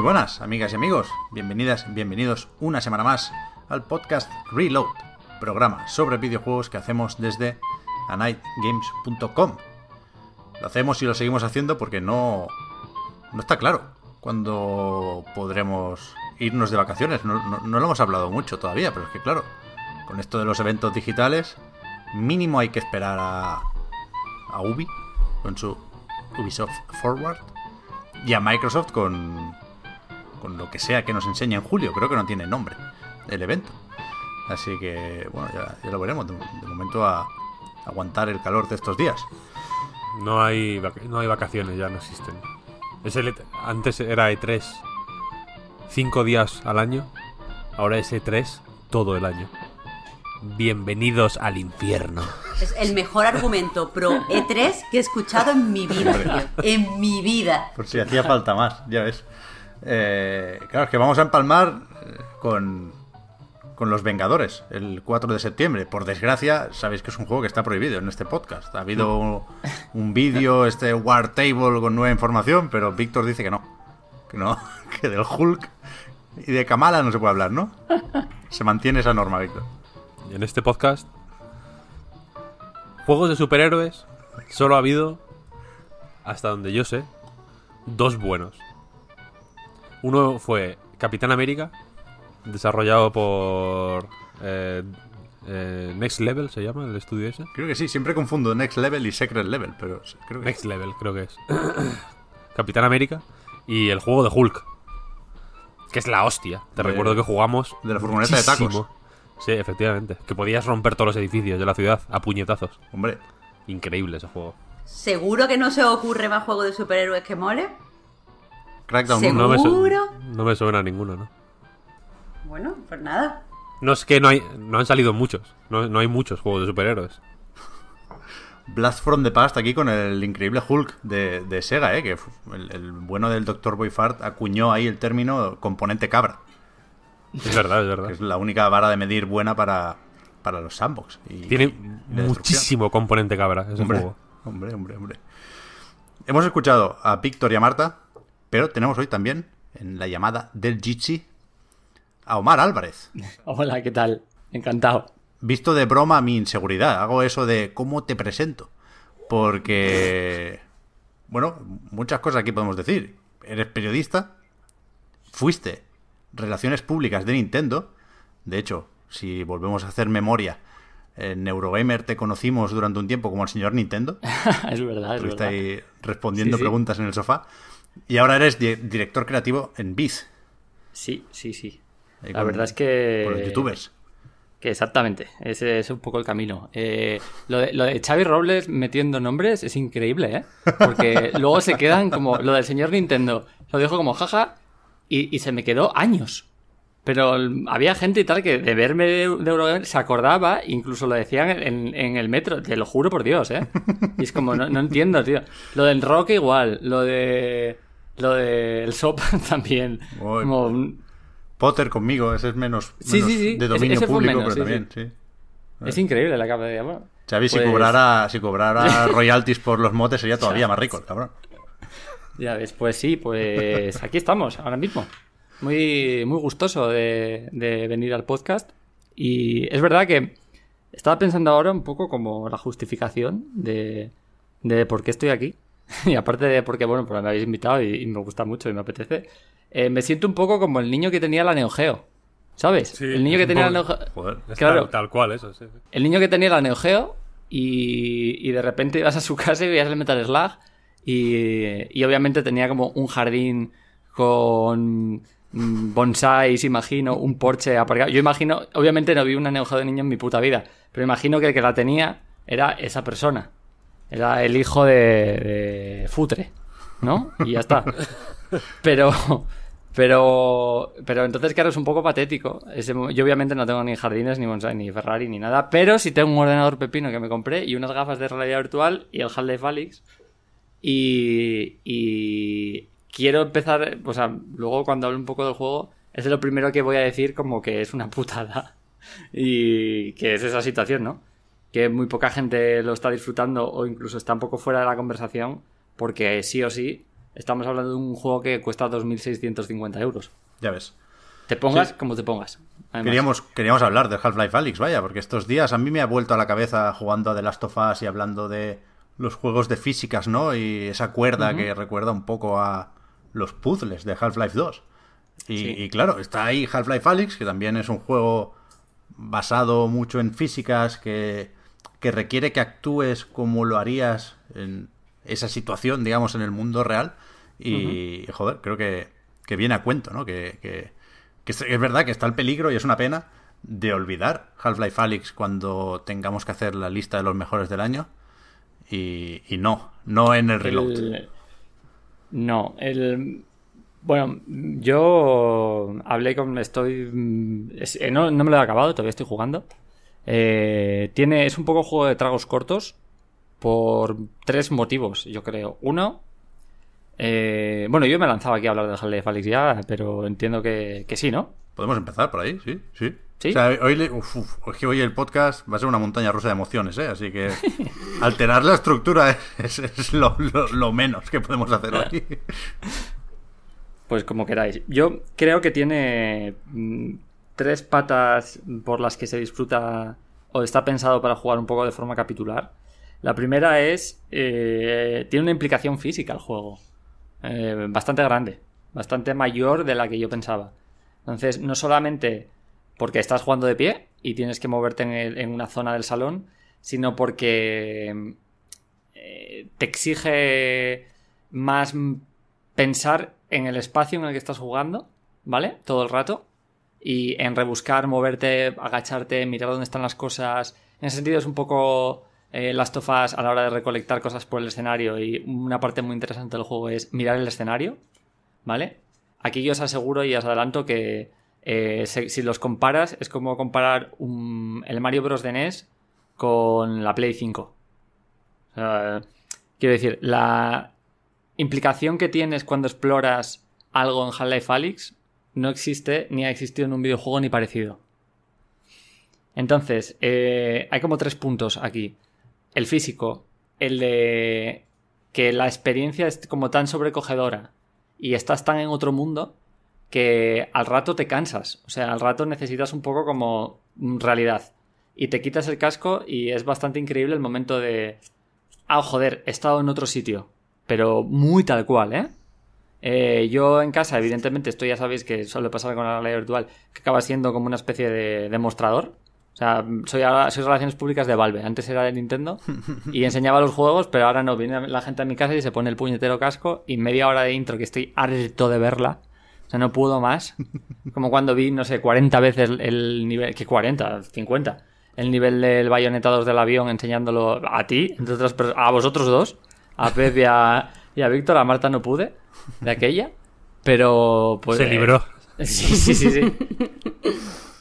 Muy buenas, amigas y amigos. Bienvenidas, bienvenidos una semana más al podcast Reload, programa sobre videojuegos que hacemos desde anightgames.com. Lo hacemos y lo seguimos haciendo porque no, no está claro cuándo podremos irnos de vacaciones. No, lo hemos hablado mucho todavía, pero es que claro, con esto de los eventos digitales, mínimo hay que esperar a, a Ubi con su Ubisoft Forward y a Microsoft con con lo que sea que nos enseñe en julio. Creo que no tiene nombre el evento. Así que, bueno, ya, lo veremos. De, momento a, aguantar el calor de estos días. No hay, no hay vacaciones, ya no existen. E antes era E3 cinco días al año, ahora es E3 todo el año. Bienvenidos al infierno. Es el mejor argumento pro E3 que he escuchado en mi vida, En mi vida. Por si hacía falta más, ya ves. Eh, claro, es que vamos a empalmar eh, con, con Los Vengadores el 4 de septiembre. Por desgracia, sabéis que es un juego que está prohibido en este podcast. Ha habido un, vídeo, este War Table con nueva información, pero Víctor dice que no. Que no, que del Hulk y de Kamala no se puede hablar, ¿no? Se mantiene esa norma, Víctor. Y en este podcast, juegos de superhéroes solo ha habido, hasta donde yo sé, dos buenos. Uno fue Capitán América, desarrollado por eh, eh, Next Level, se llama el estudio ese. Creo que sí, siempre confundo Next Level y Secret Level, pero creo que Next Level, creo que es. Capitán América y el juego de Hulk, que es la hostia. Te recuerdo que jugamos. De la furgoneta de tacos. Sí, efectivamente. Que podías romper todos los edificios de la ciudad a puñetazos. Hombre. Increíble ese juego. ¿Seguro que no se ocurre más juego de superhéroes que mole? No me, suena ninguno, ¿no? Bueno, pues nada. No es que no hay, no han salido muchos. No, hay muchos juegos de superhéroes. Blast from the Past aquí con el increíble Hulk de, Sega, ¿eh? que el, bueno del Dr. Boyfart acuñó ahí el término componente cabra. Es verdad, es verdad. es la única vara de medir buena para, para los sandbox. Y, Tiene muchísimo componente cabra ese juego. Hombre, hombre, hombre. Hemos escuchado a Víctor y a Marta pero tenemos hoy también, en la llamada del Jitsi, a Omar Álvarez. Hola, ¿qué tal? Encantado. Visto de broma mi inseguridad, hago eso de cómo te presento. Porque, bueno, muchas cosas aquí podemos decir. Eres periodista, fuiste relaciones públicas de Nintendo. De hecho, si volvemos a hacer memoria, en Eurogamer te conocimos durante un tiempo como el señor Nintendo. es verdad, es ahí respondiendo preguntas en el sofá. Y ahora eres director creativo en Biz. Sí, sí, sí. la verdad es que... Por los youtubers. Que exactamente, ese es un poco el camino. Eh, lo, de, Xavi Robles metiendo nombres es increíble, ¿eh? Porque luego se quedan como lo del señor Nintendo. Lo dijo como jaja y se me quedó años. Pero había gente y tal que de verme de, Eurogamer se acordaba, incluso lo decían en, el metro, te lo juro por Dios, ¿eh? Y es como, no, entiendo, tío. Lo del rock igual, lo de. Lo del de sopa también. Potter conmigo, ese es menos, de dominio público, pero también, sí. Es increíble la capa de amor. si pues- cobrara, si cobrara royalties por los motes sería todavía más rico, cabrón. Ya ves, pues sí, pues aquí estamos, ahora mismo muy, muy gustoso de, venir al podcast. Y es verdad que estaba pensando ahora un poco como la justificación de, de por qué estoy aquí. Y aparte de porque, bueno, porque me habéis invitado y, me gusta mucho y me apetece. Eh, me siento un poco como el niño que tenía la Neogeo. ¿Sabes? el niño que tenía la claro, tal, cual eso, El niño que tenía la Neogeo y, y de repente ibas a su casa y veías el Metal Slug. Y, y obviamente tenía como un jardín con bonsáis, imagino, un Porsche aparcado. Yo imagino, obviamente no vi una neoja de niño en mi puta vida, pero imagino que el que la tenía era esa persona. Era el hijo de, Futre, ¿no? Y ya está. Pero, pero, pero entonces, claro, es un poco patético. yo obviamente no tengo ni jardines, ni bonsai, ni Ferrari, ni nada, pero sí tengo un ordenador pepino que me compré y unas gafas de realidad virtual y el Half-Life y quiero empezar, o sea, luego cuando hable un poco del juego, es lo primero que voy a decir como que es una putada y que es esa situación, ¿no? Que muy poca gente lo está disfrutando o incluso está un poco fuera de la conversación porque sí o sí estamos hablando de un juego que cuesta 2.650 euros. Ya ves. Te pongas como te pongas. Queríamos, hablar de Half-Life Alyx, vaya, porque estos días a mí me ha vuelto a la cabeza jugando a The Last of Us y hablando de los juegos de físicas, ¿no? Y esa cuerda que recuerda un poco a, los puzzles de Half-Life 2. Y, claro, está ahí Half-Life Alyx, que también es un juego basado mucho en físicas, que, requiere que actúes como lo harías en esa situación, digamos, en el mundo real. Y, joder, creo que, que, viene a cuento, ¿no? Que, es verdad que está el peligro y es una pena de olvidar Half-Life Alyx cuando tengamos que hacer la lista de los mejores del año. Y, no, no en el reload. No, el, bueno, yo hablé con. Estoy. Eh, no, no, me lo he acabado, todavía estoy jugando. Eh, tiene, es un poco juego de tragos cortos. Por tres motivos, yo creo. Uno. Eh, bueno, yo me lanzaba aquí a hablar de half de ya, pero entiendo que, que, sí, ¿no? Podemos empezar por ahí, sí, sí hoy, hoy el podcast va a ser una montaña rusa de emociones, ¿eh? Así que alterar la estructura es, lo, menos que podemos hacer hoy. Pues como queráis. Yo creo que tiene mm, tres patas por las que se disfruta o está pensado para jugar un poco de forma capitular. La primera es, eh, tiene una implicación física el juego, eh, bastante grande, bastante mayor de la que yo pensaba. Entonces, no solamente porque estás jugando de pie y tienes que moverte en, una zona del salón, sino porque eh, te exige más pensar en el espacio en el que estás jugando, ¿vale? Todo el rato. Y en rebuscar, moverte, agacharte, mirar dónde están las cosas. En ese sentido es un poco eh, las tofas a la hora de recolectar cosas por el escenario. Y una parte muy interesante del juego es mirar el escenario, ¿vale? Aquí yo os aseguro y os adelanto que eh, si los comparas, es como comparar el Mario Bros. de NES con la Play 5. quiero decir, la implicación que tienes cuando exploras algo en Half-Life Alyx no existe ni ha existido en un videojuego ni parecido. Entonces, eh, hay como tres puntos aquí. El físico, el de que la experiencia es como tan sobrecogedora y estás tan en otro mundo que al rato te cansas, o sea, al rato necesitas un poco como mm, realidad. Y te quitas el casco y es bastante increíble el momento de, ah, joder, he estado en otro sitio, pero muy tal cual, ¿eh? eh yo en casa, evidentemente, esto ya sabéis que suele pasar con la realidad virtual, que acaba siendo como una especie de demostrador. O sea, soy, soy relaciones públicas de Valve, antes era de Nintendo y enseñaba los juegos, pero ahora no, viene la gente a mi casa y se pone el puñetero casco y media hora de intro que estoy harto de verla, o sea, no pudo más. Como cuando vi, no sé, 40 veces el, nivel. que 40? 50. El nivel del bayoneta del avión enseñándolo a ti, entre otras a vosotros dos, a Pepe y a, Víctor. A Marta no pude, de aquella. Pero. Pues, Se libró. Eh, sí, sí, sí.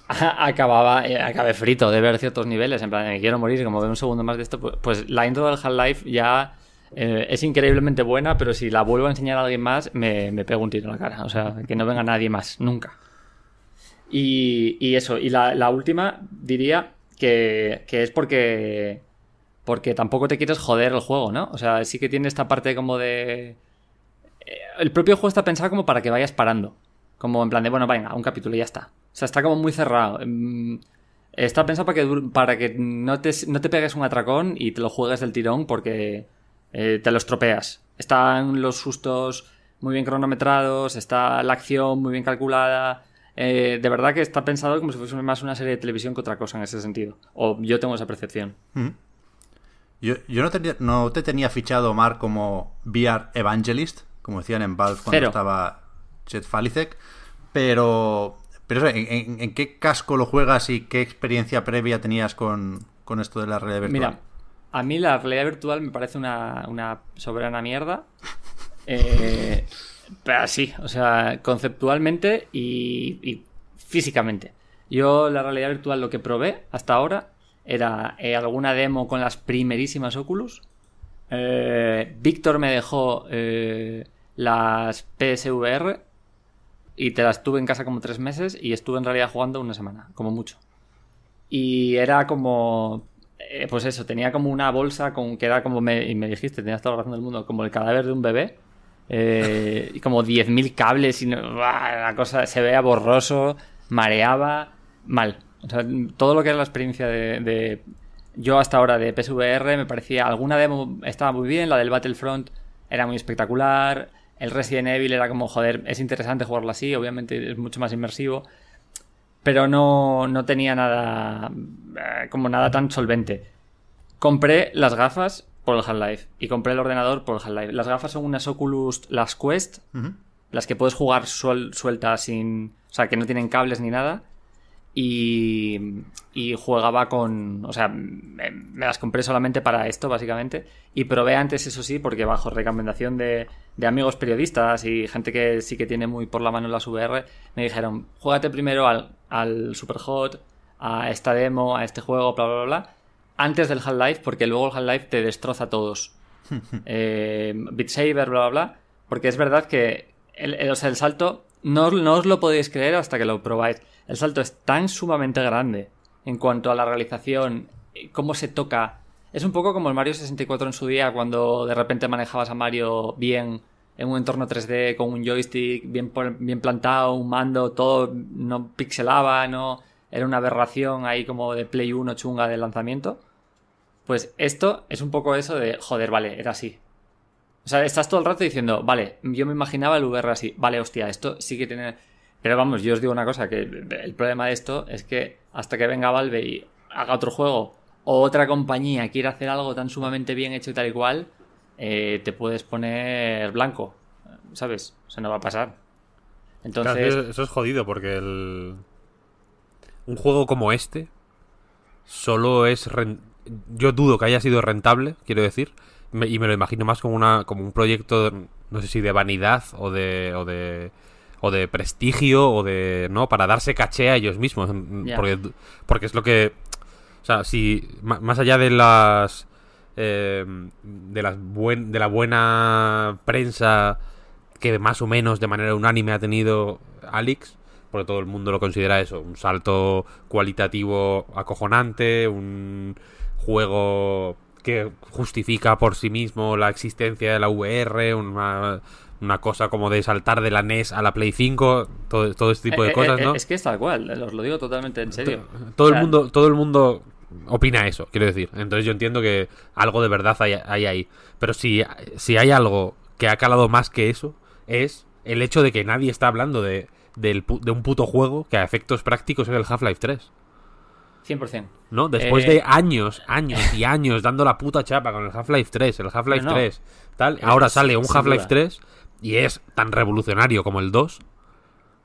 acababa, eh, acabé frito de ver ciertos niveles, en plan, me eh, quiero morir, como veo un segundo más de esto, pues, pues la intro del Half-Life ya eh, es increíblemente buena, pero si la vuelvo a enseñar a alguien más, me, me pego un tiro en la cara. O sea, que no venga nadie más, nunca. Y, y eso, y la, última diría que, es porque, porque tampoco te quieres joder el juego, ¿no? O sea, sí que tiene esta parte como de... Eh, el propio juego está pensado como para que vayas parando. Como en plan de, bueno, venga, un capítulo y ya está. O sea, está como muy cerrado. Mm, está pensado para que, para que no, te, no te pegues un atracón y te lo juegues del tirón porque eh, te los tropeas. Están los sustos muy bien cronometrados, está la acción muy bien calculada. Eh, de verdad que está pensado como si fuese más una serie de televisión que otra cosa en ese sentido. O yo tengo esa percepción. Mm. Yo, no, te, no, te tenía fichado, Omar, como VR Evangelist, como decían en Valve cuando estaba Jet Falicek, pero, pero ¿en, qué casco lo juegas y qué experiencia previa tenías con, con esto de la red virtual? Mira, a mí la realidad virtual me parece una, soberana mierda. Eh, pero sí, o sea, conceptualmente y, físicamente. Yo la realidad virtual lo que probé hasta ahora era eh, alguna demo con las primerísimas Oculus. Eh, Víctor me dejó las PSVR y te las tuve en casa como tres meses y estuve en realidad jugando una semana, como mucho. Y era como eh, pues eso, tenía como una bolsa con que era como me, y me dijiste, tenías toda la razón del mundo, como el cadáver de un bebé. Eh, y como 10.000 cables y la cosa se veía borroso, mareaba, mal. O sea, todo lo que era la experiencia de, de, yo hasta ahora de PSVR me parecía alguna demo estaba muy bien, la del Battlefront era muy espectacular, el Resident Evil era como joder, es interesante jugarlo así, obviamente es mucho más inmersivo, pero no, no tenía nada eh, como nada tan solvente. Compré las gafas por el Half-Life y compré el ordenador por el Half-Life. Las gafas son unas Oculus, las Quest, las que puedes jugar suelta sin... O sea, que no tienen cables ni nada. Y, jugaba con. O sea, me, las compré solamente para esto, básicamente. Y probé antes, eso sí, porque bajo recomendación de, amigos periodistas y gente que sí que tiene muy por la mano las VR, me dijeron: juégate primero al, al Hot. a esta demo, a este juego, bla, bla, bla, antes del Half-Life, porque luego el Half-Life te destroza a todos. eh, Beat Saber, bla, bla, bla. Porque es verdad que el, o el salto no, os lo podéis creer hasta que lo probáis. El salto es tan sumamente grande en cuanto a la realización, eh, cómo se toca. Es un poco como el Mario 64 en su día, cuando de repente manejabas a Mario bien en un entorno 3D, con un joystick bien, bien plantado, un mando, todo no pixelaba, no era una aberración ahí como de Play 1 chunga de lanzamiento. Pues esto es un poco eso de, joder, vale, era así. O sea, estás todo el rato diciendo, vale, yo me imaginaba el VR así, vale, hostia, esto sí que tiene... Pero vamos, yo os digo una cosa, que el problema de esto es que hasta que venga Valve y haga otro juego o otra compañía quiera hacer algo tan sumamente bien hecho y tal y cual, eh, te puedes poner blanco, ¿sabes? O sea, no va a pasar. Entonces... eso es jodido porque el... un juego como este solo es... Yo dudo que haya sido rentable, quiero decir, y me lo imagino más como una como un proyecto no sé si de vanidad o de o de o de prestigio o de no para darse caché a ellos mismos mm, mm, porque, es lo que o sea si más allá de las eh, de las buen, de la buena prensa que más o menos de manera unánime ha tenido Alex porque todo el mundo lo considera eso un salto cualitativo acojonante un juego justifica por sí mismo la existencia de la VR, una, cosa como de saltar de la NES a la Play 5, todo, todo este tipo de eh, eh, cosas, eh, ¿no? Es que es tal cual, os lo digo totalmente en serio. Todo, el mundo, todo el mundo opina eso, quiero decir. Entonces yo entiendo que algo de verdad hay, ahí. Pero si, si hay algo que ha calado más que eso, es el hecho de que nadie está hablando de, de un puto juego que a efectos prácticos es el Half-Life 3. 100%. ¿No? Después eh, de años, años y años dando la puta chapa con el Half-Life 3, el Half-Life 3, tal, ahora sale un Half-Life 3 y es tan revolucionario como el 2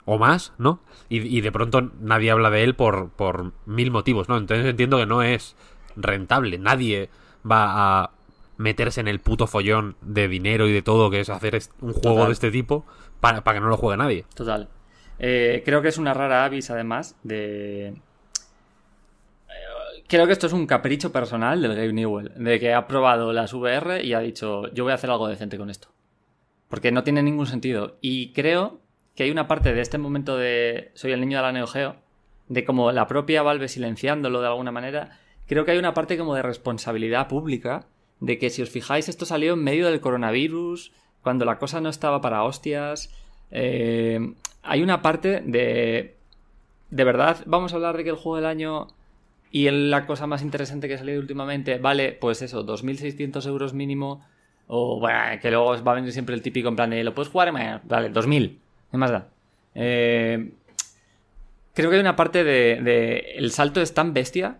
o más, ¿no? Y, de pronto nadie habla de él por, mil motivos, ¿no? Entonces entiendo que no es rentable, nadie va a meterse en el puto follón de dinero y de todo que es hacer un juego de este tipo para, para, que no lo juegue nadie. Total. Eh, creo que es una rara avis, además, de, creo que esto es un capricho personal del Gabe Newell, de que ha probado las VR y ha dicho, yo voy a hacer algo decente con esto. Porque no tiene ningún sentido. Y creo que hay una parte de este momento de Soy el niño de la NeoGeo. de como la propia Valve silenciándolo de alguna manera, creo que hay una parte como de responsabilidad pública, de que si os fijáis, esto salió en medio del coronavirus, cuando la cosa no estaba para hostias. Eh, hay una parte de... De verdad, vamos a hablar de que el juego del año y la cosa más interesante que ha salido últimamente, vale, pues eso, 2.600 euros mínimo. O bueno, que luego va a venir siempre el típico en plan de lo puedes jugar, vale, 2.000. ¿Qué más da? Eh, creo que hay una parte de, de, El salto es tan bestia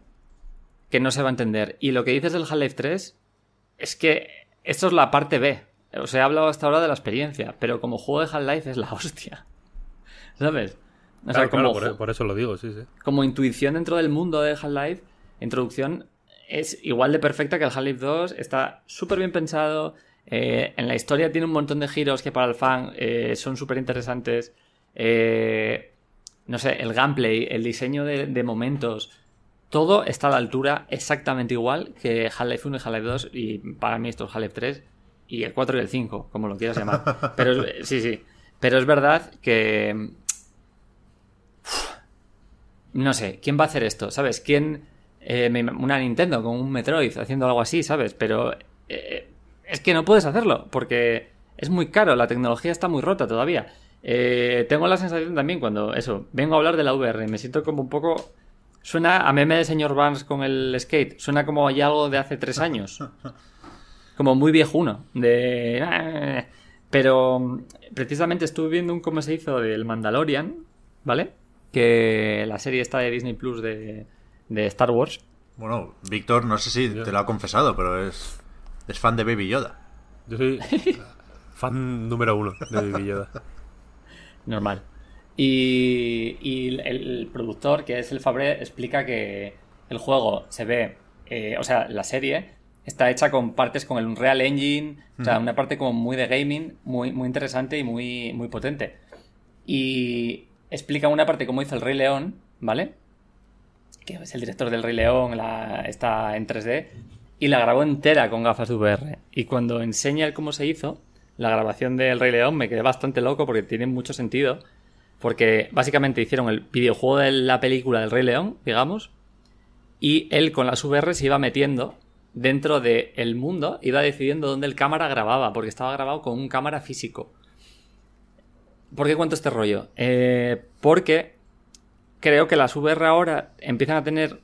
que no se va a entender. Y lo que dices del Half-Life 3 es que esto es la parte B. Os he hablado hasta ahora de la experiencia, pero como juego de Half-Life es la hostia. ¿Sabes? como, e-, por, eso lo digo, sí, sí. Como intuición dentro del mundo de Half-Life, introducción es igual de perfecta que el Half-Life 2, está súper bien pensado, eh, en la historia tiene un montón de giros que para el fan eh, son súper interesantes. Eh, no sé, el gameplay, el diseño de, momentos, todo está a la altura exactamente igual que Half-Life 1 y Half-Life 2 y para mí esto es Half-Life 3 y el 4 y el 5, como lo quieras llamar. Pero sí, sí. Pero es verdad que no sé, ¿quién va a hacer esto? ¿Sabes? ¿Quién... Eh, una Nintendo con un Metroid haciendo algo así, ¿sabes? Pero eh, eh, es que no puedes hacerlo porque es muy caro, la tecnología está muy rota todavía. tengo la sensación también cuando eso, vengo a hablar de la VR, me siento como un poco... Suena a meme de señor Barnes con el skate, suena como ya algo de hace tres años. Como muy viejuno, de... Pero precisamente estuve viendo un cómo se hizo del Mandalorian, ¿vale? que la serie está de Disney Plus de, Star Wars. Bueno, Víctor, no sé si te lo ha confesado, pero es, es fan de Baby Yoda. Yo soy fan número uno de Baby Yoda. Normal. Y, y el, productor, que es el Fabre, explica que el juego se ve, eh, o sea, la serie está hecha con partes con el Unreal Engine, o sea, una parte como muy de gaming, muy, muy interesante y muy, muy potente. Y explica una parte cómo hizo el Rey León, ¿vale? Que es el director del Rey León, la, está en 3D, y la grabó entera con gafas de VR. Y cuando enseña cómo se hizo, la grabación del Rey León me quedé bastante loco porque tiene mucho sentido. Porque básicamente hicieron el videojuego de la película del Rey León, digamos, y él con las VR se iba metiendo dentro del el mundo, iba decidiendo dónde el cámara grababa, porque estaba grabado con un cámara físico. ¿Por qué cuento este rollo? Eh, porque creo que las VR ahora empiezan a tener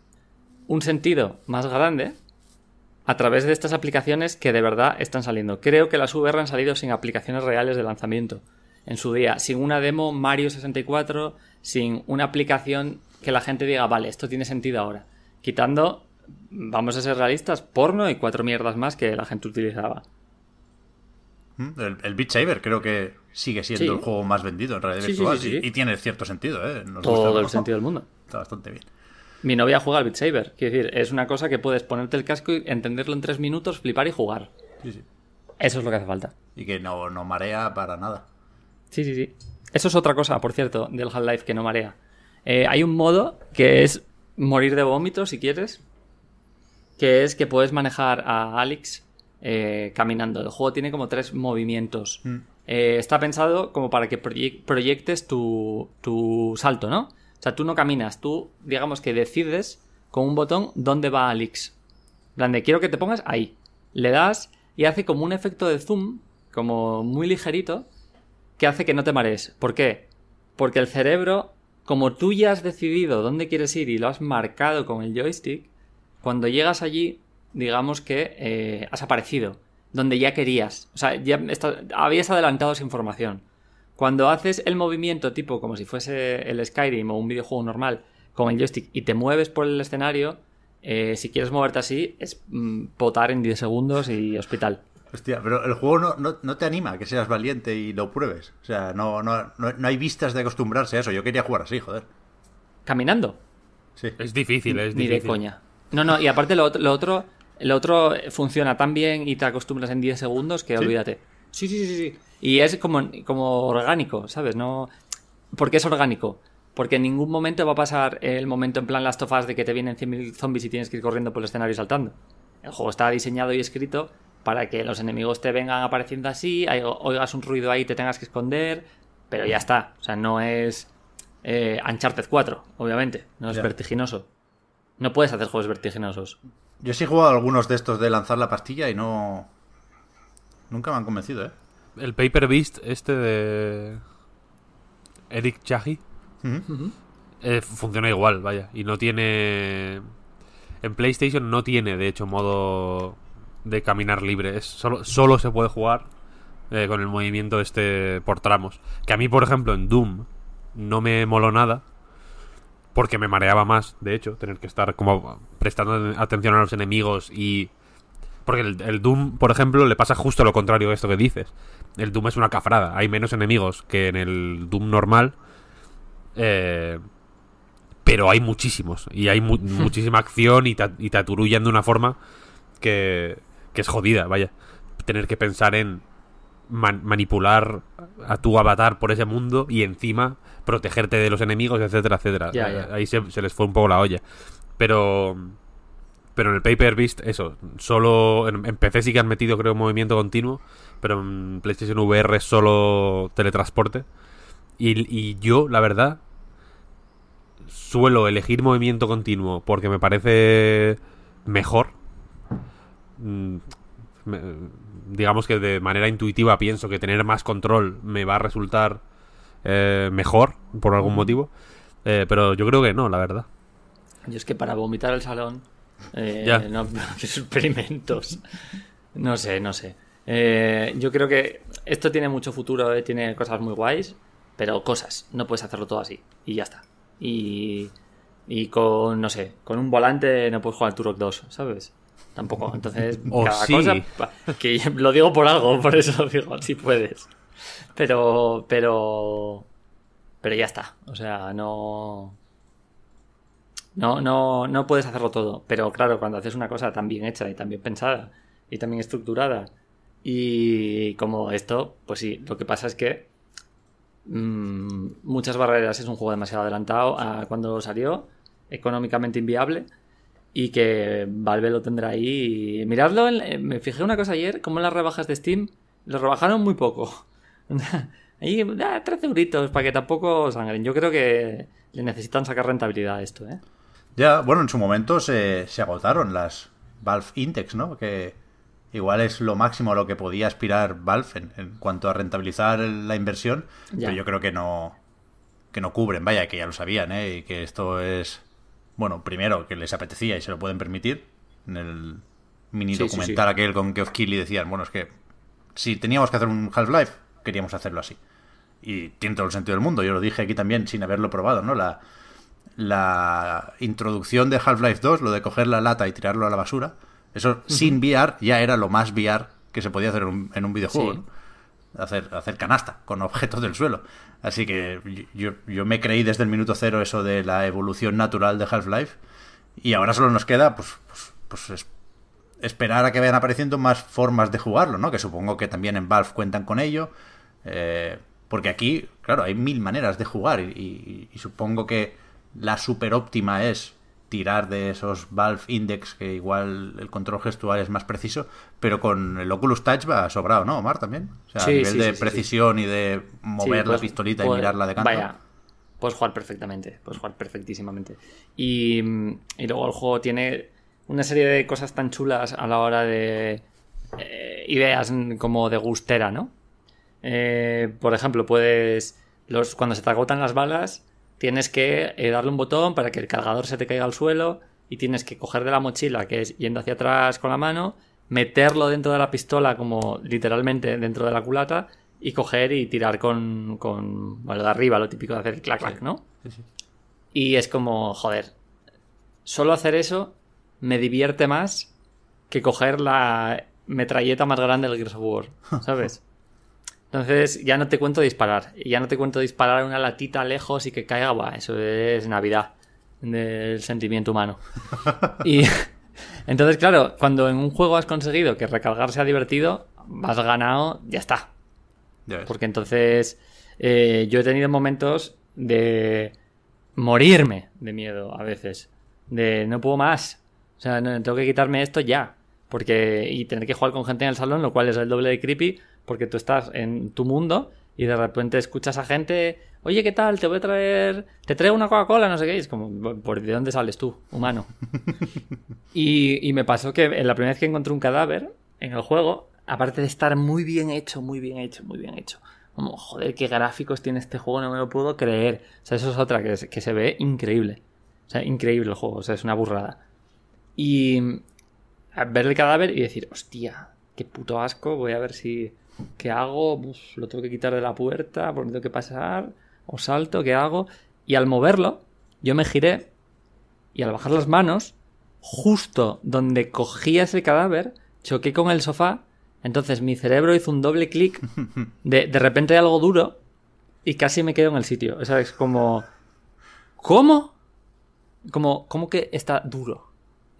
un sentido más grande a través de estas aplicaciones que de verdad están saliendo. Creo que las VR han salido sin aplicaciones reales de lanzamiento en su día, sin una demo Mario 64, sin una aplicación que la gente diga, vale, esto tiene sentido ahora. Quitando, vamos a ser realistas, porno y cuatro mierdas más que la gente utilizaba. El, Beach Beat Saber creo que sigue siendo el juego más vendido en realidad y, tiene cierto sentido. ¿eh? Todo el, sentido del mundo. Está bastante bien. Mi novia juega al Beat Saber. decir, es una cosa que puedes ponerte el casco y entenderlo en tres minutos, flipar y jugar. Eso es lo que hace falta. Y que no, no marea para nada. Sí, sí, sí. Eso es otra cosa, por cierto, del Half-Life que no marea. Eh, hay un modo que es morir de vómito si quieres, que es que puedes manejar a Alex eh, caminando. El juego tiene como tres movimientos. Mm. Eh, está pensado como para que proyectes tu, tu, salto, ¿no? O sea, tú no caminas, tú digamos que decides con un botón dónde va Alix. Donde quiero que te pongas ahí. Le das y hace como un efecto de zoom, como muy ligerito, que hace que no te marees. ¿Por qué? Porque el cerebro, como tú ya has decidido dónde quieres ir y lo has marcado con el joystick, cuando llegas allí digamos que eh, has aparecido, donde ya querías. O sea, ya habías adelantado esa información. Cuando haces el movimiento tipo como si fuese el Skyrim o un videojuego normal con el joystick y te mueves por el escenario, eh, si quieres moverte así, es mm, potar en 10 segundos y hospital. Hostia, pero el juego no, te anima a que seas valiente y lo pruebes. O sea, no, no, hay vistas de acostumbrarse a eso. Yo quería jugar así, joder. ¿Caminando? Sí. Es difícil, es difícil. Ni de coña. No, no, y aparte lo, lo otro el otro eh, funciona tan bien y te acostumbras en 10 segundos que olvídate. Sí, sí, sí, sí. Y es como, orgánico, ¿sabes? No... Porque es orgánico. Porque en ningún momento va a pasar el momento en plan las Us de que te vienen 100.000 zombies y tienes que ir corriendo por el escenario saltando. El juego está diseñado y escrito para que los enemigos te vengan apareciendo así, oigas un ruido ahí y te tengas que esconder, pero ya está. O sea, no es eh, Uncharted 4, obviamente. No es vertiginoso. No puedes hacer juegos vertiginosos. Yo sí he jugado algunos de estos de lanzar la pastilla y no. Nunca me han convencido, ¿eh? El Paper Beast, este de. Eric Chahi. Eh, funciona igual, vaya. Y no tiene. En PlayStation no tiene, de hecho, modo de caminar libre. solo, solo se puede jugar eh, con el movimiento este por tramos. Que a mí, por ejemplo, en Doom no me moló nada porque me mareaba más, de hecho, tener que estar como prestando atención a los enemigos y... Porque el, Doom, por ejemplo, le pasa justo lo contrario a esto que dices. El Doom es una cafrada, hay menos enemigos que en el Doom normal. Eh, pero hay muchísimos y hay hmm. muchísima acción y, te aturullan de una forma que, es jodida, vaya. Tener que pensar en manipular a tu avatar por ese mundo y encima protegerte de los enemigos, etcétera, etcétera. Ahí se, les fue un poco la olla. Pero. Pero en el Paper Beast, eso, solo. En, PC sí que han metido, creo, movimiento continuo. Pero en PlayStation VR solo teletransporte. Y, yo, la verdad, suelo elegir movimiento continuo porque me parece mejor. Mm, digamos que de manera intuitiva pienso que tener más control me va a resultar eh, mejor, por algún motivo. Eh, pero yo creo que no, la verdad. Yo es que para vomitar el salón, eh, no, experimentos. No sé, no sé. Eh, yo creo que esto tiene mucho futuro, tiene cosas muy guays, pero cosas. No puedes hacerlo todo así. Y ya está. Y, con, no sé, con un volante no puedes jugar al Turok 2, ¿sabes? Tampoco. Entonces, cada cosa. Que lo digo por algo, por eso digo, si puedes. Pero, pero, pero ya está. O sea, no, no, no, puedes hacerlo todo. Pero claro, cuando haces una cosa tan bien hecha y tan bien pensada y tan bien estructurada y como esto, pues sí, lo que pasa es que mm, muchas barreras es un juego demasiado adelantado a cuando salió, económicamente inviable y que Valve lo tendrá ahí. Y miradlo, me fijé una cosa ayer, como en las rebajas de Steam, lo rebajaron muy poco. Ahí, da 13 euritos, para que tampoco sangren. Yo creo que le necesitan sacar rentabilidad a esto, ¿eh? Ya, bueno, en su momento se, se agotaron las Valve Index, ¿no? Que igual es lo máximo a lo que podía aspirar Valve en, cuanto a rentabilizar la inversión, pero yo creo que no que no cubren, vaya, que ya lo sabían, ¿eh? Y que esto es, bueno, primero, que les apetecía y se lo pueden permitir, en el mini documental aquel con que Off-Killy decían, bueno, es que si teníamos que hacer un Half-Life, queríamos hacerlo así. Y tiene todo el sentido del mundo. Yo lo dije aquí también sin haberlo probado, ¿no? La, la introducción de Half-Life 2, lo de coger la lata y tirarlo a la basura, eso sin VR ya era lo más VR que se podía hacer en un, videojuego. Hacer, hacer canasta con objetos del suelo. Así que yo, yo, me creí desde el minuto cero eso de la evolución natural de Half-Life. Y ahora solo nos queda, pues, pues, pues esperar a que vayan apareciendo más formas de jugarlo, ¿no? Que supongo que también en Valve cuentan con ello. Eh, porque aquí, claro, hay mil maneras de jugar y, supongo que la super óptima es tirar de esos Valve Index que igual el control gestual es más preciso, pero con el Oculus Touch va sobrado, ¿no, Omar? También. O sea, a nivel de precisión y de mover la pues, pistolita y pues, mirarla de canto. Vaya, puedes jugar perfectamente, puedes jugar perfectísimamente. Y, luego el juego tiene una serie de cosas tan chulas a la hora de eh, ideas como de gustera, ¿no? Eh, por ejemplo, puedes. cuando se te agotan las balas, tienes que eh, darle un botón para que el cargador se te caiga al suelo y tienes que coger de la mochila, que es yendo hacia atrás con la mano, meterlo dentro de la pistola, como literalmente dentro de la culata, y coger y tirar con, con bueno, de arriba, lo típico de hacer clac, clac, ¿no? Y es como, joder, solo hacer eso me divierte más que coger la metralleta más grande del Gears War, ¿sabes? Entonces ya no te cuento disparar, ya no te cuento disparar una latita lejos y que caiga, agua. eso es Navidad, del sentimiento humano. y entonces, claro, cuando en un juego has conseguido que recargar sea divertido, has ganado, ya está. Porque entonces eh, yo he tenido momentos de morirme de miedo a veces, de no puedo más, o sea, tengo que quitarme esto ya. Porque, y tener que jugar con gente en el salón, lo cual es el doble de creepy, porque tú estás en tu mundo y de repente escuchas a gente, oye, ¿qué tal? Te voy a traer, te traigo una Coca-Cola, no sé qué, es como, ¿por de dónde sales tú, humano? y, me pasó que en la primera vez que encontré un cadáver en el juego, aparte de estar muy bien hecho, muy bien hecho, muy bien hecho, como, joder, qué gráficos tiene este juego, no me lo puedo creer. O sea, eso es otra que, que se ve increíble. O sea, increíble el juego, o sea, es una burrada. Y ver el cadáver y decir, hostia, qué puto asco, voy a ver si ¿Qué hago? lo tengo que quitar de la puerta, por tengo que pasar, o salto, ¿qué hago? Y al moverlo, yo me giré y al bajar las manos, justo donde cogía ese cadáver, choqué con el sofá. Entonces mi cerebro hizo un doble clic de, de repente algo duro y casi me quedo en el sitio. O sea, es como. ¿Cómo? Como, ¿Cómo que está duro?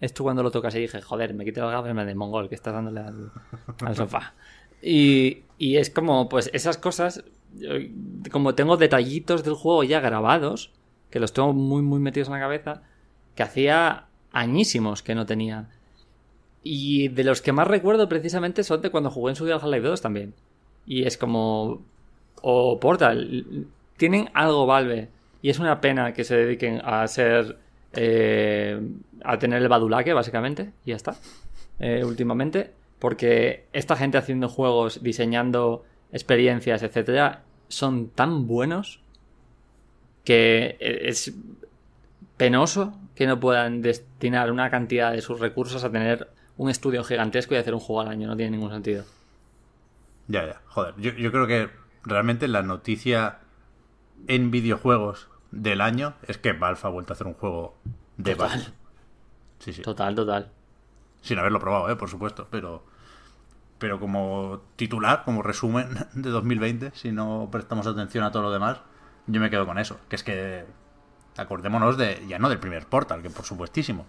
Esto cuando lo tocas y dije, joder, me quité el gafas de mongol que estás dándole al sofá. Y, es como, pues esas cosas, como tengo detallitos del juego ya grabados, que los tengo muy, muy metidos en la cabeza, que hacía añísimos que no tenía. Y de los que más recuerdo precisamente son de cuando jugué en su día al life 2 también. Y es como... O Portal. Tienen algo Valve. Y es una pena que se dediquen a ser... Eh, a tener el badulaque, básicamente. Y ya está. Eh, últimamente. Porque esta gente haciendo juegos, diseñando experiencias, etcétera, son tan buenos que es penoso que no puedan destinar una cantidad de sus recursos a tener un estudio gigantesco y hacer un juego al año. No tiene ningún sentido. Ya, ya. Joder, yo, creo que realmente la noticia en videojuegos del año es que Valve ha vuelto a hacer un juego de Sí, sí. Total, total. Sin haberlo probado, ¿eh? por supuesto, pero pero como titular, como resumen de 2020, si no prestamos atención a todo lo demás, yo me quedo con eso. Que es que acordémonos de, ya no del primer portal, que por supuestísimo,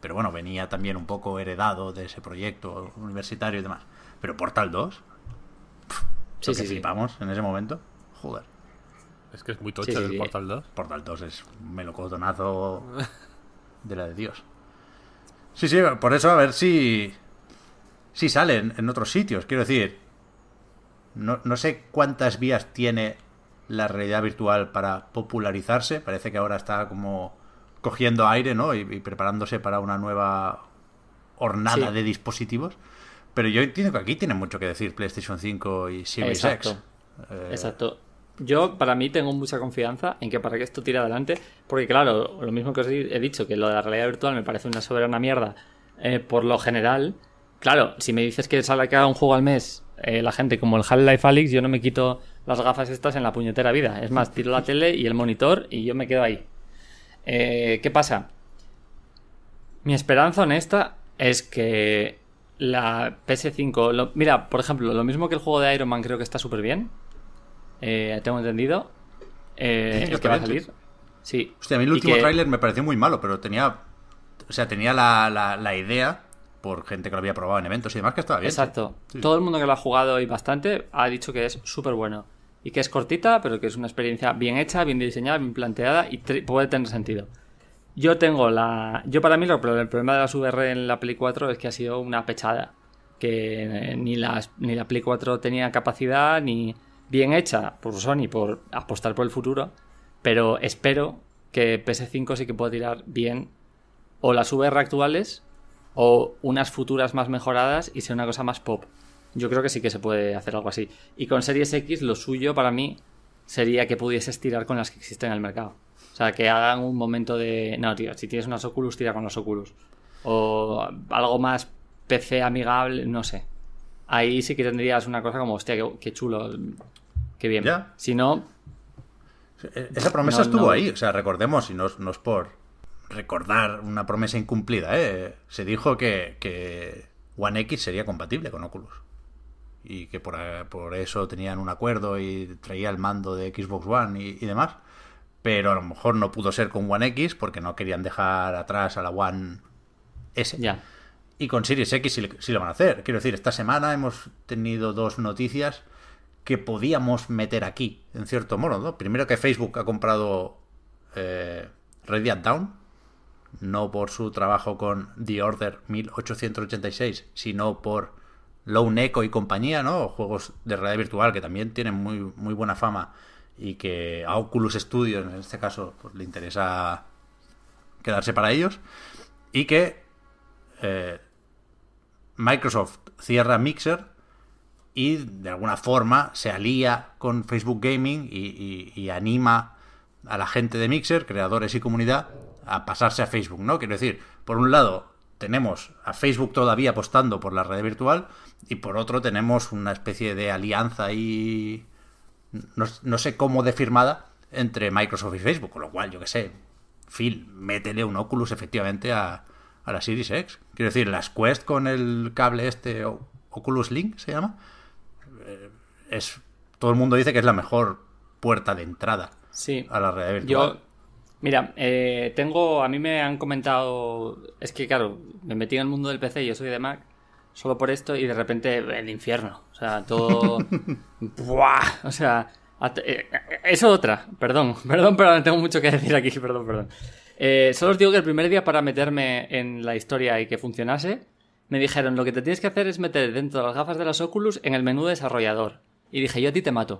pero bueno, venía también un poco heredado de ese proyecto universitario y demás. Pero Portal 2, pff, sí, sí, en ese momento, joder. Es que es muy tocho el Portal 2. Portal 2 es un melocotonazo de la de Dios. Sí, sí, por eso a ver si Sí, salen en otros sitios, quiero decir. No, no, sé cuántas vías tiene la realidad virtual para popularizarse. Parece que ahora está como cogiendo aire, ¿no? Y, preparándose para una nueva hornada de dispositivos. Pero yo entiendo que aquí tiene mucho que decir PlayStation 5 y Series X. Eh, Exacto. Yo, para mí, tengo mucha confianza en que para que esto tire adelante, porque claro, lo mismo que os he dicho, que lo de la realidad virtual me parece una soberana mierda eh, por lo general, Claro, si me dices que sale cada un juego al mes eh, la gente como el Half-Life Alyx, yo no me quito las gafas estas en la puñetera vida. Es más, tiro la tele y el monitor y yo me quedo ahí. Eh, ¿Qué pasa? Mi esperanza honesta es que la PS5... mira, por ejemplo, lo mismo que el juego de Iron Man creo que está súper bien. Eh, tengo entendido. Eh, que va a salir. Sí. Hostia, a mí el último trailer tráiler me pareció muy malo, pero tenía... O sea, tenía la idea por gente que lo había probado en eventos y demás, que está bien. Exacto. Todo el mundo que lo ha jugado y bastante ha dicho que es súper bueno. Y que es cortita, pero que es una experiencia bien hecha, bien diseñada, bien planteada y puede tener sentido. Yo tengo la. Yo para mí el problema de las VR en la Play 4 es que ha sido una pechada. Que ni, ni la Play 4 tenía capacidad, ni bien hecha por Sony por apostar por el futuro. Pero espero que PS5 sí que pueda tirar bien o las VR actuales o unas futuras más mejoradas y sea una cosa más pop. Yo creo que sí que se puede hacer algo así. Y con Series X lo suyo para mí sería que pudieses tirar con las que existen en el mercado. O sea, que hagan un momento de... No, tío, si tienes unas Oculus, tira con los Oculus. O algo más PC amigable, no sé. Ahí sí que tendrías una cosa como, hostia, qué, chulo, qué bien. Si no... E-, esa promesa estuvo ahí, o sea, recordemos, y no es por recordar una promesa incumplida, ¿eh? se dijo que, que One X sería compatible con Oculus y que por, eso tenían un acuerdo y traía el mando de Xbox One y, demás. Pero a lo mejor no pudo ser con One X porque no querían dejar atrás a la One S. Y con Series X sí, lo van a hacer. Quiero decir, esta semana hemos tenido dos noticias que podíamos meter aquí, en cierto modo. Primero que Facebook ha comprado eh, Down, no por su trabajo con The Order 1886, sino por Lone Echo y compañía, ¿no? Juegos de realidad virtual que también tienen muy, muy buena fama y que a Oculus Studios, en este caso, pues, le interesa quedarse para ellos. Y que eh, Microsoft cierra Mixer y de alguna forma se alía con Facebook Gaming y anima a la gente de Mixer, creadores y comunidad, a pasarse a Facebook, ¿no? Quiero decir, por un lado tenemos a Facebook todavía apostando por la red virtual y por otro tenemos una especie de alianza ahí, no, sé cómo de firmada, entre Microsoft y Facebook, con lo cual, yo qué sé, Phil, métele un Oculus efectivamente a, la Series X. Quiero decir, las Quest con el cable este Oculus Link se llama. Eh, es todo el mundo dice que es la mejor puerta de entrada a la red virtual. Yo Mira, eh, tengo, a mí me han comentado, es que claro, me metí en el mundo del PC, y yo soy de Mac, solo por esto y de repente el infierno, o sea, todo, ¡buah! o sea, eh, eh, eso otra, perdón, perdón, pero tengo mucho que decir aquí, perdón, perdón. solo os digo que el primer día para meterme en la historia y que funcionase, me dijeron lo que te tienes que hacer es meter dentro de las gafas de las Oculus en el menú desarrollador. Y dije, yo a ti te mato.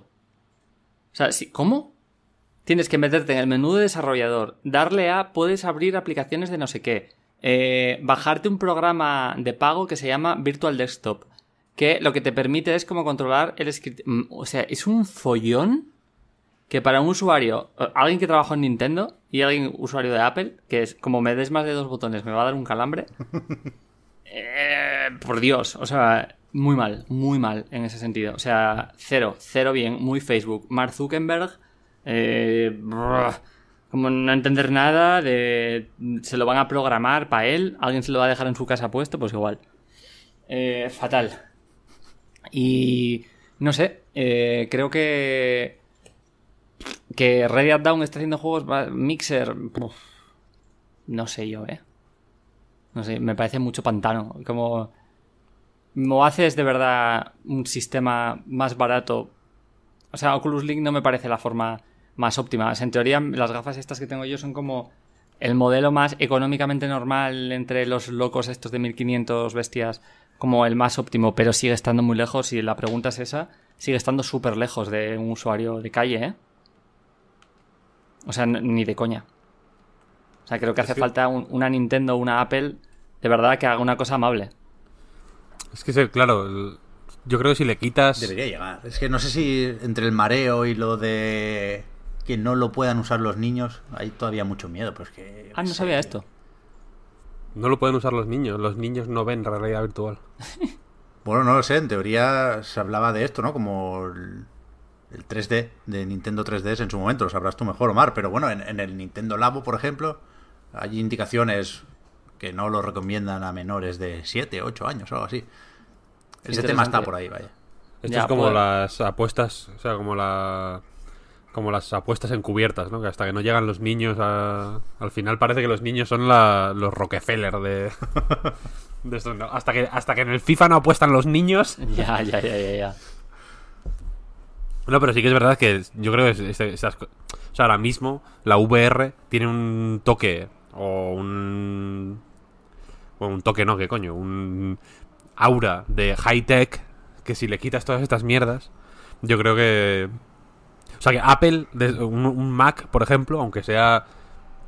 O sea, ¿sí? ¿cómo? tienes que meterte en el menú de desarrollador, darle a puedes abrir aplicaciones de no sé qué, eh, bajarte un programa de pago que se llama Virtual Desktop, que lo que te permite es como controlar el script. Mm, o sea, es un follón que para un usuario, eh, alguien que trabaja en Nintendo y alguien usuario de Apple, que es como me des más de dos botones, me va a dar un calambre. Eh, por Dios, o sea, muy mal, muy mal en ese sentido. O sea, cero, cero bien, muy Facebook. Mark Zuckerberg eh, como no entender nada, de, se lo van a programar para él, alguien se lo va a dejar en su casa puesto, pues igual. Eh, fatal. Y no sé, eh, creo que que Red Down está haciendo juegos mixer, no sé yo, eh. No sé, me parece mucho pantano, como ¿No haces de verdad un sistema más barato. O sea, Oculus Link no me parece la forma más óptimas. En teoría, las gafas estas que tengo yo son como el modelo más económicamente normal entre los locos estos de 1500 bestias, como el más óptimo, pero sigue estando muy lejos. Y la pregunta es esa: sigue estando súper lejos de un usuario de calle, ¿eh? O sea, ni de coña. O sea, creo que hace falta una Nintendo, una Apple, de verdad que haga una cosa amable. Es que claro, yo creo que si le quitas. Debería llegar. Es que no sé si entre el mareo y lo de que no lo puedan usar los niños, hay todavía mucho miedo. Pues que, ah, no sabía esto. No lo pueden usar los niños, los niños no ven realidad virtual. bueno, no lo sé, en teoría se hablaba de esto, ¿no? Como el, 3D de Nintendo 3DS en su momento, lo sabrás tú mejor, Omar, pero bueno, en, el Nintendo Labo, por ejemplo, hay indicaciones que no lo recomiendan a menores de 7, 8 años o algo así. Ese tema está por ahí, vaya. Esto es como pues. las apuestas, o sea, como la como las apuestas encubiertas, ¿no? Que hasta que no llegan los niños a... Al final parece que los niños son los Rockefeller de... hasta, que, hasta que en el FIFA no apuestan los niños... ya, ya, ya, ya, ya. No, pero sí que es verdad que yo creo que o sea, ahora mismo la VR tiene un toque o un... un toque no, qué coño, un aura de high-tech que si le quitas todas estas mierdas, yo creo que o sea que Apple, un Mac, por ejemplo, aunque sea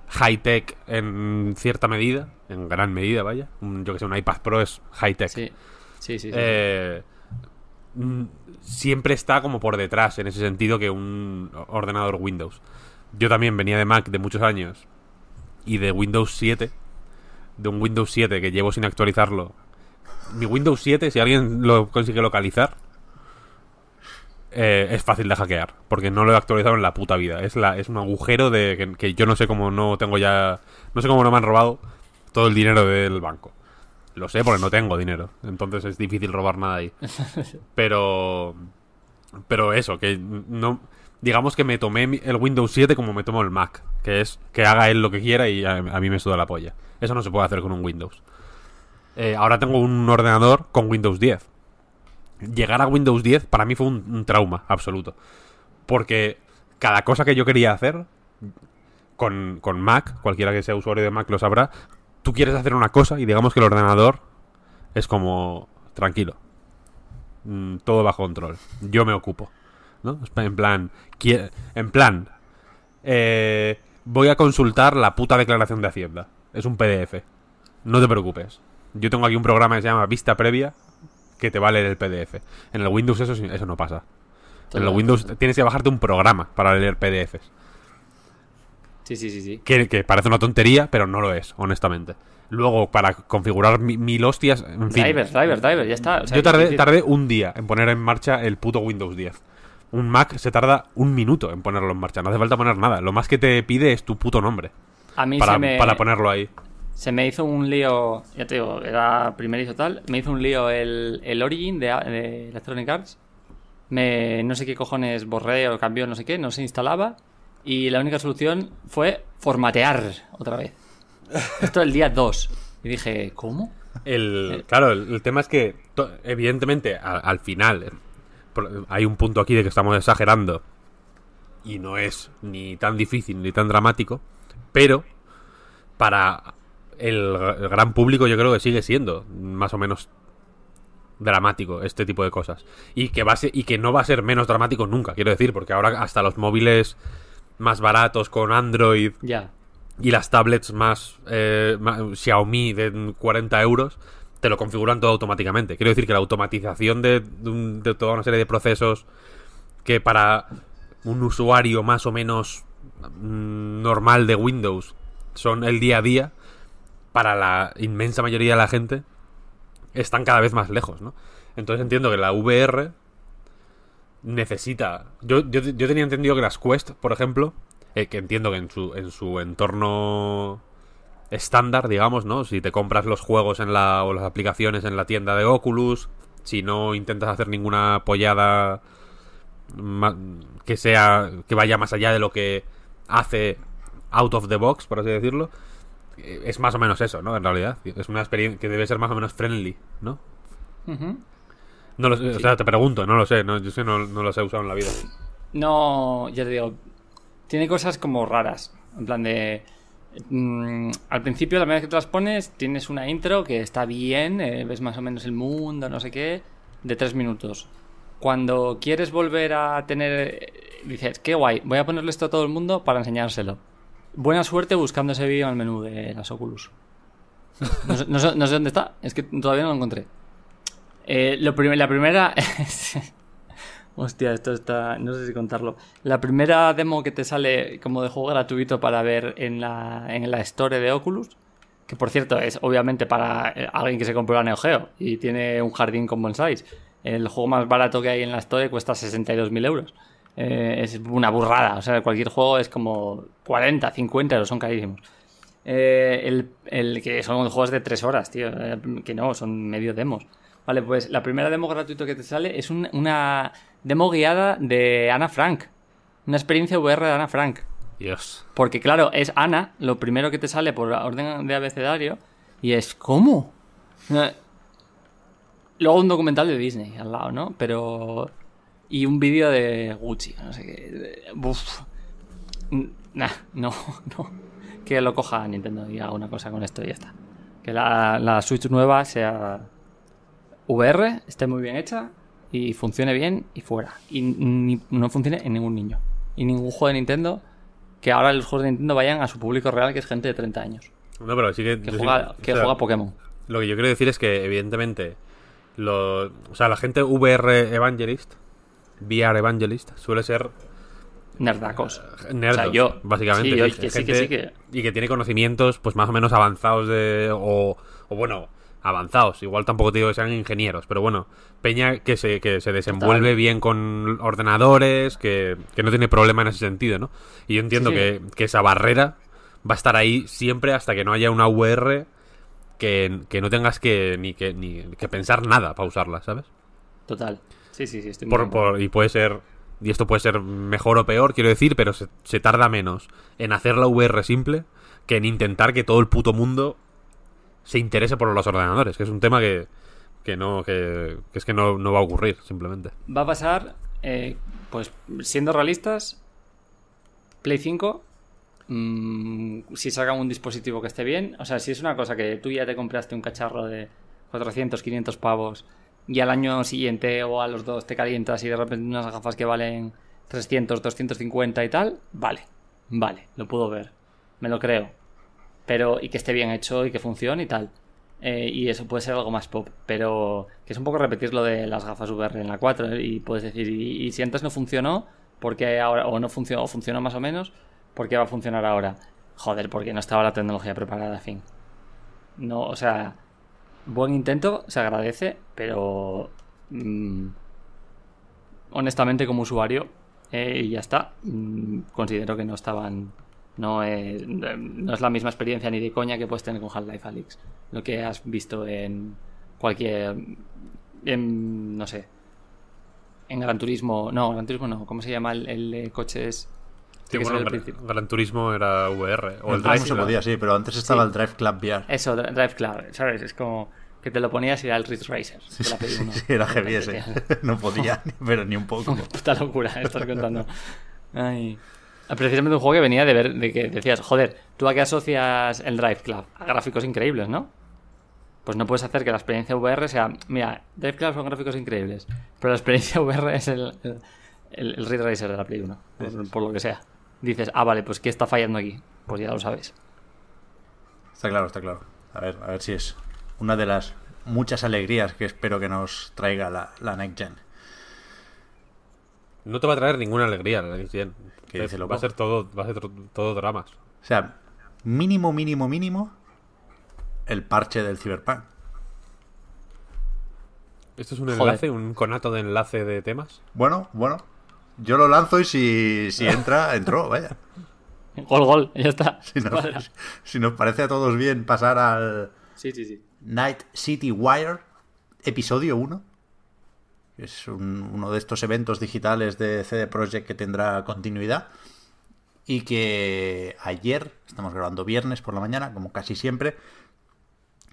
high-tech en cierta medida, en gran medida, vaya, yo que sé, un iPad Pro es high-tech. Sí, sí, sí. Eh, siempre está como por detrás en ese sentido que un ordenador Windows. Yo también venía de Mac de muchos años y de Windows 7, de un Windows 7 que llevo sin actualizarlo. Mi Windows 7, si alguien lo consigue localizar, eh, es fácil de hackear, porque no lo he actualizado en la puta vida. Es, la, es un agujero de que, yo no sé cómo no tengo ya... No sé cómo no me han robado todo el dinero del banco. Lo sé porque no tengo dinero, entonces es difícil robar nada ahí. Pero... Pero eso, que no... Digamos que me tomé el Windows 7 como me tomo el Mac, que es que haga él lo que quiera y a, mí me suda la polla. Eso no se puede hacer con un Windows. Eh, ahora tengo un ordenador con Windows 10 llegar a Windows 10 para mí fue un, trauma absoluto. Porque cada cosa que yo quería hacer con, Mac, cualquiera que sea usuario de Mac lo sabrá, tú quieres hacer una cosa y digamos que el ordenador es como tranquilo, mm, todo bajo control, yo me ocupo. ¿no? En plan, en plan eh, voy a consultar la puta declaración de Hacienda. Es un PDF. No te preocupes. Yo tengo aquí un programa que se llama Vista Previa, que te va a leer el PDF. En el Windows eso, eso no pasa. en el Windows tienes que bajarte un programa para leer PDFs. Sí, sí, sí, sí. Que, parece una tontería, pero no lo es, honestamente. Luego, para configurar mil hostias. En fin, driver ya está. yo tardé, un día en poner en marcha el puto Windows 10 un Mac se tarda un minuto en ponerlo en marcha. No hace falta poner nada. Lo más que te pide es tu puto nombre. A mí para ponerlo ahí. Se me hizo un lío, ya te digo, era primerizo tal, me hizo un lío el, el Origin de, Electronic Arts. Me, no sé qué cojones borré o cambió, no sé qué, no se instalaba. Y la única solución fue formatear otra vez. Esto el día 2. Y dije, ¿cómo? El, eh, claro, el, tema es que, evidentemente, al final, eh, hay un punto aquí de que estamos exagerando. Y no es ni tan difícil ni tan dramático. Pero para el, gran público yo creo que sigue siendo más o menos dramático este tipo de cosas. Y que, y que no va a ser menos dramático nunca, quiero decir, porque ahora hasta los móviles más baratos con Android y las tablets más, eh, Xiaomi de 40 euros te lo configuran todo automáticamente. Quiero decir que la automatización de, toda una serie de procesos que para un usuario más o menos mm, normal de Windows son el día a día, para la inmensa mayoría de la gente, están cada vez más lejos, ¿no? Entonces entiendo que la VR necesita... Yo, tenía entendido que las Quest, por ejemplo, eh, que entiendo que en su, en su entorno estándar, digamos, ¿no? Si te compras los juegos en la, o las aplicaciones en la tienda de Oculus, si no intentas hacer ninguna pollada que sea que vaya más allá de lo que hace out of the box, por así decirlo, eh, es más o menos eso, ¿no? En realidad. Es una experiencia que debe ser más o menos friendly, ¿no? No o sea, te pregunto, no lo sé, no, yo sé, no, no los he usado en la vida. No, ya te digo, tiene cosas como raras, en plan de... Mm, al principio, la medida que te las pones, tienes una intro que está bien, eh, ves más o menos el mundo, no sé qué, de tres minutos. Cuando quieres volver a tener... Dices, qué guay, voy a ponerle esto a todo el mundo para enseñárselo. Buena suerte buscando ese vídeo al el menú de las Oculus. No, sé, dónde está, es que todavía no lo encontré. Eh, la primera. Hostia, esto está. No sé si contarlo. La primera demo que te sale como de juego gratuito para ver en la, en Store de Oculus, que por cierto es obviamente para eh, alguien que se compró la Neo Geo y tiene un jardín con bonsáis. El juego más barato que hay en la Store cuesta 62.000 euros. Eh, es una burrada. O sea, cualquier juego es como 40, 50 lo son carísimos. Eh, el, que son juegos de 3 horas, tío. Eh, que no, son medio demos. Vale, pues la primera demo gratuita que te sale es una demo guiada de Ana Frank. Una experiencia VR de Ana Frank. Dios. Porque claro, es Ana, lo primero que te sale por orden de abecedario, y es ¿cómo? Luego un documental de Disney al lado, ¿no? Pero y un vídeo de Gucci. No sé qué. Nah, no, no. Que lo coja Nintendo y haga una cosa con esto y ya está. Que la, Switch nueva sea VR, esté muy bien hecha y funcione bien y fuera. Y no funcione en ningún niño. Y ningún juego de Nintendo que ahora los juegos de Nintendo vayan a su público real, que es gente de 30 años. No, pero sí que. Que, juega, juega Pokémon. Lo que yo quiero decir es que, evidentemente, lo, o sea, la gente VR Evangelist VR Evangelist suele ser Nerdacos. Eh, o yo, básicamente. Y que tiene conocimientos, pues más o menos avanzados de. O, bueno, avanzados. Igual tampoco te digo que sean ingenieros, pero bueno. Peña que se, que se desenvuelve bien con ordenadores, que, no tiene problema en ese sentido, ¿no? Y yo entiendo que, esa barrera va a estar ahí siempre hasta que no haya una VR que, no tengas que ni, que ni que pensar nada para usarla, ¿sabes? Total. Sí, sí, sí. por, y puede ser. Y esto puede ser mejor o peor, quiero decir, pero se, tarda menos en hacer la VR simple que en intentar que todo el puto mundo se interese por los ordenadores, que es un tema que, que no que, es que no, no, va a ocurrir, simplemente. Va a pasar, eh, pues siendo realistas, Play 5 mm, si saca un dispositivo que esté bien, o sea, si es una cosa que tú ya te compraste un cacharro de 400, 500 pavos y al año siguiente o a los dos te calientas y de repente unas gafas que valen 300, 250 y tal, vale, vale, lo puedo ver, me lo creo. Pero, y que esté bien hecho y que funcione y tal. Eh, y eso puede ser algo más pop, pero que es un poco repetir lo de las gafas VR en la 4 ¿eh? y puedes decir, y, y si antes no funcionó, porque ahora, o no funcionó, o funcionó más o menos, ¿por qué va a funcionar ahora? Joder, porque no estaba la tecnología preparada, fin. No, o sea, Buen intento, se agradece, pero mm, honestamente como usuario eh, y ya está, mm, considero que no estaban, no es, no es la misma experiencia ni de coña que puedes tener con Half-Life Alyx, lo que has visto en cualquier, en, no sé, en Gran Turismo, no, Gran Turismo no, ¿cómo se llama el, coche? Eh, coches? Sí, gran, Turismo era VR. O el, ah, Drive se podía, sí, pero antes estaba el Drive Club VR. Eso, Drive Club, ¿sabes? Es como que te lo ponías y era el Ridge Racer. Sí, la sí, sí, era GBS no podía, pero ni un poco. Puta locura, estás contando. Ah, Precisamente un juego que venía de ver, de que decías, joder, ¿tú a qué asocias el Drive Club? A gráficos increíbles, ¿no? Pues no puedes hacer que la experiencia VR sea, mira, Drive Club son gráficos increíbles, pero la experiencia VR es el, el, Racer de la Play 1, por lo que sea dices, ah, vale, pues ¿qué está fallando aquí? Pues ya lo sabes. Está claro, está claro. A ver, a ver si es una de las muchas alegrías que espero que nos traiga la, la Next Gen. No te va a traer ninguna alegría la Next Gen. va a ser todo, va a ser todo dramas. O sea, mínimo, mínimo, mínimo, el parche del Cyberpunk. ¿Esto es un enlace, un conato de enlace de temas? Bueno, bueno, yo lo lanzo y si, entra, entró, vaya. Gol, gol, ya está. Si nos, parece a todos bien pasar al Night City Wire, episodio 1. Es uno de estos eventos digitales de CD Projekt que tendrá continuidad. Y que ayer, estamos grabando viernes por la mañana, como casi siempre,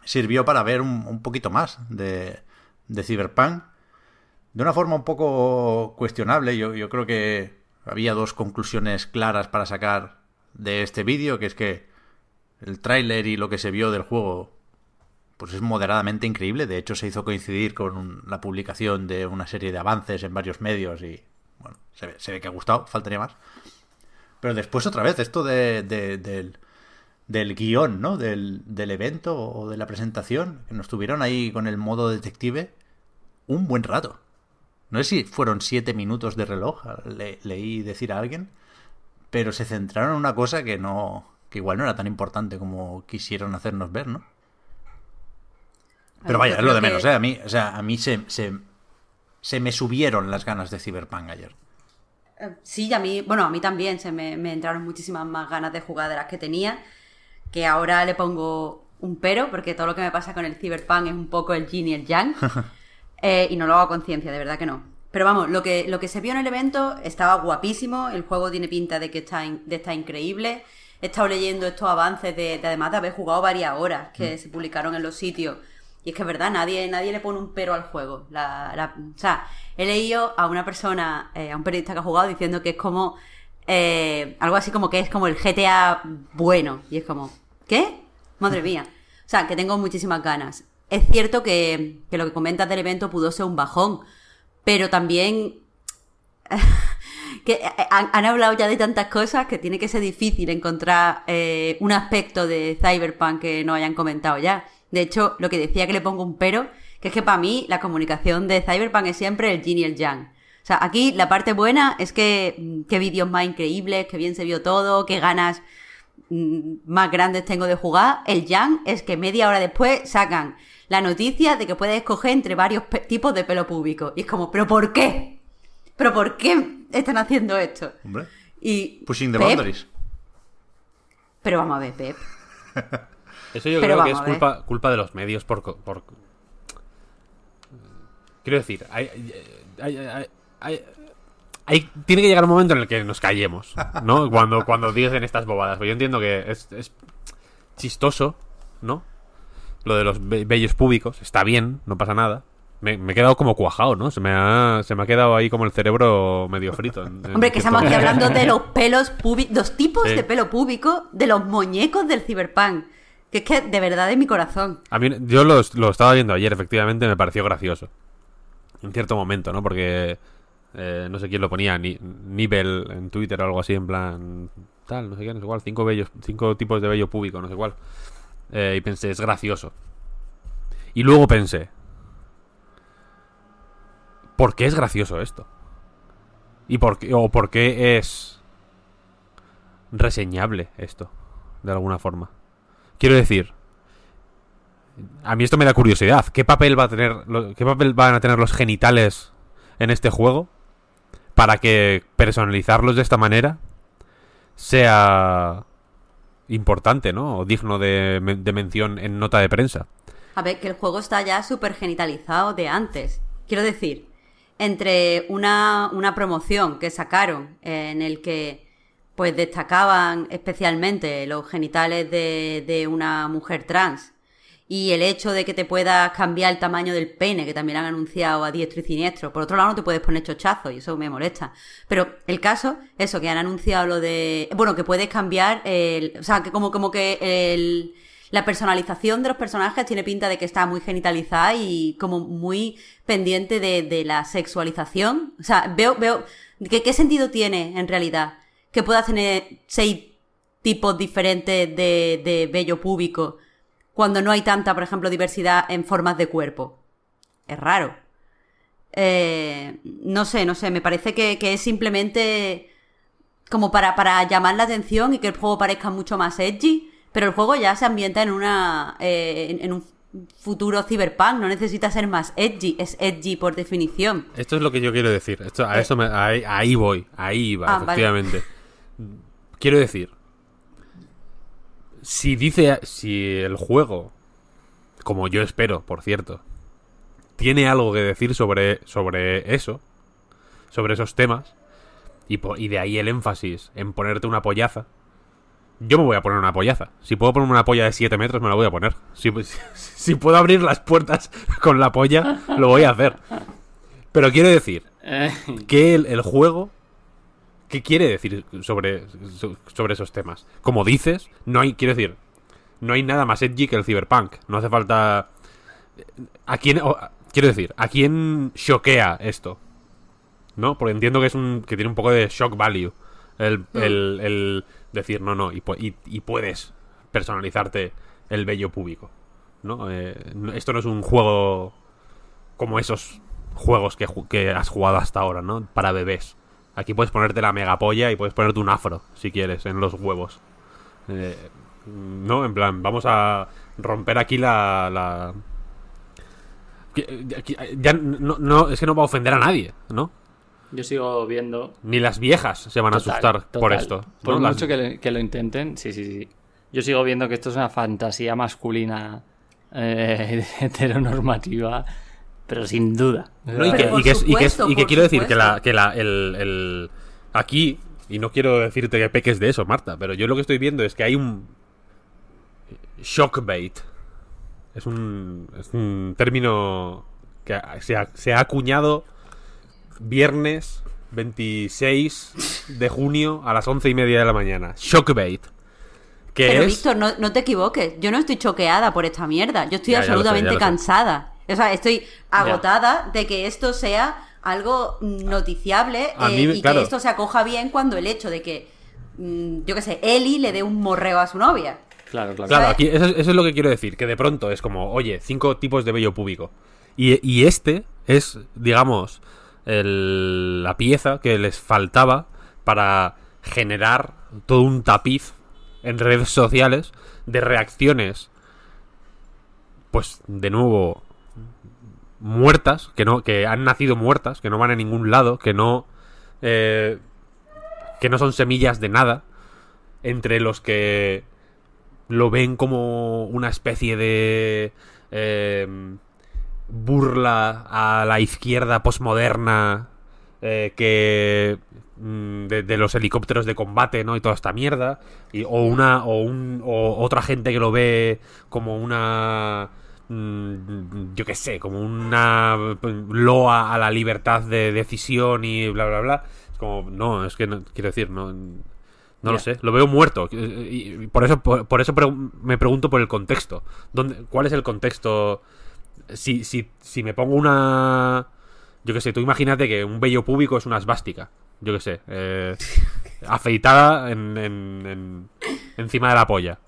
sirvió para ver un, poquito más de, de Cyberpunk de una forma un poco cuestionable. Yo, creo que había dos conclusiones claras para sacar de este vídeo, que es que el tráiler y lo que se vio del juego pues es moderadamente increíble. De hecho, se hizo coincidir con la publicación de una serie de avances en varios medios y, bueno, se ve, que ha gustado, faltaría más. Pero después otra vez, esto de, del, guión, ¿no? Del, del, evento o de la presentación, que nos tuvieron ahí con el modo detective un buen rato. No sé si fueron siete minutos de reloj, ah, leí decir a alguien, pero se centraron en una cosa que no. que igual no era tan importante como quisieron hacernos ver, ¿no? Pero vaya, es lo de menos, ¿eh? A mí, o sea, a mí se, me subieron las ganas de Cyberpunk ayer. Eh, sí, a mí, bueno, a mí también se me, entraron muchísimas más ganas de jugar de las que tenía, que ahora le pongo un pero, porque todo lo que me pasa con el Cyberpunk es un poco el yin y el yang. Eh, y no lo hago a conciencia, de verdad que no. Pero vamos, lo que, lo que se vio en el evento estaba guapísimo, el juego tiene pinta de que está, de está increíble. He estado leyendo estos avances de, además de haber jugado varias horas que mm. se publicaron en los sitios. Y es que es verdad, nadie, nadie le pone un pero al juego. La, o sea, he leído a una persona, eh, a un periodista que ha jugado, diciendo que es como eh, algo así como que es como el GTA bueno. Y es como, ¿qué? Madre mía. O sea, que tengo muchísimas ganas. Es cierto que, lo que comentas del evento pudo ser un bajón, pero también que han, hablado ya de tantas cosas que tiene que ser difícil encontrar eh, un aspecto de Cyberpunk que no hayan comentado ya. De hecho, lo que decía que le pongo un pero, que es que para mí la comunicación de Cyberpunk es siempre el Genial y el yang. O sea, aquí la parte buena es que mm, qué vídeos más increíbles, qué bien se vio todo, qué ganas mm, más grandes tengo de jugar. El yang es que media hora después sacan la noticia de que puedes escoger entre varios tipos de pelo público. Y es como, ¿pero por qué? ¿Pero por qué están haciendo esto? Hombre. Y Pushing the boundaries. Pero vamos a ver, Pep. Eso yo creo que es culpa, culpa de los medios por, por... Quiero decir, hay, tiene que llegar un momento en el que nos callemos, ¿no? Cuando, cuando dicen estas bobadas. Pues yo entiendo que es, es chistoso, ¿no? Lo de los bellos públicos está bien, no pasa nada. Me, he quedado como cuajado, ¿no? Se me, ha, se me ha quedado ahí como el cerebro medio frito. Hombre, que estamos aquí hablando de los pelos públicos, Dos tipos de pelo público de los muñecos del ciberpunk. Que es que de verdad de mi corazón. A mí, yo lo, lo estaba viendo ayer, efectivamente, me pareció gracioso. En cierto momento, ¿no? Porque eh, no sé quién lo ponía, ni, Nivel en Twitter o algo así, en plan tal, no sé qué, no sé cuál, cinco, bellos, cinco tipos de vello público, no sé cuál. Eh, y pensé, es gracioso. Y luego pensé, ¿por qué es gracioso esto? ¿Y por qué, o por qué es reseñable esto? De alguna forma. Quiero decir, a mí esto me da curiosidad. ¿Qué papel, va a tener, ¿Qué papel van a tener los genitales en este juego? Para que personalizarlos de esta manera sea importante, ¿no? O digno de, mención en nota de prensa. A ver, que el juego está ya súper genitalizado de antes. Quiero decir, entre una, una, promoción que sacaron en el que pues destacaban especialmente los genitales de una mujer trans y el hecho de que te puedas cambiar el tamaño del pene, que también han anunciado a diestro y siniestro. Por otro lado, no te puedes poner chochazo y eso me molesta. Pero el caso, eso, que han anunciado lo de... Bueno, que puedes cambiar el... O sea, que como, como que La personalización de los personajes tiene pinta de que está muy genitalizada y como muy pendiente de, la sexualización. O sea, veo, veo, ¿qué sentido tiene en realidad que puedas tener seis tipos diferentes de, de vello público cuando no hay tanta, por ejemplo, diversidad en formas de cuerpo. Es raro. Eh, no sé, no sé, me parece que, es simplemente como para, llamar la atención y que el juego parezca mucho más edgy, pero el juego ya se ambienta en una eh, en, un futuro cyberpunk, no necesita ser más edgy, es edgy por definición. Esto es lo que yo quiero decir, esto, a eh. ahí, voy, ahí va, ah, efectivamente. Quiero decir, si dice, si el juego, como yo espero, por cierto, tiene algo que decir sobre, sobre eso, sobre esos temas, y, y de ahí el énfasis en ponerte una pollaza, yo me voy a poner una pollaza. Si puedo ponerme una polla de 7 metros, me la voy a poner. Si, puedo abrir las puertas con la polla, lo voy a hacer. Pero quiero decir eh. que el juego ¿Qué quiere decir sobre, sobre esos temas? Como dices, no hay, quiero decir, no hay nada más edgy que el cyberpunk. No hace falta... ¿A quién, quiero decir, ¿a quién choquea esto? ¿No? Porque entiendo que es un que tiene un poco de shock value. El, mm. decir, no, no, y, puedes personalizarte el bello público. Eh, ¿no? esto no es un juego como esos juegos que, que has jugado hasta ahora, ¿no? Para bebés. Aquí puedes ponerte la megapolla y puedes ponerte un afro, si quieres, en los huevos. Eh, no, en plan, vamos a romper aquí la. no, es que no va a ofender a nadie, ¿no? Yo sigo viendo. Ni las viejas se van a asustar por esto. Por mucho que lo, intenten, sí, sí, sí. Yo sigo viendo que esto es una fantasía masculina eh, heteronormativa pero sin duda. y, que, quiero decir que, la, el, aquí, y no quiero decirte que peques de eso, Marta, pero yo lo que estoy viendo es que hay un shockbait. Es un, es un término que se ha, acuñado viernes 26 de junio a las once y media de la mañana. Shockbait. Que Pero Víctor, no, te equivoques. Yo no estoy choqueada por esta mierda. Yo estoy absolutamente cansada. O sea, estoy agotada de que esto sea algo noticiable eh, y que esto se acoja bien cuando el hecho de que, mm, yo qué sé, Eli le dé un morreo a su novia. Claro, claro. claro eso, es lo que quiero decir, que de pronto es como, oye, cinco tipos de vello público. Y, este es, digamos, la pieza que les faltaba para generar todo un tapiz en redes sociales de reacciones, pues de nuevo, muertas, que no, que han nacido muertas, que no van a ningún lado, que no. Eh, que no son semillas de nada. Entre los que lo ven como una especie de. Eh, burla a la izquierda posmoderna. Eh, que. Mm, de, los helicópteros de combate, ¿no? Y toda esta mierda. o una. O, un, o otra gente que lo ve como una Mm, yo qué sé, como una pues, loa a la libertad de decisión y bla, bla, bla. Es como, no, es que no, quiero decir, no, no lo sé, lo veo muerto. Y por eso, por, eso me pregunto por el contexto. ¿Cuál es el contexto? Si, si, si me pongo una... Yo qué sé, tú imagínate que un bello público es una asbástica, Yo qué sé. Eh, afeitada en, en, encima de la polla.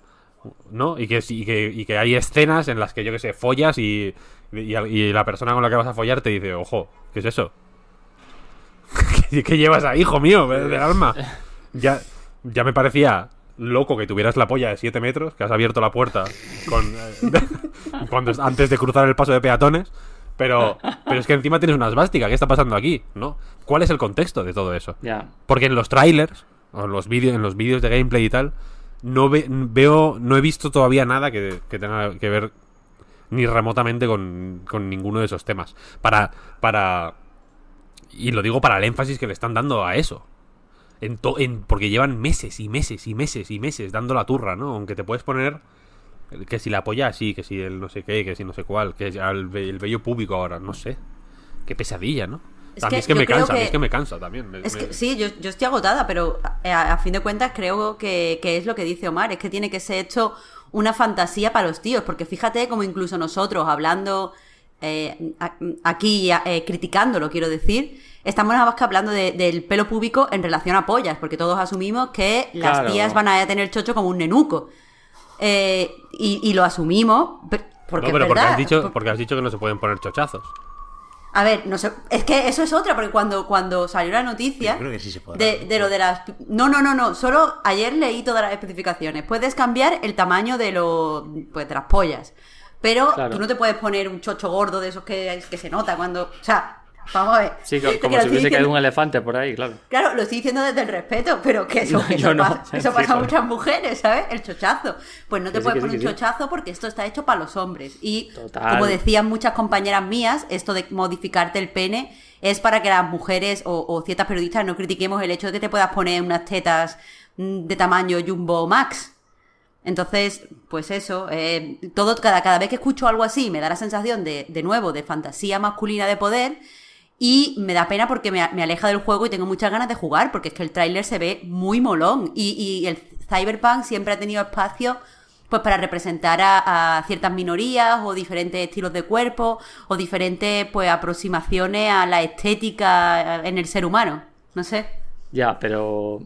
¿no? Y que, que, hay escenas en las que, yo que sé, follas y, la persona con la que vas a follar te dice, ojo, ¿qué es eso? ¿Qué, llevas ahí, hijo mío, del alma? Ya, ya me parecía loco que tuvieras la polla de 7 metros, que has abierto la puerta eh, cuando, antes de cruzar el paso de peatones, pero, pero es que encima tienes una asbástica, ¿qué está pasando aquí? ¿No? ¿Cuál es el contexto de todo eso? Porque en los trailers, o los en los vídeos de gameplay y tal, no veo, no he visto todavía nada que, tenga que ver ni remotamente con, ninguno de esos temas. Para, para, y lo digo para el énfasis que le están dando a eso. En en, porque llevan meses y meses y meses y meses dando la turra, ¿no? Aunque te puedes poner que si la apoya así, que si el no sé qué, que si no sé cuál, que el, el bello público ahora, no sé. Qué pesadilla, ¿no? Es es que me cansa, es que me cansa también. Sí, yo, estoy agotada, pero a, fin de cuentas creo que, es lo que dice Omar, es que tiene que ser hecho una fantasía para los tíos, porque fíjate como incluso nosotros hablando eh, aquí, criticando eh, criticándolo, quiero decir, estamos nada más que hablando del pelo público en relación a pollas, porque todos asumimos que las tías van a tener chocho como un nenuco. Eh, y, lo asumimos. Porque porque, dicho, porque has dicho que no se pueden poner chochazos. A ver, no sé, es que eso es otra, porque cuando, cuando salió la noticia creo que sí se puede. de, de, lo de las... No, no, no, no, solo ayer leí todas las especificaciones. Puedes cambiar el tamaño de, lo, pues, de las pollas, pero tú no te puedes poner un chocho gordo de esos que, que se nota cuando... O sea, Vamos a ver. Sí, como, si hubiese caído un elefante por ahí, claro. Claro, lo estoy diciendo desde el respeto, pero que eso, pasa, a muchas mujeres, ¿sabes? El chochazo. Pues no te puedes poner un chochazo porque esto está hecho para los hombres. Y como decían muchas compañeras mías, esto de modificarte el pene es para que las mujeres o, ciertas periodistas no critiquemos el hecho de que te puedas poner unas tetas mm, de tamaño jumbo max. Entonces, pues eso, eh, cada, cada vez que escucho algo así me da la sensación de, de nuevo, de fantasía masculina de poder y me da pena porque me, aleja del juego y tengo muchas ganas de jugar, porque es que el tráiler se ve muy molón. Y, el Cyberpunk siempre ha tenido espacio pues para representar a, ciertas minorías o diferentes estilos de cuerpo o diferentes pues aproximaciones a la estética en el ser humano. No sé. Ya, pero...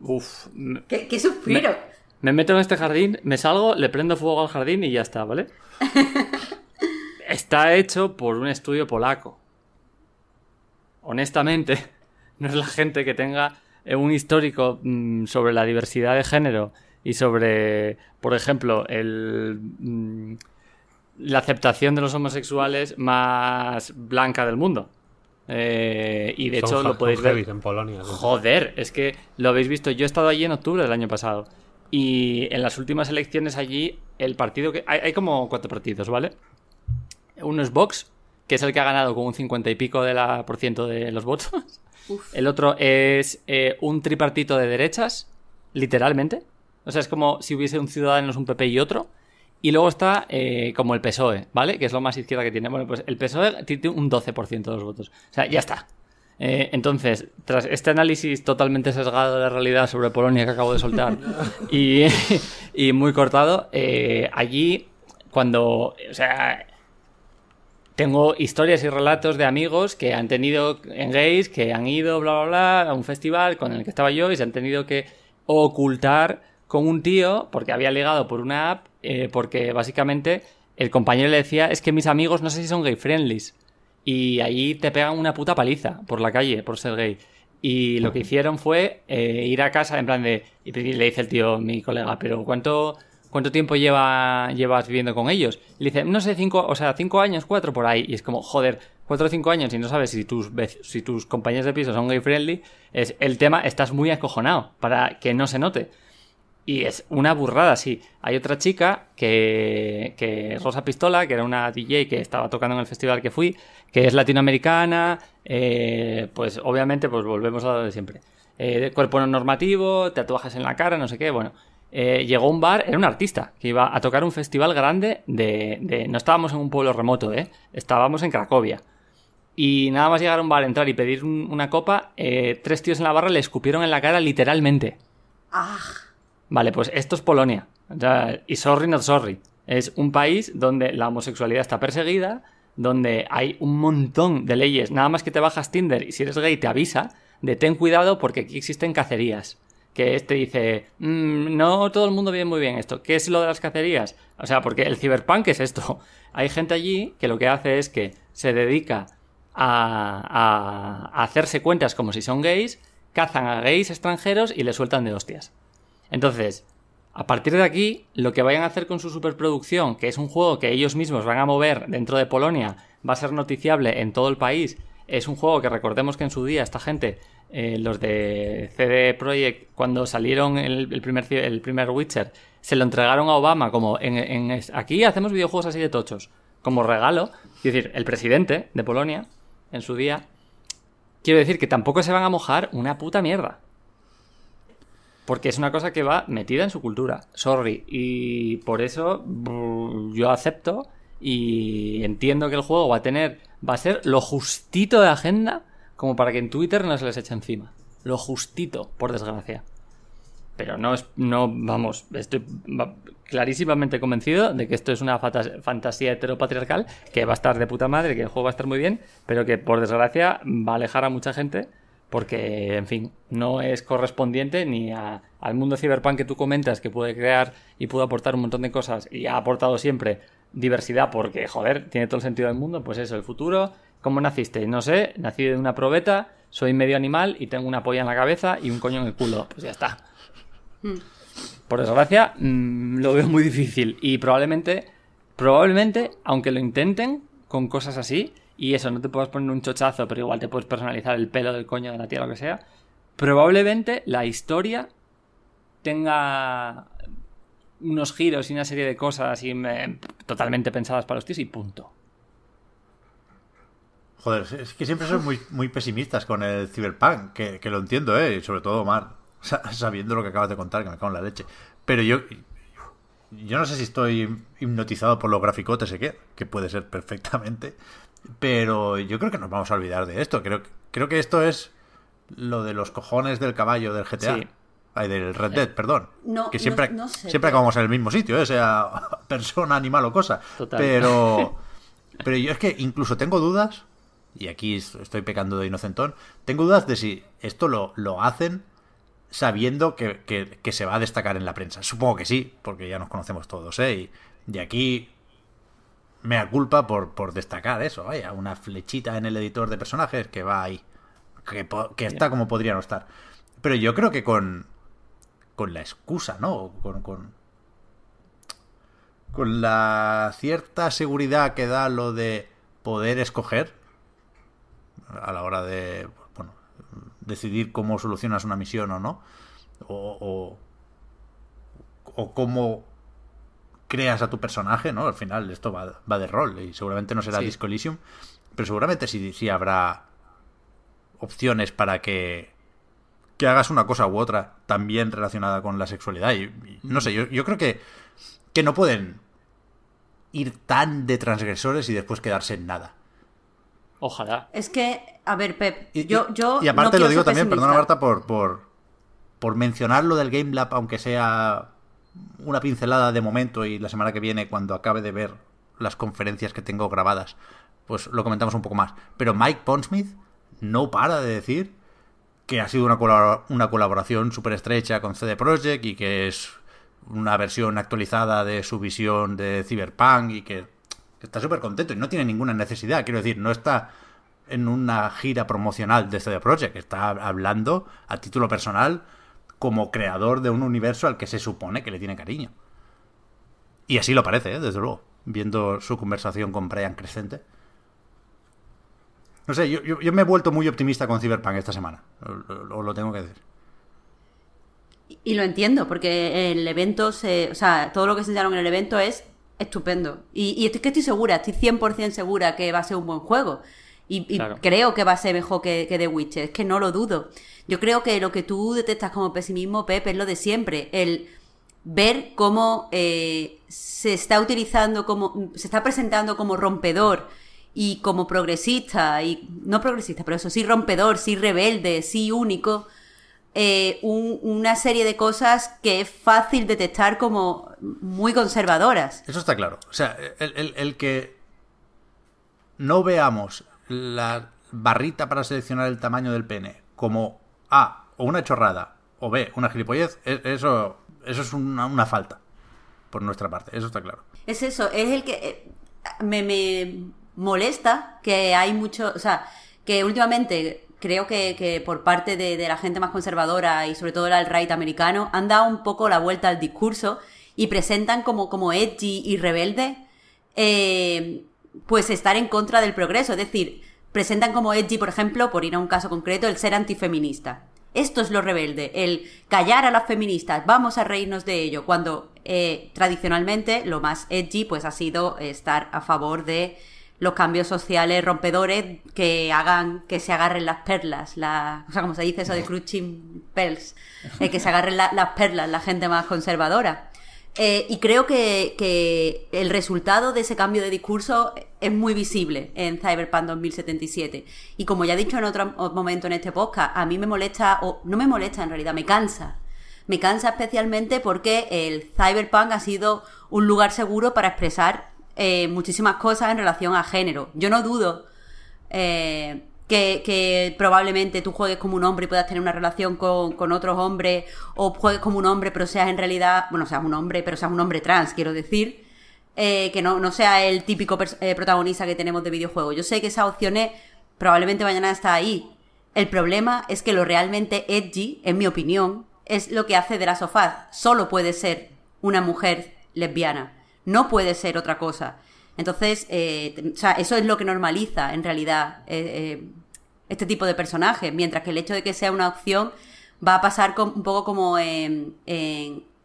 Uf. ¿Qué, qué me meto en este jardín, me salgo, le prendo fuego al jardín y ya está, ¿vale? está hecho por un estudio polaco. Honestamente, no es la gente que tenga eh, un histórico mm, sobre la diversidad de género y sobre, por ejemplo, el, mm, la aceptación de los homosexuales más blanca del mundo. Eh, y de hecho lo podéis ver. En Polonia, Joder, es que lo habéis visto. Yo he estado allí en octubre del año pasado. Y en las últimas elecciones allí, el partido que. hay como cuatro partidos, ¿vale? Uno es Vox, que es el que ha ganado con un 50 y pico de la, por ciento de los votos. El otro es eh, un tripartito de derechas, literalmente. O sea, es como si hubiese un Ciudadanos, un PP y otro. Y luego está eh, como el PSOE, ¿vale? Que es lo más izquierda que tiene. Bueno, pues el PSOE tiene un 12% de los votos. O sea, ya está. Eh, entonces, tras este análisis totalmente sesgado de la realidad sobre Polonia que acabo de soltar y, y muy cortado, allí cuando... O sea, tengo historias y relatos de amigos que han tenido en gays, que han ido, bla, bla, bla, a un festival con el que estaba yo y se han tenido que ocultar con un tío porque había ligado por una app, eh, porque básicamente el compañero le decía, es que mis amigos no sé si son gay friendlies. Y ahí te pegan una puta paliza por la calle por ser gay. Y lo que hicieron fue eh, ir a casa en plan de... Y le dice el tío, mi colega, pero ¿cuánto ¿cuánto tiempo lleva, llevas viviendo con ellos? Y le dice, no sé, cinco, o sea, cinco años, cuatro por ahí. Y es como, joder, cuatro o cinco años y no sabes si tus, si tus compañeros de piso son gay friendly, es el tema, estás muy acojonado para que no se note. Y es una burrada, sí. Hay otra chica que, que Rosa Pistola, que era una DJ que estaba tocando en el festival que fui, que es latinoamericana, eh, pues obviamente pues volvemos a lo de siempre. Eh, cuerpo no normativo, tatuajes en la cara, no sé qué, bueno. Eh, llegó un bar, era un artista que iba a tocar un festival grande de, No estábamos en un pueblo remoto, ¿eh? Estábamos en Cracovia. Y nada más llegar a un bar, entrar y pedir una copa, eh, tres tíos en la barra le escupieron en la cara literalmente. Ah. Vale, pues esto es Polonia. y sorry, not sorry. Es un país donde la homosexualidad está perseguida, donde hay un montón de leyes. Nada más que te bajas Tinder y si eres gay te avisa de ten cuidado porque aquí existen cacerías que este dice, mm, no todo el mundo ve muy bien esto. ¿Qué es lo de las cacerías? O sea, porque el ciberpunk es esto. Hay gente allí que lo que hace es que se dedica a, a, hacerse cuentas como si son gays, cazan a gays extranjeros y le sueltan de hostias. Entonces, a partir de aquí, lo que vayan a hacer con su superproducción, que es un juego que ellos mismos van a mover dentro de Polonia, va a ser noticiable en todo el país, es un juego que recordemos que en su día esta gente eh, los de CD Projekt, cuando salieron el, primer, Witcher, se lo entregaron a Obama como aquí hacemos videojuegos así de tochos, como regalo. Es decir, el presidente de Polonia, en su día, quiero decir que tampoco se van a mojar una puta mierda. Porque es una cosa que va metida en su cultura. Sorry. Y por eso yo acepto y entiendo que el juego va a tener. Va a ser lo justito de agenda como para que en Twitter no se les eche encima. Lo justito, por desgracia. Pero no es, no, vamos, estoy clarísimamente convencido de que esto es una fantasía heteropatriarcal que va a estar de puta madre, que el juego va a estar muy bien, pero que por desgracia va a alejar a mucha gente porque, en fin, no es correspondiente ni al mundo cyberpunk que tú comentas, que puede crear y puede aportar un montón de cosas y ha aportado siempre diversidad porque, joder, tiene todo el sentido del mundo, pues eso, el futuro, ¿Cómo naciste? No sé, nací de una probeta, soy medio animal y tengo una polla en la cabeza y un coño en el culo. Pues ya está. Hmm. Por desgracia, mm, lo veo muy difícil. Y probablemente, probablemente, aunque lo intenten con cosas así, y eso, no te puedes poner un chochazo, pero igual te puedes personalizar el pelo del coño de la tía, lo que sea, probablemente la historia tenga unos giros y una serie de cosas totalmente pensadas para los tíos y punto. Joder, es que siempre son muy, muy pesimistas con el Cyberpunk, que, lo entiendo, ¿eh? sobre todo Omar, sabiendo lo que acabas de contar, que me cago en la leche. Pero yo, yo no sé si estoy hipnotizado por los graficotes, sé qué, que puede ser perfectamente, pero yo creo que nos vamos a olvidar de esto. Creo, creo que esto es lo de los cojones del caballo del GTA. Sí. Ay, del Red Dead, perdón. que siempre, siempre acabamos en el mismo sitio, ¿eh? sea persona, animal o cosa. Pero, pero yo es que incluso tengo dudas y aquí estoy pecando de inocentón, tengo dudas de si esto lo, hacen sabiendo que, se va a destacar en la prensa. Supongo que sí, porque ya nos conocemos todos, ¿eh? Y de aquí me culpa por, por destacar eso, vaya, una flechita en el editor de personajes que va ahí, que, que está como podría no estar. Pero yo creo que con, con la excusa, ¿no? Con, con, con la cierta seguridad que da lo de poder escoger, a la hora de decidir cómo solucionas una misión o no, o, cómo creas a tu personaje, ¿no? Al final esto va, de rol y seguramente no será pero seguramente sí, habrá opciones para que, hagas una cosa u otra también relacionada con la sexualidad. y no sé, yo, yo, creo que, que no pueden ir tan de transgresores y después quedarse en nada. Ojalá. Es que, a ver, Pep, yo, yo. Y aparte lo digo también, perdona Marta, por, por, por mencionar lo del Game Lab, aunque sea una pincelada de momento y la semana que viene, cuando acabe de ver las conferencias que tengo grabadas, pues lo comentamos un poco más. Pero Mike Pondsmith no para de decir que ha sido una, una colaboración súper estrecha con CD Projekt y que es una versión actualizada de su visión de Cyberpunk y que está súper contento y no tiene ninguna necesidad. Quiero decir, no está en una gira promocional de CD Projekt, está hablando a título personal como creador de un universo al que se supone que le tiene cariño. Y así lo parece, ¿eh? desde luego, viendo su conversación con Brian Crescente. No sé, yo, me he vuelto muy optimista con Cyberpunk esta semana, os lo tengo que decir. Y lo entiendo, porque el evento, se, o sea, todo lo que se enseñaron en el evento es estupendo. Y, y estoy, que estoy segura, estoy 100% segura que va a ser un buen juego. Y, creo que va a ser mejor que, que, The Witcher, es que no lo dudo. Yo creo que lo que tú detectas como pesimismo, Pepe, es lo de siempre. El ver cómo eh, se está utilizando como. se está presentando como rompedor y como progresista, y. no progresista, pero eso sí rompedor, sí rebelde, sí único. Eh, una serie de cosas que es fácil detectar como muy conservadoras. Eso está claro. O sea, el, que no veamos la barrita para seleccionar el tamaño del pene como A, o una chorrada, o B, una gilipollez, e, eso, eso es una, falta por nuestra parte, eso está claro. Es eso, es el que eh, me, molesta que hay mucho, o sea, que últimamente creo que, por parte de, de, la gente más conservadora y sobre todo el right americano han dado un poco la vuelta al discurso y presentan como, como edgy y rebelde, eh, pues estar en contra del progreso. Es decir, presentan como edgy, por ejemplo, por ir a un caso concreto, el ser antifeminista. Esto es lo rebelde, el callar a las feministas, vamos a reírnos de ello, cuando eh, tradicionalmente lo más edgy pues ha sido estar a favor de los cambios sociales rompedores que hagan que se agarren las perlas, la, o sea, como se dice eso de Crutching pearls, eh, que se agarren las perlas la gente más conservadora. Eh, y creo que, el resultado de ese cambio de discurso es muy visible en Cyberpunk 2077. Y como ya he dicho en otro momento en este podcast, a mí me molesta, o no me molesta en realidad, me cansa. Me cansa especialmente porque el Cyberpunk ha sido un lugar seguro para expresar eh, muchísimas cosas en relación a género. Yo no dudo eh, que, probablemente tú juegues como un hombre y puedas tener una relación con, con, otros hombres, o juegues como un hombre, pero seas en realidad, bueno, seas un hombre, pero seas un hombre trans, quiero decir, eh, que no, no, sea el típico eh, protagonista que tenemos de videojuego. Yo sé que esas opciones probablemente mañana está ahí. El problema es que lo realmente edgy, en mi opinión, es lo que hace de la sofá. Solo puede ser una mujer lesbiana. No puede ser otra cosa. Entonces, eh, o sea, eso es lo que normaliza en realidad eh, eh, este tipo de personajes, mientras que el hecho de que sea una opción va a pasar un poco como en,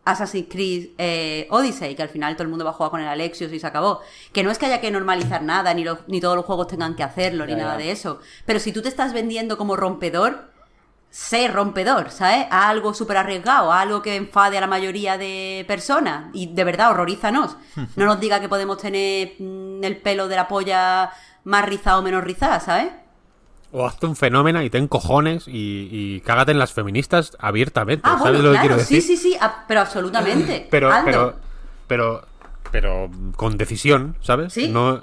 Assassin's Creed Odyssey, que al final todo el mundo va a jugar con el Alexios y se acabó. Que no es que haya que normalizar nada, ni, todos los juegos tengan que hacerlo, ni nada de eso. Pero si tú te estás vendiendo como rompedor, ser rompedor, ¿sabes? algo súper arriesgado, algo que enfade a la mayoría de personas. Y de verdad, horrorízanos. No nos diga que podemos tener mm, el pelo de la polla más rizado o menos rizada, ¿sabes? O hazte un fenómeno y ten cojones y, cágate en las feministas abiertamente. Ah, ¿Sabes lo claro, quiero decir? Sí, sí, sí, pero absolutamente. pero, pero, pero, con decisión, ¿sabes? Sí. No,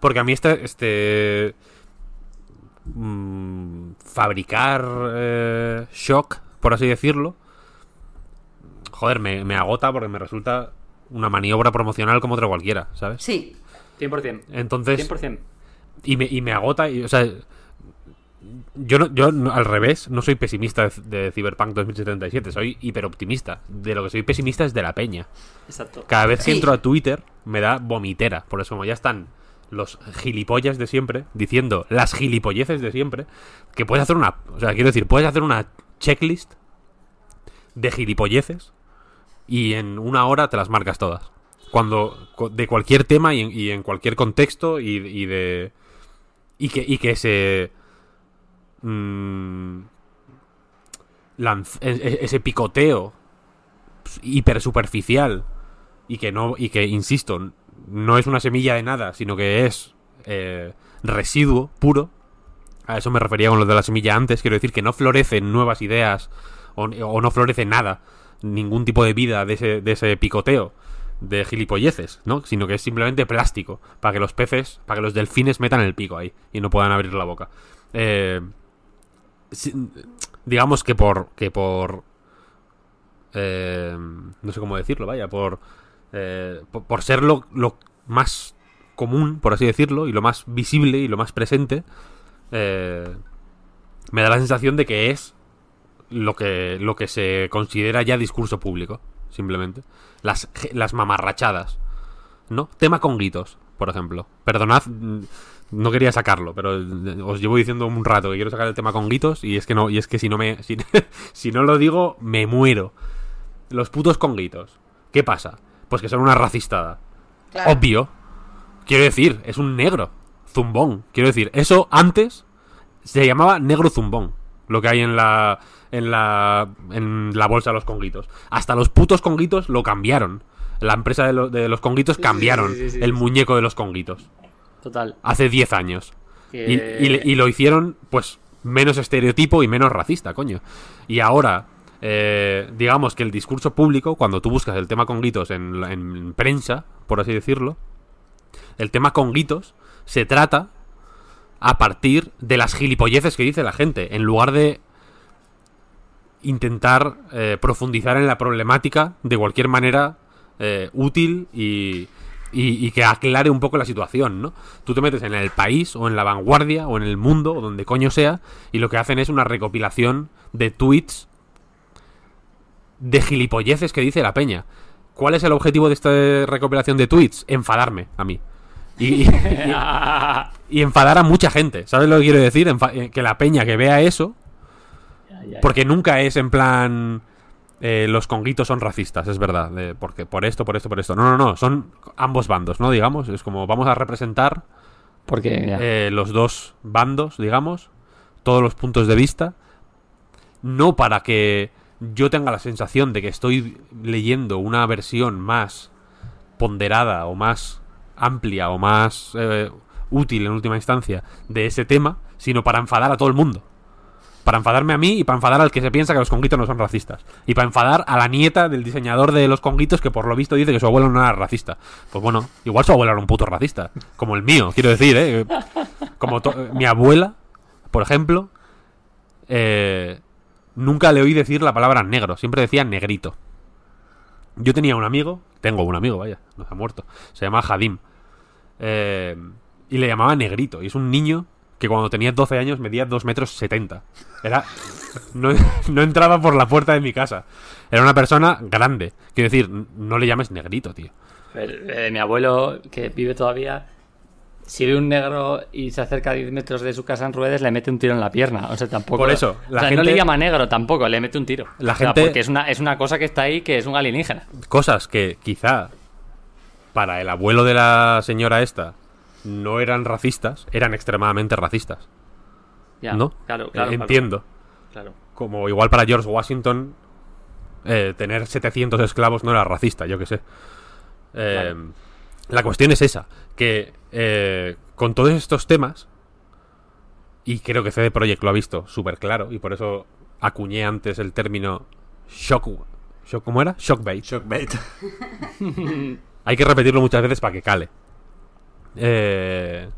porque a mí este, este Mm, fabricar eh, shock, por así decirlo, joder, me, agota porque me resulta una maniobra promocional como otra cualquiera, ¿sabes? Sí. 100%. Entonces... 100%. Y me, agota, y, o sea, yo, yo al revés, no soy pesimista de, Cyberpunk 2077, soy hiperoptimista. De lo que soy pesimista es de la peña. Exacto. Cada vez que entro a Twitter me da vomitera. Por eso, como ya están los gilipollas de siempre, diciendo las gilipolleces de siempre, que puedes hacer una. O sea, quiero decir, puedes hacer una checklist de gilipolleces y en una hora te las marcas todas. Cuando. de cualquier tema y en, cualquier contexto y, de. Y que, y que ese... Mm, e, e, ese picoteo hiper superficial y que no y que insisto no es una semilla de nada, sino que es eh, residuo puro. A eso me refería con lo de la semilla antes. Quiero decir que no florecen nuevas ideas o, no florece nada, ningún tipo de vida de ese, picoteo de gilipolleces, ¿no? Sino que es simplemente plástico para que los peces, para que los delfines metan el pico ahí y no puedan abrir la boca. Eh, digamos que por que por eh, no sé cómo decirlo, vaya, por eh, por, ser lo, más común, por así decirlo, y lo más visible y lo más presente, eh, me da la sensación de que es lo que, lo que se considera ya discurso público, simplemente. Las, mamarrachadas, ¿no? Tema con gritos, por ejemplo. Perdonad, mm, no quería sacarlo, pero eh, os llevo diciendo un rato que quiero sacar el tema con gritos y es que no, y es que si no me, si, no lo digo, me muero. Los putos con gritos ¿Qué pasa? Pues que son una racistada. Obvio. Quiero decir, es un negro. Zumbón. Quiero decir, eso antes se llamaba negro zumbón. Lo que hay en la. En la, en la bolsa de los conguitos. Hasta los putos conguitos lo cambiaron. La empresa de, los conguitos cambiaron el muñeco de los conguitos. Total. Hace 10 años. Y, y lo hicieron, pues, menos estereotipo y menos racista, coño. Y ahora, eh, digamos que el discurso público, cuando tú buscas el tema con gritos en, prensa, por así decirlo, el tema con gritos se trata a partir de las gilipolleces que dice la gente, en lugar de intentar eh, profundizar en la problemática de cualquier manera eh, útil y, que aclare un poco la situación, ¿no? Tú te metes en el país o en la vanguardia o en el mundo o donde coño sea y lo que hacen es una recopilación de tweets de gilipolleces que dice la peña. ¿Cuál es el objetivo de esta recopilación de tweets? Enfadarme a mí. Y, enfadar a mucha gente. ¿Sabes lo que quiero decir? Eh, que la peña que vea eso. Porque nunca es en plan. Eh, los conguitos son racistas, es verdad. porque por esto, por esto, por esto. No, no, no. Son ambos bandos, ¿no? Digamos. Es como vamos a representar. Porque. Eh, los dos bandos, digamos. Todos los puntos de vista. No para que yo tenga la sensación de que estoy leyendo una versión más ponderada o más amplia o más eh, útil en última instancia de ese tema, sino para enfadar a todo el mundo. Para enfadarme a mí y para enfadar al que se piensa que los conguitos no son racistas. Y para enfadar a la nieta del diseñador de los conguitos que por lo visto dice que su abuelo no era racista. Pues bueno, igual su abuelo era un puto racista. Como el mío, quiero decir, ¿eh? Como mi abuela, por ejemplo, eh, Nunca le oí decir la palabra negro, siempre decía negrito. Yo tenía un amigo, tengo un amigo, vaya, nos ha muerto, se llama Jadim. Eh, y le llamaba negrito, y es un niño que cuando tenía 12 años medía 2 metros 70. Era. No, entraba por la puerta de mi casa. Era una persona grande. Quiero decir, no le llames negrito, tío. Eh, mi abuelo, que vive todavía, si ve un negro y se acerca a 10 metros de su casa en ruedas, le mete un tiro en la pierna. O sea, tampoco. Por eso. La gente... no le llama negro tampoco, le mete un tiro. La gente. porque es una, es una cosa que está ahí que es un alienígena. Cosas que quizá para el abuelo de la señora esta no eran racistas, eran extremadamente racistas. Ya, ¿No? Claro, claro. Entiendo. Como igual para George Washington, eh, tener 700 esclavos no era racista, yo qué sé. Eh, la cuestión es esa, que eh, con todos estos temas, y creo que CD Projekt lo ha visto súper claro, y por eso acuñé antes el término shock, ¿cómo era? Shockbait. Hay que repetirlo muchas veces para que cale. Eh,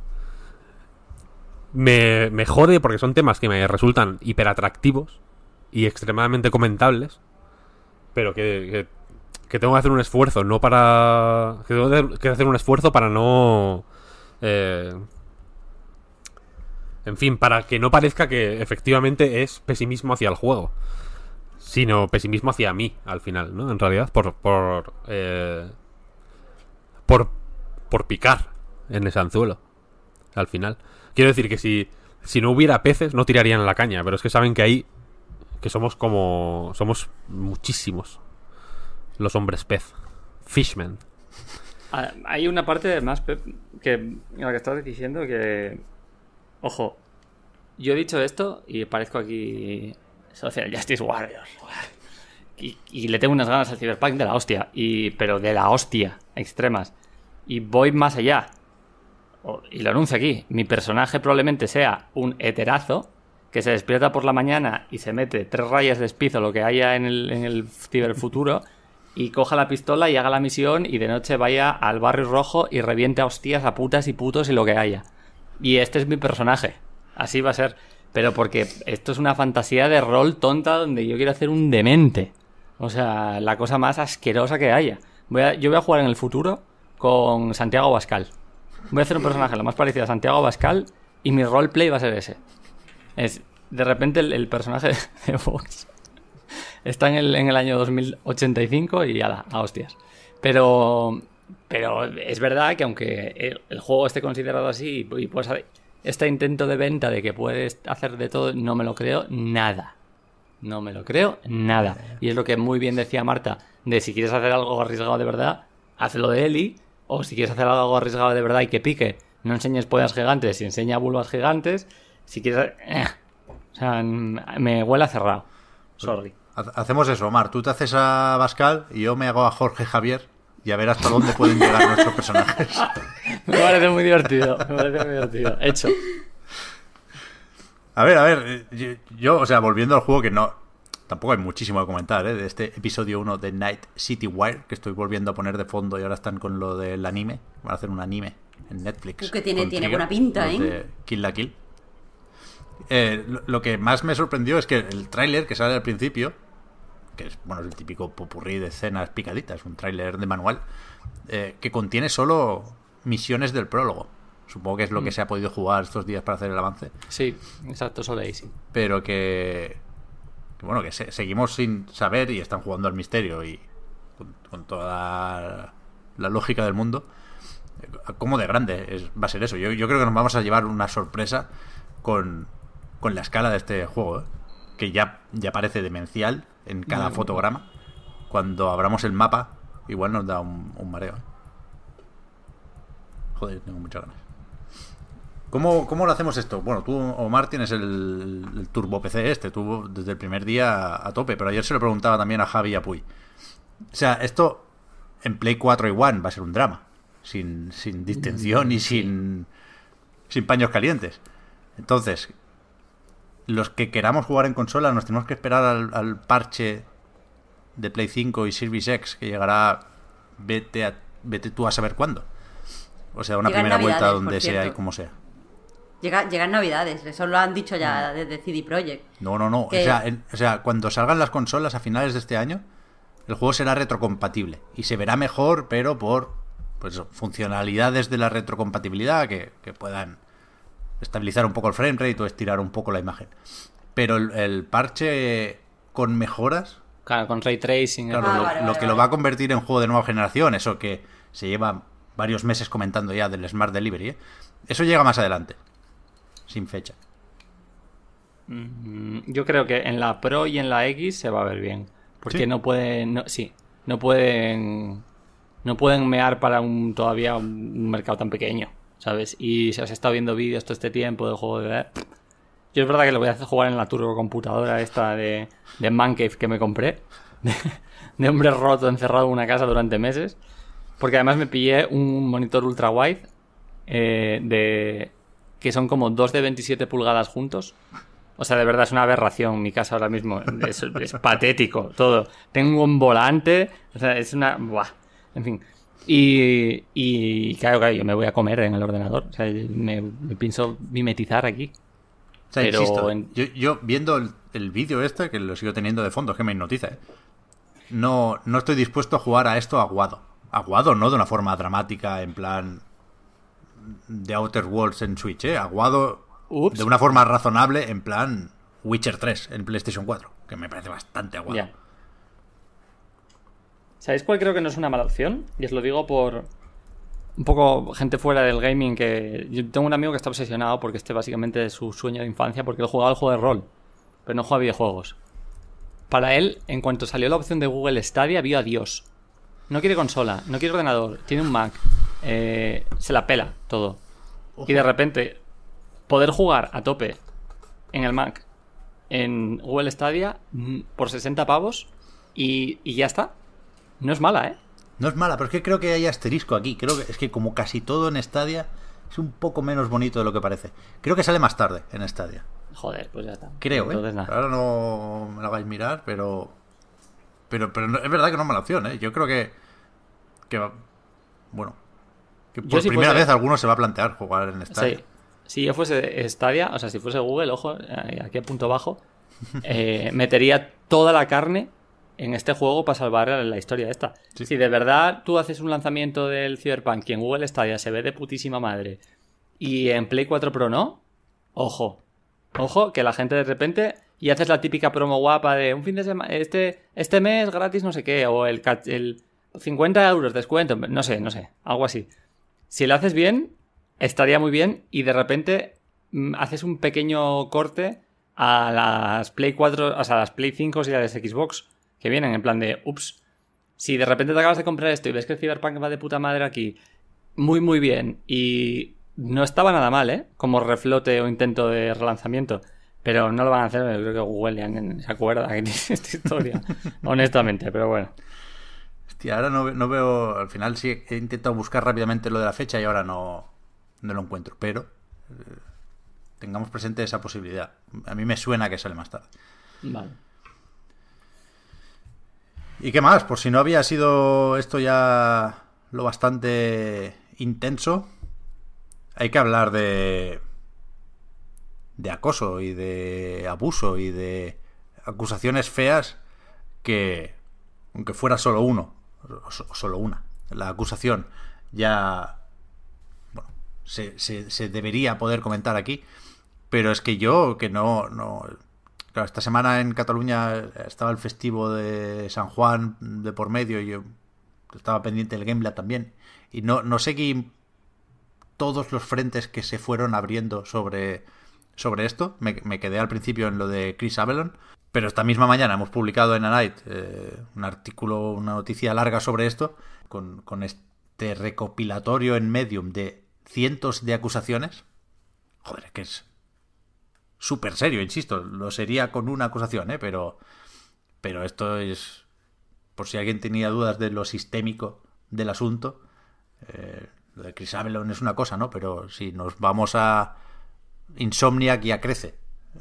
me, jode porque son temas que me resultan hiper atractivos y extremadamente comentables, pero que, que, tengo que hacer un esfuerzo, no para... Que tengo que hacer un esfuerzo para no eh, en fin, para que no parezca que efectivamente es pesimismo hacia el juego, sino pesimismo hacia mí al final, ¿no? En realidad, por. por. Eh, por, por picar en ese anzuelo. Al final. Quiero decir que si, si no hubiera peces, no tirarían la caña, pero es que saben que ahí. que somos como. somos muchísimos. Los hombres pez. Fishmen. Ah, hay una parte más... Pep, que la que estás diciendo que. Ojo, yo he dicho esto y parezco aquí Social Justice Warriors... Y, y, le tengo unas ganas al Cyberpunk de la hostia, y, pero de la hostia, extremas. Y voy más allá. y lo anuncio aquí. Mi personaje probablemente sea un heterazo que se despierta por la mañana y se mete tres rayas de espizo, lo que haya en el, en el ciberfuturo y coja la pistola y haga la misión y de noche vaya al barrio rojo y reviente a hostias, a putas y putos y lo que haya. Y este es mi personaje. Así va a ser. Pero porque esto es una fantasía de rol tonta donde yo quiero hacer un demente. O sea, la cosa más asquerosa que haya. Voy yo voy a jugar en el futuro con Santiago Bascal. Voy a hacer un personaje lo más parecido a Santiago Bascal y mi roleplay va a ser ese. Es, de repente el, personaje de Fox está en el, en el año 2085 y ya da, a hostias. Pero, pero es verdad que aunque el, juego esté considerado así y, pues este intento de venta de que puedes hacer de todo, no me lo creo nada. No me lo creo nada. Y es lo que muy bien decía Marta, de si quieres hacer algo arriesgado de verdad, hazlo de Eli, o si quieres hacer algo arriesgado de verdad y que pique, no enseñes pollas gigantes, si enseña bulbas gigantes, si quieres... Eh, o sea, me huele a cerrado. Sorry. Hacemos eso, Omar. Tú te haces a Pascal y yo me hago a Jorge Javier. Y a ver hasta dónde pueden llegar nuestros personajes. me parece muy divertido. Me parece muy divertido. Hecho. A ver, a ver. Yo, o sea, volviendo al juego que no. Tampoco hay muchísimo que comentar, ¿eh? De este episodio 1 de Night City Wire, que estoy volviendo a poner de fondo y ahora están con lo del anime. Van a hacer un anime en Netflix. Que tiene, tiene buena pinta, ¿eh? Kill la Kill. Eh, lo, lo, que más me sorprendió es que el tráiler que sale al principio que es, bueno, el típico popurrí de escenas picaditas, un tráiler de manual, eh, que contiene solo misiones del prólogo. Supongo que es lo que mm. se ha podido jugar estos días para hacer el avance. Sí, exacto, solo ahí sí. Pero que, bueno, que seguimos sin saber y están jugando al misterio y con, toda la lógica del mundo. Eh, ¿Cómo de grande va a ser eso? Yo, creo que nos vamos a llevar una sorpresa con, la escala de este juego, eh, que ya, ya parece demencial en cada fotograma. Cuando abramos el mapa, igual nos da un, mareo. ¿eh? Joder, tengo muchas ganas. ¿Cómo, lo hacemos esto? Bueno, tú, Omar, tienes el, el, Turbo PC este, tú desde el primer día a tope, pero ayer se lo preguntaba también a Javi y a Puy. O sea, esto en Play 4 y One va a ser un drama, sin, sin distensión mm, y sin, sin paños calientes. Entonces, los que queramos jugar en consola nos tenemos que esperar al, parche de Play 5 y Series X que llegará vete, tú a saber cuándo. O sea, una primera vuelta donde sea y como sea. Llega, llegan navidades, eso lo han dicho ya desde mm. CD Projekt. No, no, no. O, sea, cuando salgan las consolas a finales de este año, el juego será retrocompatible. Y se verá mejor, pero por pues, funcionalidades de la retrocompatibilidad que puedan estabilizar un poco el frame rate o estirar un poco la imagen. Pero el, parche con mejoras. Claro, con ray tracing. lo, que lo va a convertir en juego de nueva generación, eso que se lleva varios meses comentando ya del Smart Delivery. ¿eh? Eso llega más adelante, sin fecha. Mm, yo creo que en la Pro y en la X se va a ver bien. Porque no pueden. No, sí, no pueden. No pueden mear para un todavía un mercado tan pequeño. ¿sabes? Y si has estado viendo vídeos todo este tiempo de juego de... Yo es verdad que lo voy a hacer jugar en la turbo computadora esta de, de Man que me compré. De, hombre roto encerrado en una casa durante meses. Porque además me pillé un monitor ultra wide eh, de que son como dos de 27 pulgadas juntos. O sea, de verdad es una aberración mi casa ahora mismo. Es, es patético todo. Tengo un volante. O sea, es una... Buah. En fin. Y, claro, claro, yo me voy a comer en el ordenador. O sea, me, pienso mimetizar aquí. O sea, Pero yo, viendo el, vídeo este, que lo sigo teniendo de fondo, es que me hipnotiza, ¿eh? no, no estoy dispuesto a jugar a esto aguado. Aguado no de una forma dramática, en plan de Outer Worlds en Switch, ¿eh? Aguado de una forma razonable, en plan Witcher 3 en PlayStation 4, que me parece bastante aguado. ¿Sabéis cuál creo que no es una mala opción? Y os lo digo por un poco gente fuera del gaming que... tengo un amigo que está obsesionado porque este básicamente es su sueño de infancia porque él jugaba al juego de rol, pero no juega videojuegos. Para él, en cuanto salió la opción de Google Stadia, vio a Dios. No quiere consola, no quiere ordenador, tiene un Mac, eh, se la pela todo. Y de repente, poder jugar a tope en el Mac, en Google Stadia, mm, por 60 pavos, y ya está. No es mala, ¿eh? No es mala, pero es que creo que hay asterisco aquí. Creo que es que como casi todo en Stadia es un poco menos bonito de lo que parece. Creo que sale más tarde en Stadia. Joder, pues ya está. Creo, ¿eh? Ahora no me la vais a mirar, pero... Pero, pero es verdad que no es mala opción, ¿eh? Yo creo que... bueno. Que por primera vez alguno se va a plantear jugar en Stadia. Sí. Si yo fuese Stadia, o sea, si fuese Google, ojo, eh, aquí a punto bajo, eh, metería toda la carne en este juego para salvar la historia esta. Si de verdad tú haces un lanzamiento del Cyberpunk y en Google Stadia se ve de putísima madre y en Play 4 Pro no, ojo. Ojo, que la gente de repente y haces la típica promo guapa de un fin de semana, este, este mes gratis no sé qué, o el, el 50 euros descuento, no sé, no sé, algo así. Si lo haces bien, estaría muy bien y de repente mm, haces un pequeño corte a las Play 4, o sea, a las Play 5 y a las Xbox que vienen en plan de, ups, si de repente te acabas de comprar esto y ves que el Cyberpunk va de puta madre aquí, muy muy bien, y no estaba nada mal, ¿eh? Como reflote o intento de relanzamiento. Pero no lo van a hacer, creo que Google se acuerda que tiene esta historia. honestamente, pero bueno. Hostia, ahora no, veo. Al final sí he intentado buscar rápidamente lo de la fecha y ahora no, no lo encuentro. Pero eh, tengamos presente esa posibilidad. A mí me suena que sale más tarde. Vale. ¿Y qué más? Por si no había sido esto ya lo bastante intenso, hay que hablar de de acoso y de abuso y de acusaciones feas que aunque fuera solo uno o solo una la acusación ya bueno, se, se, se, debería poder comentar aquí pero es que yo que no no Claro, esta semana en Cataluña estaba el festivo de San Juan de por medio y yo estaba pendiente del gameplay también. Y no, no seguí todos los frentes que se fueron abriendo sobre, sobre esto. Me, quedé al principio en lo de Chris Avalon, Pero esta misma mañana hemos publicado en Anite eh, un artículo, una noticia larga sobre esto, con, con este recopilatorio en Medium de cientos de acusaciones. Joder, que es, súper serio, insisto. Lo sería con una acusación, ¿eh? Pero, pero esto es, por si alguien tenía dudas de lo sistémico del asunto, eh, lo de Chris es una cosa, ¿no? Pero si nos vamos a insomnia ya crece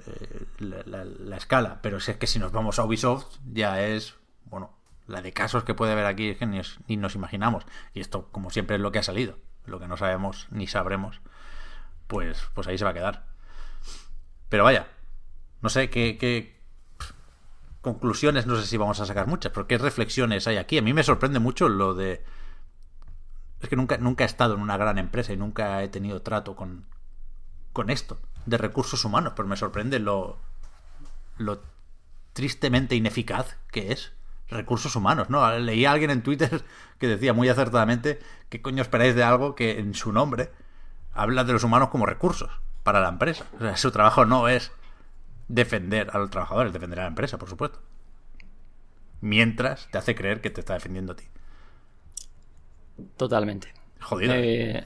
eh, la, escala. Pero si es que si nos vamos a Ubisoft ya es, bueno, la de casos que puede haber aquí es que ni, ni nos imaginamos. Y esto, como siempre, es lo que ha salido. Lo que no sabemos ni sabremos, pues, pues ahí se va a quedar. Pero vaya, no sé qué, conclusiones, no sé si vamos a sacar muchas, pero qué reflexiones hay aquí. A mí me sorprende mucho lo de... Es que nunca, nunca he estado en una gran empresa y nunca he tenido trato con, esto de recursos humanos, pero me sorprende lo, lo tristemente ineficaz que es recursos humanos, ¿no? Leí a alguien en Twitter que decía muy acertadamente qué coño esperáis de algo que en su nombre habla de los humanos como recursos para la empresa. su trabajo no es defender a los trabajadores, defender a la empresa, por supuesto. Mientras te hace creer que te está defendiendo a ti. Totalmente. Jodido. Eh, ¿eh?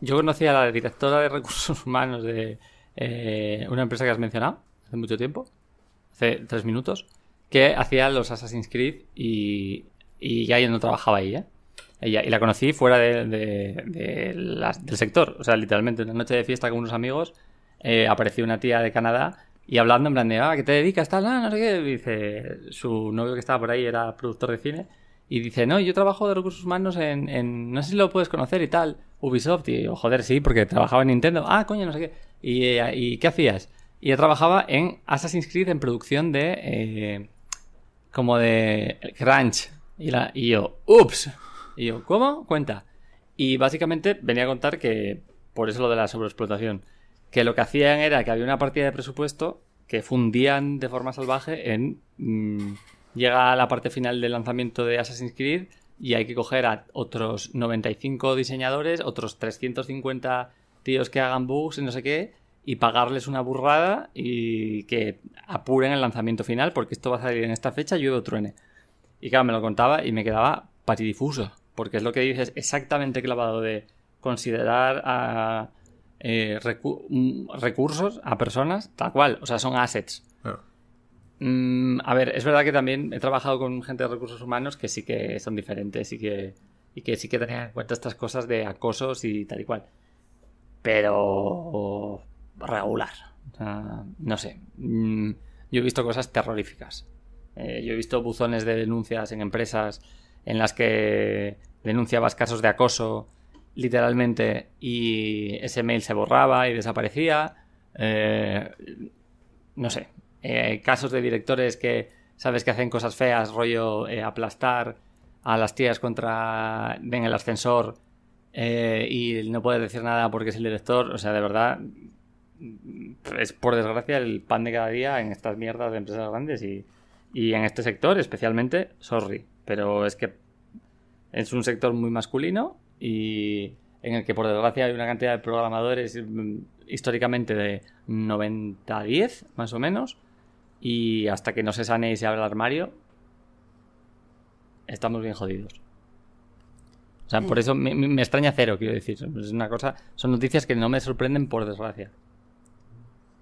yo conocí a la directora de recursos humanos de eh, una empresa que has mencionado hace mucho tiempo, hace tres minutos, que hacía los Assassin's Creed y, y ya yo no trabajaba ahí, ¿eh? y la conocí fuera del sector. O sea, literalmente, una noche de fiesta con unos amigos, eh, apareció una tía de Canadá y hablando en plan de, ah, ¿qué te dedicas? Tal, ah, no sé qué. Dice, su novio que estaba por ahí era productor de cine. Y dice, no, yo trabajo de recursos humanos en, no sé si lo puedes conocer y tal, Ubisoft. Y yo, joder, sí, porque trabajaba en Nintendo. Ah, coño, no sé qué. ¿Y, eh, qué hacías? Y yo trabajaba en Assassin's Creed en producción de... Eh, como de crunch. Y, y yo, ups, y yo, ¿cómo? Cuenta. Y básicamente venía a contar que, por eso lo de la sobreexplotación, que lo que hacían era que había una partida de presupuesto que fundían de forma salvaje en... Mm, llega a la parte final del lanzamiento de Assassin's Creed y hay que coger a otros 95 diseñadores, otros 350 tíos que hagan bugs y no sé qué, y pagarles una burrada y que apuren el lanzamiento final, porque esto va a salir en esta fecha, llueve o truene. Y claro, me lo contaba y me quedaba patidifuso porque es lo que dices exactamente clavado de considerar a eh, mm, recursos a personas, tal cual, o sea, son assets. Mm, a ver, es verdad que también he trabajado con gente de recursos humanos que sí que son diferentes y que, y que sí que tenían en cuenta estas cosas de acosos y tal y cual. Pero regular. sea... no sé. Mm, yo he visto cosas terroríficas. Eh, yo he visto buzones de denuncias en empresas en las que denunciabas casos de acoso literalmente y ese mail se borraba y desaparecía. Eh, no sé, eh, casos de directores que sabes que hacen cosas feas, rollo eh, aplastar a las tías contra ven el ascensor y no puede decir nada porque es el director, o sea, de verdad es por desgracia el pan de cada día en estas mierdas de empresas grandes y, y en este sector especialmente, sorry. Pero es que es un sector muy masculino y en el que por desgracia hay una cantidad de programadores mm, históricamente de 90-10 más o menos y hasta que no se sane y se el armario estamos bien jodidos. O sea, por eh. eso me, me, extraña cero, quiero decir. Es una cosa, son noticias que no me sorprenden por desgracia.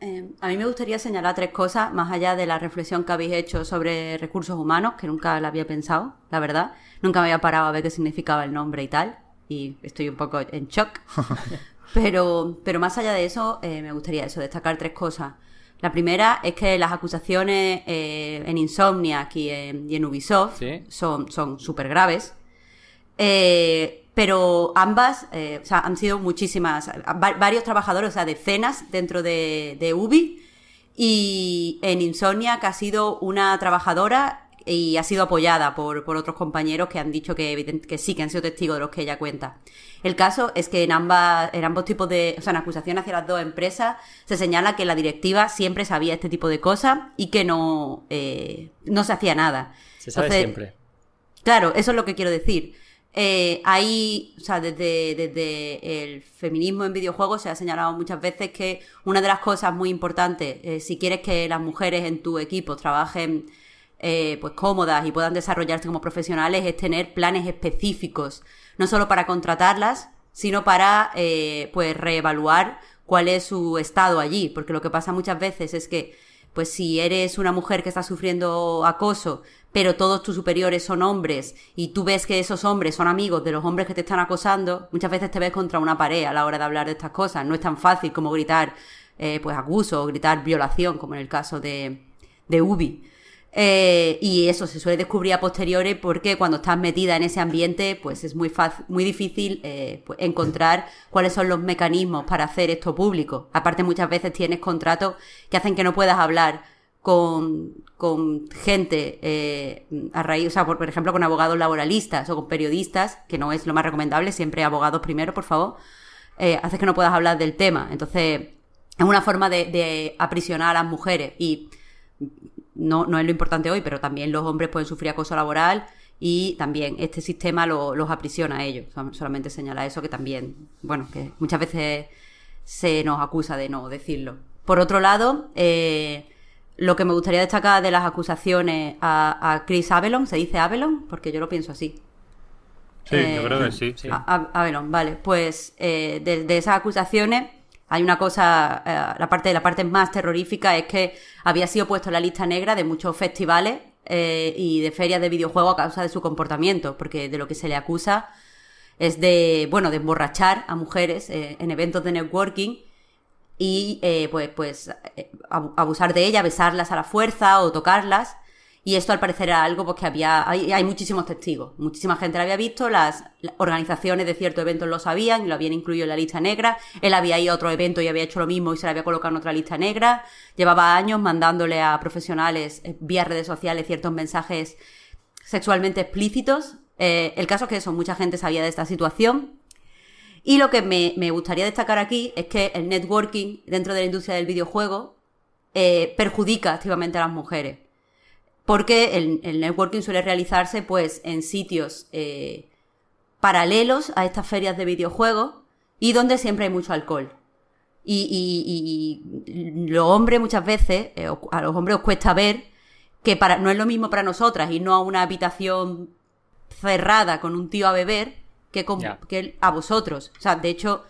Em, a mí me gustaría señalar tres cosas, más allá de la reflexión que habéis hecho sobre recursos humanos, que nunca la había pensado, la verdad. Nunca me había parado a ver qué significaba el nombre y tal, y estoy un poco en shock. pero, pero más allá de eso, eh, me gustaría eso, destacar tres cosas. La primera es que las acusaciones eh, en Insomnia aquí en, y en Ubisoft son súper graves. Eh, pero ambas, eh, han sido muchísimas, varios trabajadores, o sea, decenas dentro de, UBI. Y en Insomnia, que ha sido una trabajadora y ha sido apoyada por, otros compañeros que han dicho que, que, sí, que han sido testigos de los que ella cuenta. El caso es que en, ambas, en ambos tipos de, o sea, en acusación hacia las dos empresas, se señala que la directiva siempre sabía este tipo de cosas y que no, eh, no se hacía nada. Se sabe siempre. Claro, eso es lo que quiero decir. Eh, ahí, o sea, desde, desde, el feminismo en videojuegos se ha señalado muchas veces que una de las cosas muy importantes, eh, si quieres que las mujeres en tu equipo trabajen eh, pues cómodas y puedan desarrollarse como profesionales, es tener planes específicos, no solo para contratarlas, sino para eh, pues reevaluar cuál es su estado allí, porque lo que pasa muchas veces es que pues si eres una mujer que está sufriendo acoso, pero todos tus superiores son hombres y tú ves que esos hombres son amigos de los hombres que te están acosando, muchas veces te ves contra una pared a la hora de hablar de estas cosas. No es tan fácil como gritar eh, pues acuso o gritar violación, como en el caso de, de Ubi. Eh, y eso se suele descubrir a posteriores porque cuando estás metida en ese ambiente, pues es muy, fácil, muy difícil eh, pues encontrar cuáles son los mecanismos para hacer esto público. Aparte, muchas veces tienes contratos que hacen que no puedas hablar con, gente eh, a raíz, o sea, por, ejemplo, con abogados laboralistas o con periodistas, que no es lo más recomendable, siempre abogados primero, por favor, haces que no puedas hablar del tema. Entonces, es una forma de, de aprisionar a las mujeres y no, no es lo importante hoy, pero también los hombres pueden sufrir acoso laboral y también este sistema los aprisiona a ellos. Solamente señala eso que también, bueno, que muchas veces se nos acusa de no decirlo. Por otro lado, eh, lo que me gustaría destacar de las acusaciones a, Chris Avelon, ¿se dice Avelon? Porque yo lo pienso así. Sí, yo eh, creo que sí. sí. vale. Pues eh, de esas acusaciones hay una cosa, eh, la parte la parte más terrorífica es que había sido puesto en la lista negra de muchos festivales eh, y de ferias de videojuegos a causa de su comportamiento, porque de lo que se le acusa es de, bueno, de emborrachar a mujeres eh, en eventos de networking y pues, pues abusar de ellas, besarlas a la fuerza o tocarlas. Y esto al parecer era algo porque pues, había, hay, muchísimos testigos, muchísima gente lo había visto, las, organizaciones de ciertos eventos lo sabían y lo habían incluido en la lista negra, él había ido a otro evento y había hecho lo mismo y se le había colocado en otra lista negra, llevaba años mandándole a profesionales eh, vía redes sociales ciertos mensajes sexualmente explícitos. Eh, el caso es que eso, mucha gente sabía de esta situación, y lo que me, gustaría destacar aquí es que el networking dentro de la industria del videojuego eh, perjudica activamente a las mujeres porque el, networking suele realizarse pues en sitios eh, paralelos a estas ferias de videojuegos y donde siempre hay mucho alcohol. Y, los hombres muchas veces, eh, a los hombres os cuesta ver que para, no es lo mismo para nosotras y no a una habitación cerrada con un tío a beber que, a vosotros. O sea, de hecho,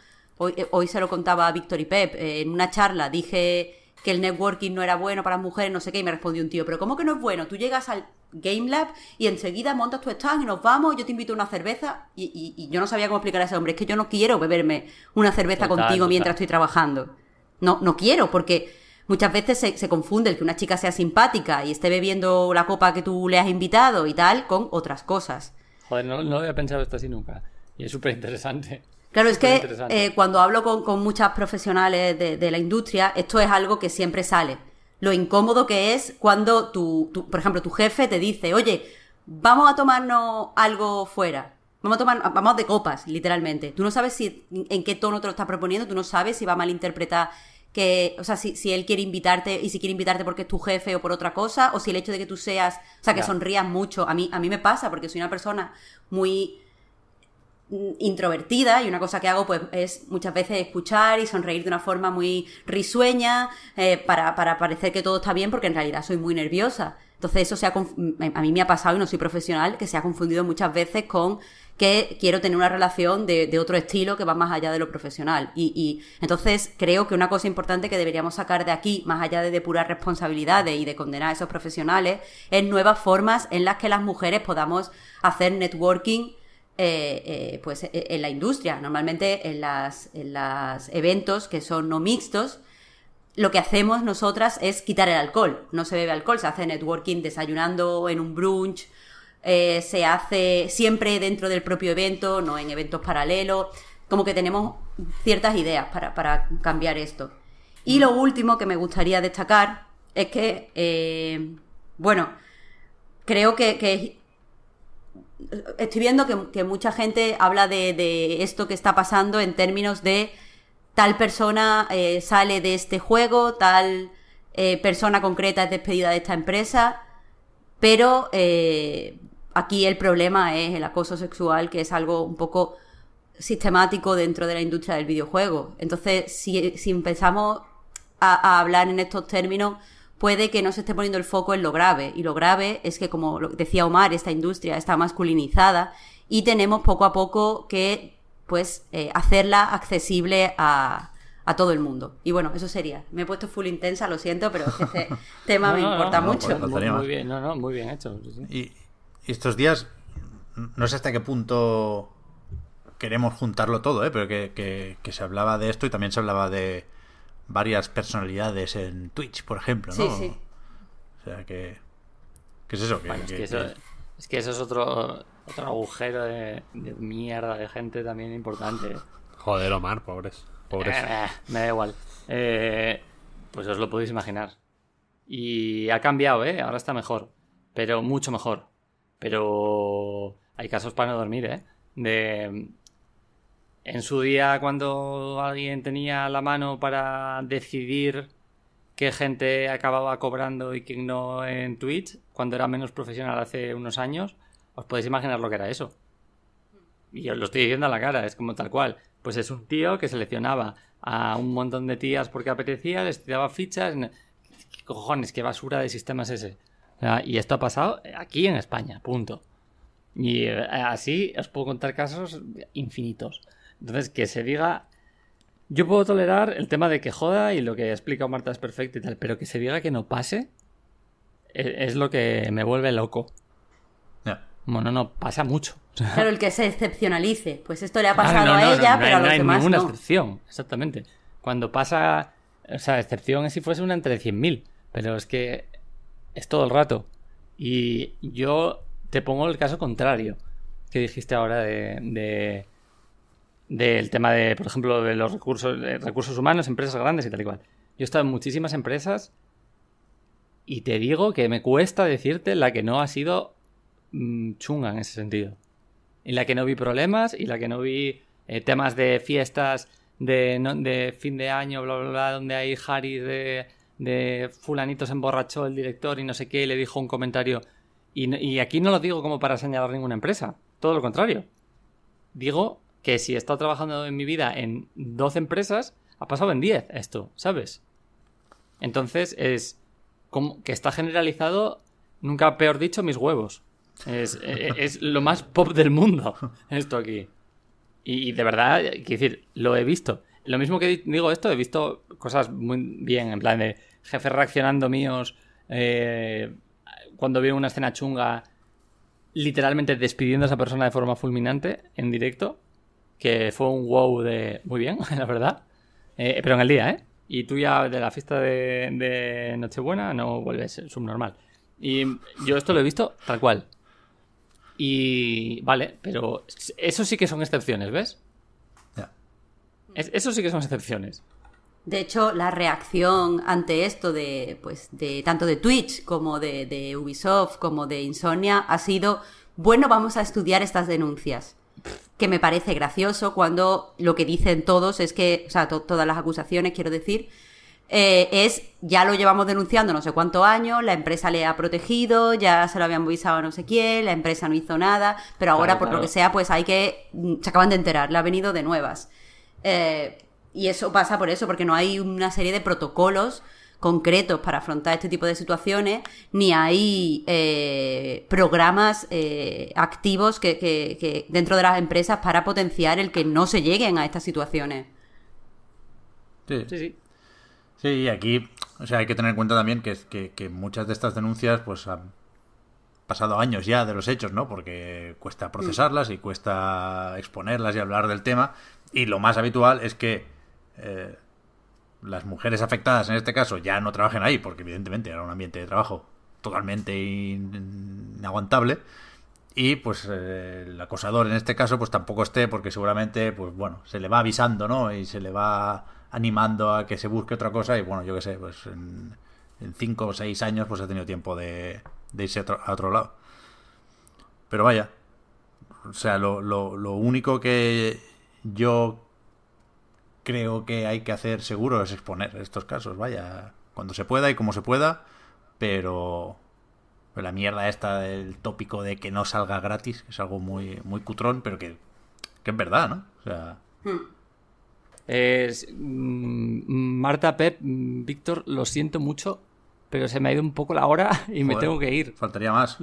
eh, hoy, se lo contaba a Víctor y Pep, en una charla dije que el networking no era bueno para las mujeres, no sé qué, y me respondió un tío, pero ¿cómo que no es bueno? Tú llegas al Game Lab y enseguida montas tu stand y nos vamos, yo te invito a una cerveza y, yo no sabía cómo explicar a ese hombre, es que yo no quiero beberme una cerveza contigo mientras estoy trabajando. No, no quiero, porque muchas veces se, confunde el que una chica sea simpática y esté bebiendo la copa que tú le has invitado y tal con otras cosas. Joder, no, había pensado esto así nunca. Y es súper interesante. Claro, es que eh, cuando hablo con, muchas profesionales de, la industria, esto es algo que siempre sale. Lo incómodo que es cuando tu, por ejemplo, tu jefe te dice, oye, vamos a tomarnos algo fuera. Vamos a tomar, vamos de copas, literalmente. Tú no sabes en qué tono te lo estás proponiendo, tú no sabes si va a malinterpretar que, o sea, si, si, él quiere invitarte y si quiere invitarte porque es tu jefe o por otra cosa, o si el hecho de que tú seas, o sea, que sonrías mucho, a mí, a mí me pasa porque soy una persona muy introvertida y una cosa que hago pues es muchas veces escuchar y sonreír de una forma muy risueña eh, para, parecer que todo está bien porque en realidad soy muy nerviosa. Entonces eso se ha, a mí me ha pasado y no soy profesional que se ha confundido muchas veces con que quiero tener una relación de, otro estilo que va más allá de lo profesional. Y, entonces creo que una cosa importante que deberíamos sacar de aquí, más allá de depurar responsabilidades y de condenar a esos profesionales, es nuevas formas en las que las mujeres podamos hacer networking eh, eh, pues, eh, en la industria. Normalmente en los eventos que son no mixtos, lo que hacemos nosotras es quitar el alcohol. No se bebe alcohol, se hace networking desayunando en un brunch, se hace siempre dentro del propio evento, no en eventos paralelos. Como que tenemos ciertas ideas para, para cambiar esto. Y lo último que me gustaría destacar es que, bueno, creo que, que, estoy viendo que, mucha gente habla de, esto que está pasando en términos de tal persona eh, sale de este juego, tal eh, persona concreta es despedida de esta empresa, pero eh, aquí el problema es el acoso sexual, que es algo un poco sistemático dentro de la industria del videojuego. Entonces, si, empezamos a hablar en estos términos, puede que no se esté poniendo el foco en lo grave. Y lo grave es que, como decía Omar, esta industria está masculinizada y tenemos poco a poco que pues eh, hacerla accesible a, todo el mundo. Y bueno, eso sería. Me he puesto full intensa, lo siento, pero este tema me importa mucho. Muy, bien, muy bien hecho. Y, estos días, no sé hasta qué punto queremos juntarlo todo, ¿eh? pero que se hablaba de esto y también se hablaba de, varias personalidades en Twitch, por ejemplo, ¿no? Sí, sí. O sea que. ¿Qué es eso? es, que eso es, otro, otro agujero de, mierda de gente también importante. Joder, Omar, pobres. pobres. Eh, eh, me da igual. Eh, pues os lo podéis imaginar. Y ha cambiado, ¿eh? Ahora está mejor. Pero mucho mejor. Pero hay casos para no dormir, ¿eh? De, en su día, cuando alguien tenía la mano para decidir qué gente acababa cobrando y quién no en Twitch, cuando era menos profesional hace unos años, os podéis imaginar lo que era eso. Y os lo estoy diciendo a la cara, es como tal cual. Pues es un tío que seleccionaba a un montón de tías porque apetecía, les tiraba fichas. ¿Qué cojones, qué basura de sistemas es ese? Y esto ha pasado aquí en España, punto. Y eh, así os puedo contar casos infinitos. Entonces, que se diga. Yo puedo tolerar el tema de que joda y lo que ha explicado Marta es perfecto y tal, pero que se diga que no pase e, es, lo que me vuelve loco. no Bueno, no, pasa mucho. Claro, el que se excepcionalice. Pues esto le ha pasado a ella, pero a los demás no. No hay ninguna excepción, exactamente. Cuando pasa. O sea, excepción es si fuese una entre 100.000, pero es que es todo el rato. Y yo te pongo el caso contrario que dijiste ahora de del tema de, por ejemplo, de los recursos, recursos humanos, empresas grandes y tal y cual. Yo he estado en muchísimas empresas y te digo que me cuesta decirte la que no ha sido mm, chunga en ese sentido. En la que no vi problemas y la que no vi eh, temas de fiestas de, fin de año, bla, bla, bla, donde hay Harry de, de fulanitos emborrachó el director y no sé qué y le dijo un comentario. Y, y aquí no lo digo como para señalar ninguna empresa, todo lo contrario. Digo que si he estado trabajando en mi vida en 12 empresas, ha pasado en 10 esto, ¿sabes? Entonces es como que está generalizado, nunca peor dicho, mis huevos. Es, e, e, lo más pop del mundo esto aquí. Y, de verdad, quiero decir, lo he visto. Lo mismo que digo esto, he visto cosas muy bien, en plan de jefes reaccionando míos eh, cuando veo una escena chunga, literalmente despidiendo a esa persona de forma fulminante en directo que fue un wow de muy bien, la verdad. Eh, pero en el día, ¿eh? Y tú ya de la fiesta de, Nochebuena no vuelves subnormal. Y yo esto lo he visto tal cual. Y vale, pero eso sí que son excepciones, ¿ves? Ya. eso sí que son excepciones. De hecho, la reacción ante esto de, pues, de tanto de Twitch como de, de Ubisoft como de Insomnia ha sido, bueno, vamos a estudiar estas denuncias que me parece gracioso cuando lo que dicen todos es que, o sea, todas las acusaciones, quiero decir, eh, es ya lo llevamos denunciando no sé cuántos años, la empresa le ha protegido, ya se lo habían avisado a no sé quién, la empresa no hizo nada, pero ahora por lo que sea, pues hay que. Mm, se acaban de enterar, le ha venido de nuevas. Eh, y eso pasa por eso, porque no hay una serie de protocolos concretos para afrontar este tipo de situaciones, ni hay eh, programas eh, activos que, dentro de las empresas para potenciar el que no se lleguen a estas situaciones. Sí, sí. Sí, sí y aquí o sea, hay que tener en cuenta también que, muchas de estas denuncias pues han pasado años ya de los hechos, ¿no? Porque cuesta mm. procesarlas y cuesta exponerlas y hablar del tema. Y lo más habitual es que eh, las mujeres afectadas en este caso ya no trabajen ahí, porque evidentemente era un ambiente de trabajo totalmente inaguantable. Y pues eh, el acosador en este caso pues tampoco esté porque seguramente pues bueno, se le va avisando, ¿no? Y se le va animando a que se busque otra cosa y bueno, yo qué sé, pues en, cinco o seis años pues ha tenido tiempo de, de irse a otro, lado. Pero vaya, o sea, lo, lo único que yo creo que hay que hacer seguro es exponer estos casos, vaya, cuando se pueda y como se pueda, pero la mierda esta del tópico de que no salga gratis, que es algo muy, muy cutrón, pero que, que es verdad, ¿no? sea... Hmm. Mm, Marta, Pep, mm, Víctor, lo siento mucho, pero se me ha ido un poco la hora y me tengo que ir. Faltaría más.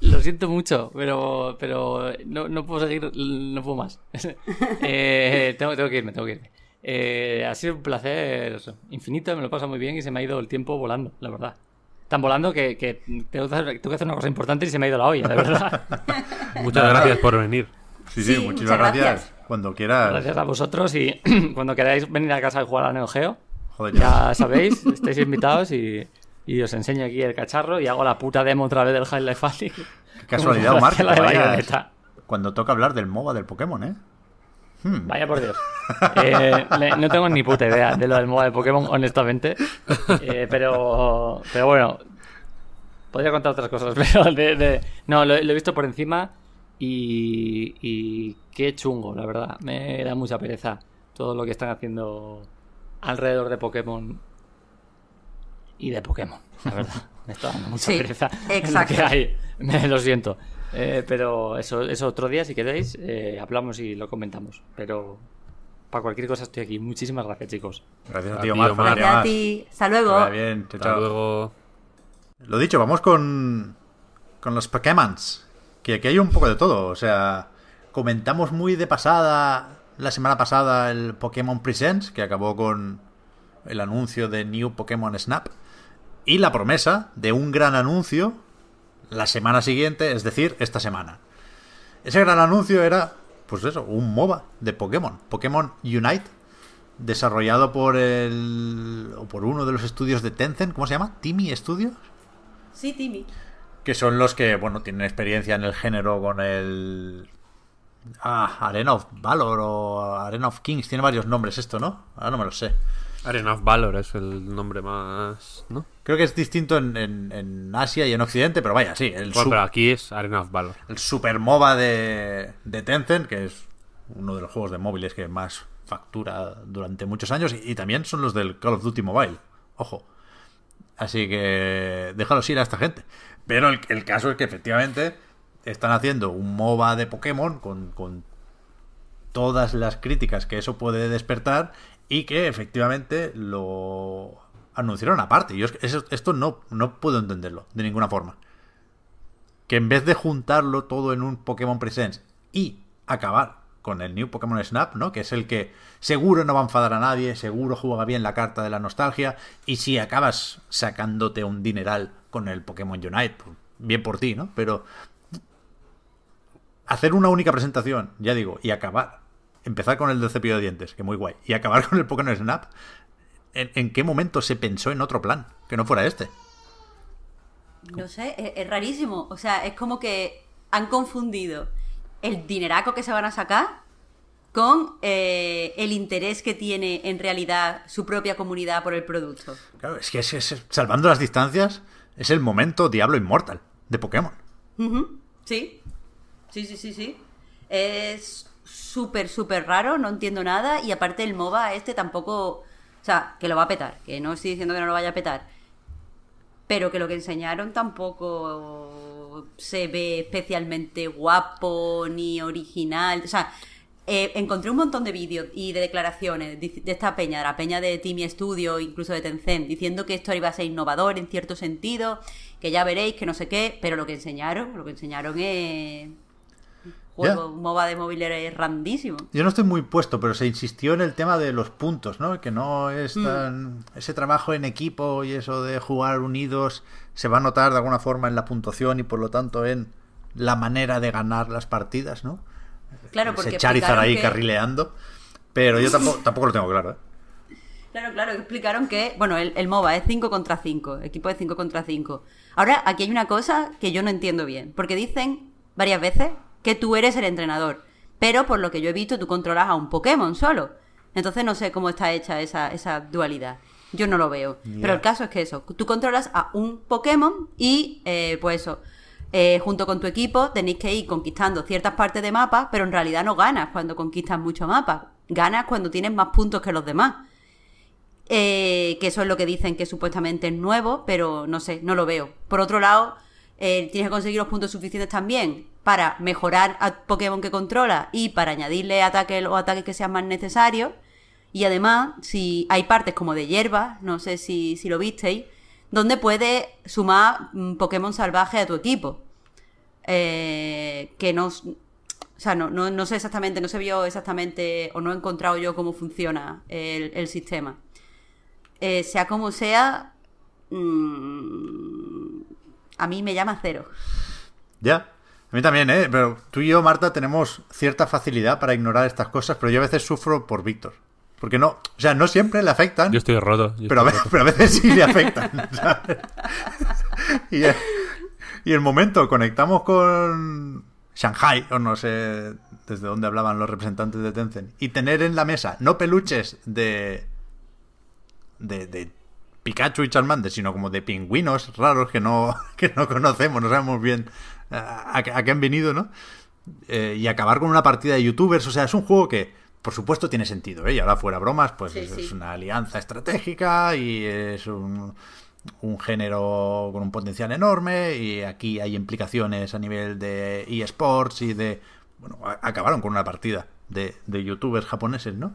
Lo, siento mucho, pero, pero no, puedo seguir, no puedo más. Eh, tengo, tengo que irme, tengo que irme. Eh, ha sido un placer infinito, me lo pasa muy bien y se me ha ido el tiempo volando, la verdad. Tan volando que, tengo, que hacer una cosa importante y se me ha ido la olla, de verdad. Muchas gracias por venir. Sí, sí, muchísimas gracias. Cuando quieras. Gracias a vosotros y cuando queráis venir a casa y jugar a Neo Geo, ya sabéis, estáis invitados y, os enseño aquí el cacharro y hago la puta demo otra vez del High Life casualidad, Cuando toca hablar del MOBA del Pokémon, ¿eh? Hmm. Vaya por Dios. Eh, no tengo ni puta idea de lo del MOBA de Pokémon, honestamente. Eh, pero, pero bueno, podría contar otras cosas, pero no, lo, he visto por encima y, qué chungo, la verdad. Me da mucha pereza todo lo que están haciendo alrededor de Pokémon y de Pokémon, la verdad. Me está dando mucha pereza. Exacto. Lo que hay. Me lo siento. Eh, pero eso, eso otro día, si queréis, eh, hablamos y lo comentamos. Pero para cualquier cosa estoy aquí. Muchísimas gracias, chicos. Gracias a ti, Omar. Gracias a ti. Hasta luego. Lo dicho, vamos con, con los Pokémons. Que aquí hay un poco de todo. O sea, comentamos muy de pasada la semana pasada el Pokémon Presents, que acabó con el anuncio de New Pokémon Snap. Y la promesa de un gran anuncio la semana siguiente, es decir, esta semana. Ese gran anuncio era, pues eso, un MOBA de Pokémon, Pokémon Unite, desarrollado por el o por uno de los estudios de Tencent, ¿cómo se llama? Timmy Studios. Sí, Timmy. Que son los que, bueno, tienen experiencia en el género con el Ah, Arena of Valor o Arena of Kings, tiene varios nombres esto, ¿no? Ahora no me lo sé. Arena of Valor es el nombre más. ¿no? Creo que es distinto en, Asia y en Occidente, pero vaya, sí. El bueno, pero aquí es Arena of Valor. El Moba de, de Tencent, que es uno de los juegos de móviles que más factura durante muchos años, y, también son los del Call of Duty Mobile. Ojo. Así que déjalos ir a esta gente. Pero el, caso es que efectivamente están haciendo un MOBA de Pokémon con, con todas las críticas que eso puede despertar y que efectivamente lo anunciaron aparte. Yo esto no, no puedo entenderlo de ninguna forma. Que en vez de juntarlo todo en un Pokémon Presents y acabar con el New Pokémon Snap, ¿no? Que es el que seguro no va a enfadar a nadie, seguro juega bien la carta de la nostalgia. Y si acabas sacándote un dineral con el Pokémon Unite, bien por ti, ¿no? Pero hacer una única presentación, ya digo, y acabar empezar con el de cepillo de dientes, que muy guay, y acabar con el Pokémon Snap, ¿en, qué momento se pensó en otro plan que no fuera este? No sé, es, rarísimo. O sea, es como que han confundido el dineraco que se van a sacar con eh, el interés que tiene en realidad su propia comunidad por el producto. Claro, es que es, salvando las distancias, es el momento Diablo Inmortal de Pokémon. Sí, sí, sí, sí, sí. Es súper, súper raro, no entiendo nada. Y aparte el MOBA este tampoco. O sea, que lo va a petar, que no estoy diciendo que no lo vaya a petar. Pero que lo que enseñaron tampoco se ve especialmente guapo ni original. O sea, eh, encontré un montón de vídeos y de declaraciones de esta peña, de la peña de Timmy Studio, incluso de Tencent, diciendo que esto iba a ser innovador en cierto sentido, que ya veréis, que no sé qué, pero lo que enseñaron, lo que enseñaron es juego MOBA de móvil era randísimo. Yo no estoy muy puesto, pero se insistió en el tema de los puntos, ¿no? Que no es mm. tan... Ese trabajo en equipo y eso de jugar unidos se va a notar de alguna forma en la puntuación y por lo tanto en la manera de ganar las partidas, ¿no? Claro, porque... se ahí carrileando. Pero yo tampoco, tampoco lo tengo claro, ¿eh? Claro, claro, explicaron que, bueno, el, el MOBA es 5 contra 5, equipo de 5 contra 5. Ahora, aquí hay una cosa que yo no entiendo bien, porque dicen varias veces que tú eres el entrenador. Pero por lo que yo he visto, tú controlas a un Pokémon solo. Entonces no sé cómo está hecha esa, dualidad. Yo no lo veo. Pero el caso es que eso, tú controlas a un Pokémon y eh, pues eso, eh, junto con tu equipo tenéis que ir conquistando ciertas partes de mapa, pero en realidad no ganas cuando conquistas mucho mapa. Ganas cuando tienes más puntos que los demás. Eh, que eso es lo que dicen que supuestamente es nuevo, pero no sé, no lo veo. Por otro lado, tienes que conseguir los puntos suficientes también para mejorar a Pokémon que controla y para añadirle ataques o ataques que sean más necesarios. Y además, si hay partes como de hierba, no sé si, lo visteis, donde puedes sumar mm, Pokémon salvaje a tu equipo. Eh, que no, o sea, no, sé exactamente, no se vio exactamente o no he encontrado yo cómo funciona el, sistema. Eh, sea como sea, mm, a mí me llama cero. Ya. A mí también, ¿eh? Pero tú y yo, Marta, tenemos cierta facilidad para ignorar estas cosas, pero yo a veces sufro por Víctor. Porque no, o sea, no siempre le afectan. Yo estoy roto. pero, a veces, sí le afectan. Eh, y, el momento, conectamos con Shanghai, o no sé desde dónde hablaban los representantes de Tencent, y tener en la mesa no peluches de, de, de Pikachu y Charmander, sino como de pingüinos raros que no, que no conocemos, no sabemos bien a, que qué han venido, ¿no? Eh, y acabar con una partida de youtubers. O sea, es un juego que, por supuesto, tiene sentido. ¿eh? Y ahora fuera bromas, pues es, una alianza estratégica y es un, género con un potencial enorme. Y aquí hay implicaciones a nivel de eSports y de... Bueno, acabaron con una partida de, youtubers japoneses, ¿no?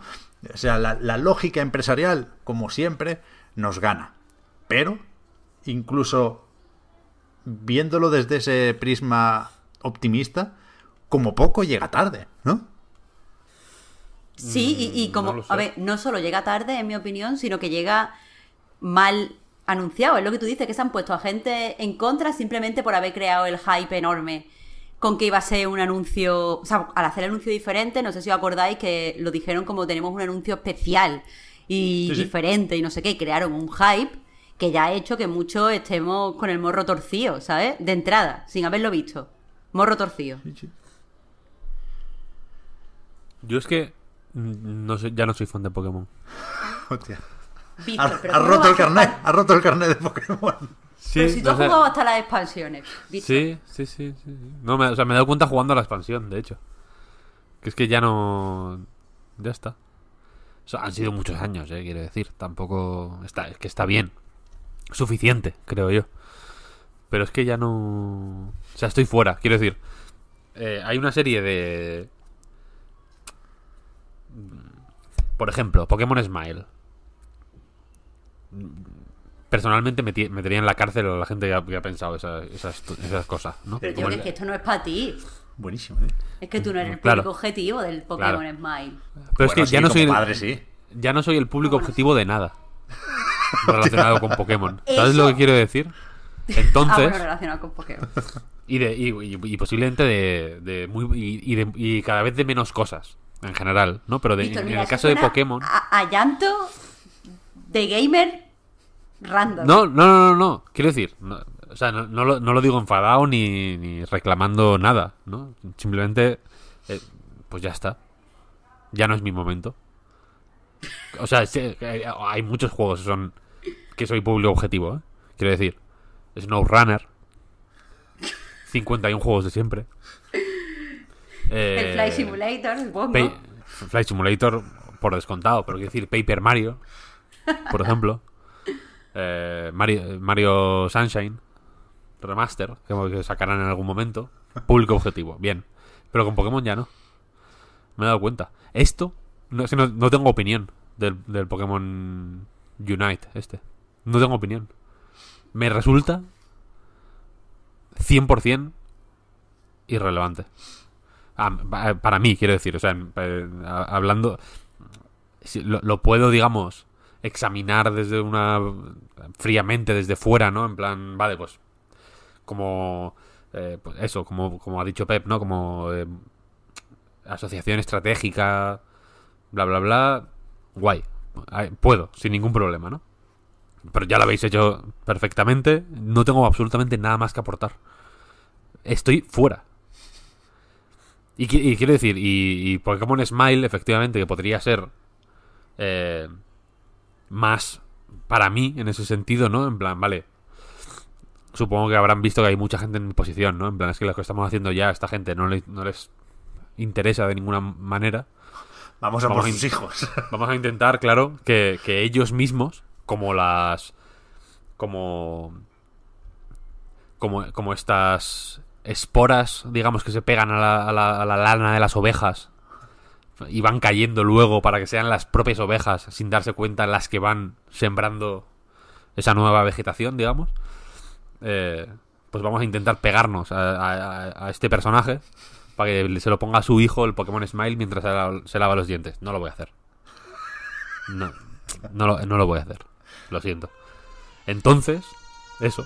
O sea, la lógica empresarial, como siempre, nos gana. Pero incluso viéndolo desde ese prisma optimista, como poco llega tarde, ¿no? Sí, y, mm, como, a ver, no solo llega tarde, en mi opinión, sino que llega mal anunciado. Es lo que tú dices, que se han puesto a gente en contra simplemente por haber creado el hype enorme con que iba a ser un anuncio, o sea, al hacer el anuncio diferente, no sé si os acordáis que lo dijeron como tenemos un anuncio especial y diferente y no sé qué, y crearon un hype que ya ha hecho que muchos estemos con el morro torcido, ¿sabes? De entrada, sin haberlo visto. Morro torcido. Yo es que mm, no sé, ya no soy fan de Pokémon. Hostia. ha, roto el carnet, ha roto el carnet de Pokémon. pero si tú has jugado hasta las expansiones. Sí, sí, sí, No, me, o sea, me he dado cuenta jugando a la expansión, de hecho. Que es que ya no... Ya está. han sido muchos años, eh, quiero decir. Tampoco... Está, es que está bien, suficiente, creo yo. Pero es que ya no... O sea, estoy fuera, quiero decir. Eh, hay una serie de... Mm, por ejemplo, Pokémon Smile. Personalmente metería en la cárcel a la gente que ha, pensado esas, cosas, Pero yo que que esto no es para ti. Buenísimo, ¿eh? Es que tú no eres el público objetivo del Pokémon Smile. Pero es que ya no soy... El, Ya no soy el público objetivo de nada. relacionado con Pokémon. ¿Sabes lo que quiero decir? Entonces. Y, posiblemente de, y, cada vez de menos cosas en general, ¿no? Pero en el caso de Pokémon. A, llanto de gamer random. No, no, no, no. Quiero decir, o sea, no, lo, digo enfadado ni, ni reclamando nada, ¿no? Simplemente, eh, pues ya está. Ya no es mi momento. O sea, eh, hay muchos juegos que son soy público objetivo, ¿eh? Quiero decir, runner 51 juegos de siempre. el Fly eh, Simulator, Fly Simulator, por descontado, pero quiero decir, Paper Mario, por ejemplo. Eh, Mario, Sunshine Remaster, que sacarán en algún momento. Público objetivo, bien. Pero con Pokémon ya no. Me he dado cuenta. Esto, no, no tengo opinión del, del Pokémon Unite este. No tengo opinión. Me resulta 100% irrelevante. Ah, eh, para mí, quiero decir, o sea, eh, hablando, lo, lo, puedo, digamos, examinar desde una... fríamente, desde fuera, ¿no? En plan, vale, pues, como... Eh, pues eso, como, como ha dicho Pep, ¿no? Como asociación estratégica, bla, bla, bla, guay. Puedo, sin ningún problema, ¿no? Pero ya lo habéis hecho perfectamente. No tengo absolutamente nada más que aportar. Estoy fuera. Y, quiero decir, y, Pokémon Smile, efectivamente, que podría ser eh, más para mí en ese sentido, ¿no? En plan, vale. Supongo que habrán visto que hay mucha gente en mi posición, ¿no? En plan, es que lo que estamos haciendo ya a esta gente no, no les interesa de ninguna manera. Vamos a por sus hijos. Vamos a intentar, claro, que, que ellos mismos como las. como. como, estas esporas, digamos, que se pegan a la, lana de las ovejas y van cayendo luego para que sean las propias ovejas, sin darse cuenta, las que van sembrando esa nueva vegetación, digamos. Eh, pues vamos a intentar pegarnos a, este personaje para que se lo ponga a su hijo el Pokémon Smile mientras se lava, los dientes. No lo voy a hacer. No, no lo voy a hacer. Lo siento. Entonces, eso.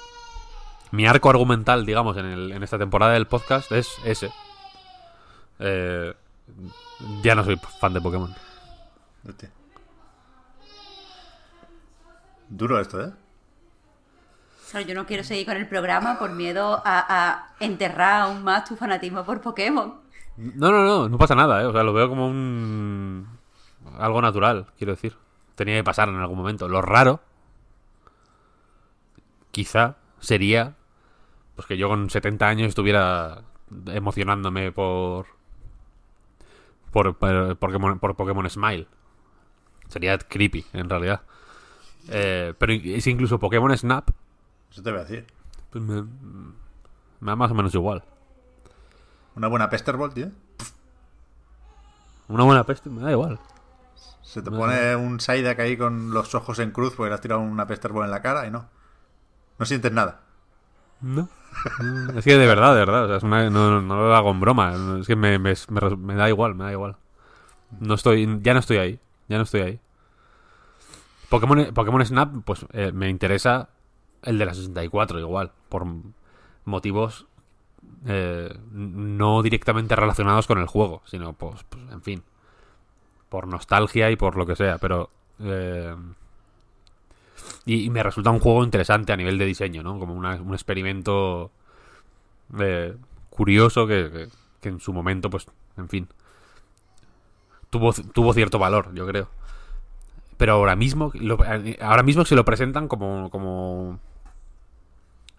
Mi arco argumental, digamos, en, en esta temporada del podcast es ese. Eh, ya no soy fan de Pokémon. Duro esto, ¿eh? yo no quiero seguir con el programa por miedo a, a, enterrar aún más tu fanatismo por Pokémon. No, no, no, no pasa nada, ¿eh? O sea, lo veo como un... algo natural, quiero decir. Tenía que pasar en algún momento. Lo raro, quizá, sería pues que yo con 70 años estuviera emocionándome por por, Pokémon, por Pokémon Smile. Sería creepy, en realidad. Eh, pero es incluso Pokémon Snap. Eso te voy a decir. Pues me, da más o menos igual. Una buena pesterbolt, tío. Una buena peste, me da igual. Se te pone un Psyduck ahí con los ojos en cruz porque le has tirado una pesterbol en la cara y no. No sientes nada. No. es que de verdad, de verdad. no, lo hago en broma. Es que me, me, da igual, me da igual. No estoy, ya no estoy ahí. Ya no estoy ahí. Pokémon, Pokémon Snap, pues eh, me interesa el de la 64 igual. Por motivos eh, no directamente relacionados con el juego. Sino, pues, pues en fin por nostalgia y por lo que sea, pero... Eh, y, me resulta un juego interesante a nivel de diseño, ¿no? Como un experimento eh, curioso que, en su momento, pues, en fin, tuvo, tuvo cierto valor, yo creo. Pero ahora mismo, ahora mismo se lo presentan como, como,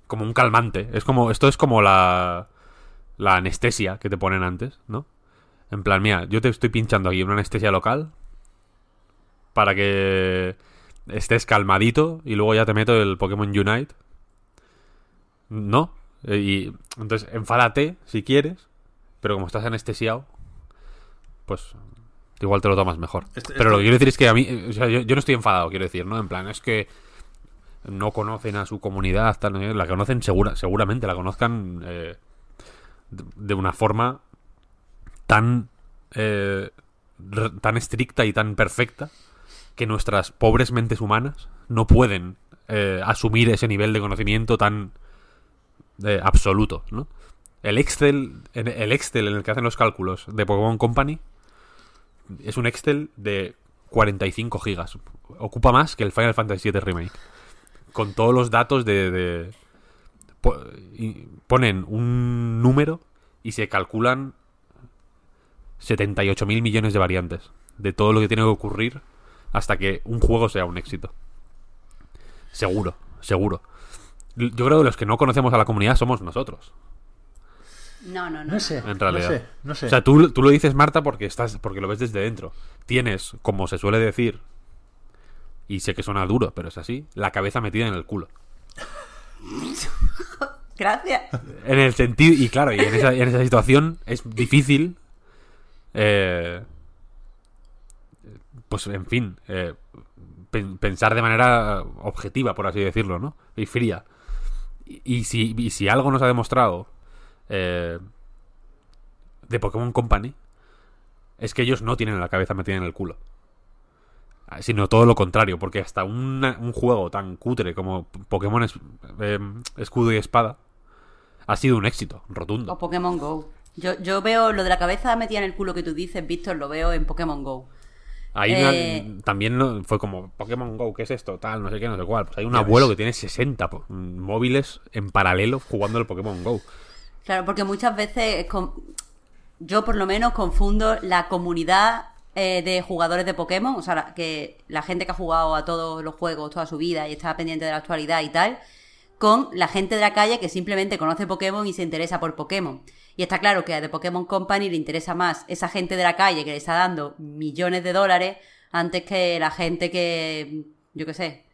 como un calmante. Es como, esto es como la, la anestesia que te ponen antes, ¿no? En plan, mira, yo te estoy pinchando aquí una anestesia local para que estés calmadito y luego ya te meto el Pokémon Unite. No. Eh, y entonces enfádate si quieres, pero como estás anestesiado, pues igual te lo tomas mejor. pero lo que quiero decir es que a mí, o sea, yo, no estoy enfadado, quiero decir, ¿no? En plan, es que no conocen a su comunidad, tal, la conocen seguramente, la conozcan eh, de una forma tan, eh, tan estricta y tan perfecta que nuestras pobres mentes humanas no pueden eh, asumir ese nivel de conocimiento tan eh, absoluto, ¿no? El Excel, el Excel en el que hacen los cálculos de Pokémon Company es un Excel de 45 gigas. Ocupa más que el Final Fantasy VII Remake. Con todos los datos de... ponen un número y se calculan 78.000 mil millones de variantes de todo lo que tiene que ocurrir hasta que un juego sea un éxito. Seguro, seguro. Yo creo que los que no conocemos a la comunidad somos nosotros. No, no, no. sé. En realidad. No sé, O sea, tú, tú, lo dices, Marta, porque, estás, porque lo ves desde dentro. Tienes, como se suele decir, y sé que suena duro, pero es así, la cabeza metida en el culo. Gracias. En el sentido, y claro, y en esa, en esa situación es difícil eh, pues en fin, eh, pensar de manera objetiva, por así decirlo, ¿no? Y fría. Y, si, algo nos ha demostrado eh, de Pokémon Company, es que ellos no tienen la cabeza metida en el culo. Ah, sino todo lo contrario, porque hasta un juego tan cutre como Pokémon Escudo y Espada ha sido un éxito rotundo. O Pokémon Go. Yo, yo veo lo de la cabeza metida en el culo que tú dices, Víctor, lo veo en Pokémon Go. Ahí eh, también fue como Pokémon Go, ¿qué es esto? Tal, no sé qué, no sé cuál. Pues hay un abuelo que tiene 60 móviles en paralelo jugando al Pokémon Go. Claro, porque muchas veces yo por lo menos confundo la comunidad eh, de jugadores de Pokémon, o sea, que la gente que ha jugado a todos los juegos toda su vida y está pendiente de la actualidad y tal, con la gente de la calle que simplemente conoce Pokémon y se interesa por Pokémon. Y está claro que a The Pokémon Company le interesa más esa gente de la calle que le está dando millones de dólares antes que la gente que, yo qué sé,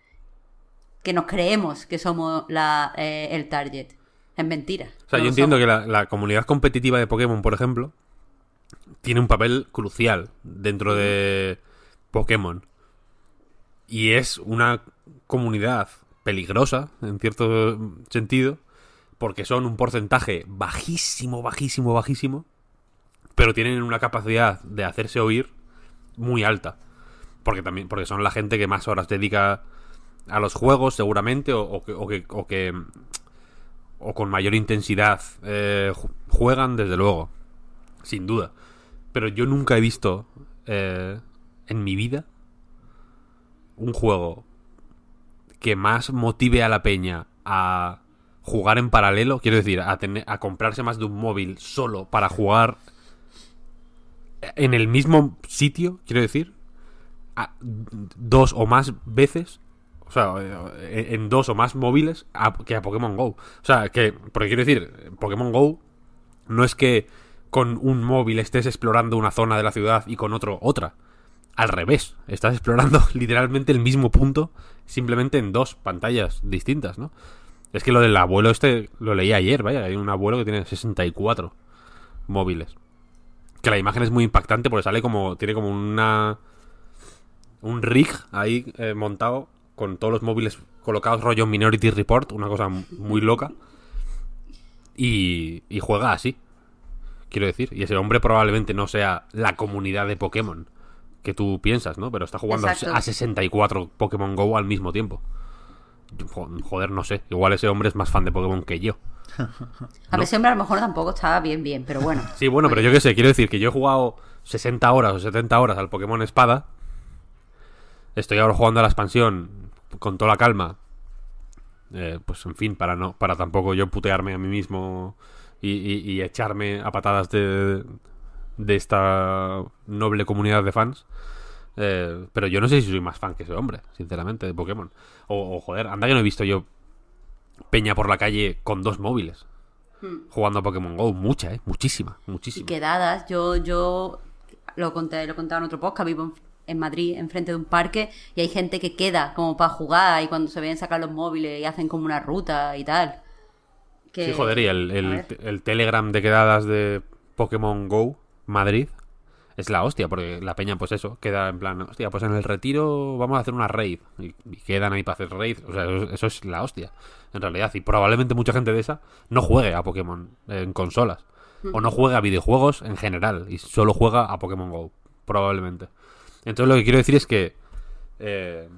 que nos creemos que somos la, eh, el target. Es mentira. O sea, yo entiendo que la, la comunidad competitiva de Pokémon, por ejemplo, tiene un papel crucial dentro de Pokémon. Y es una comunidad peligrosa, en cierto sentido, porque son un porcentaje bajísimo, bajísimo, bajísimo, pero tienen una capacidad de hacerse oír muy alta. Porque, también, porque son la gente que más horas dedica a los juegos, seguramente, o, que, o, que, o con mayor intensidad eh, juegan, desde luego, sin duda. Pero yo nunca he visto eh, en mi vida un juego que más motive a la peña a jugar en paralelo, quiero decir, a, tener, a comprarse más de un móvil solo para jugar en el mismo sitio, quiero decir, dos o más veces, o sea, eh, en, dos o más móviles que a Pokémon Go. O sea, que, porque quiero decir, Pokémon Go no es que con un móvil estés explorando una zona de la ciudad y con otro otra al revés. Estás explorando literalmente el mismo punto, simplemente en dos pantallas distintas, ¿no? Es que lo del abuelo este lo leí ayer, vaya. Hay un abuelo que tiene 64 móviles. Que la imagen es muy impactante porque sale como. Tiene como una. Un rig ahí eh, montado con todos los móviles colocados, rollo Minority Report, una cosa muy loca. Y, y juega así. Quiero decir, y ese hombre probablemente no sea la comunidad de Pokémon que tú piensas, ¿no? Pero está jugando a 64 Pokémon Go al mismo tiempo. Joder, no sé. Igual ese hombre es más fan de Pokémon que yo. A ver, ese hombre a lo mejor tampoco estaba bien, bien, pero bueno. sí, bueno, pero yo qué sé. Quiero decir que yo he jugado 60 horas o 70 horas al Pokémon Espada. Estoy ahora jugando a la expansión con toda la calma. Eh, pues en fin, para no, para tampoco yo putearme a mí mismo y, y echarme a patadas de, de esta noble comunidad de fans. Eh, pero yo no sé si soy más fan que ese hombre, sinceramente, de Pokémon. O, joder, anda que no he visto yo peña por la calle con dos móviles hmm. jugando a Pokémon Go. Mucha, ¿eh? Muchísima, muchísima. quedadas. Yo, yo lo conté, lo contaba en otro podcast, vivo en, Madrid, enfrente de un parque, y hay gente que queda como para jugar y cuando se ven sacar los móviles y hacen como una ruta y tal. Sí, joder, y el Telegram de quedadas de Pokémon Go Madrid es la hostia, porque la peña, pues eso, queda en plan, hostia, pues en el retiro vamos a hacer una raid. Y, quedan ahí para hacer raid. O sea, eso, es la hostia, en realidad. Y probablemente mucha gente de esa no juegue a Pokémon en consolas. O no juegue a videojuegos en general. Y solo juega a Pokémon Go. Probablemente. Entonces lo que quiero decir es que. Eh,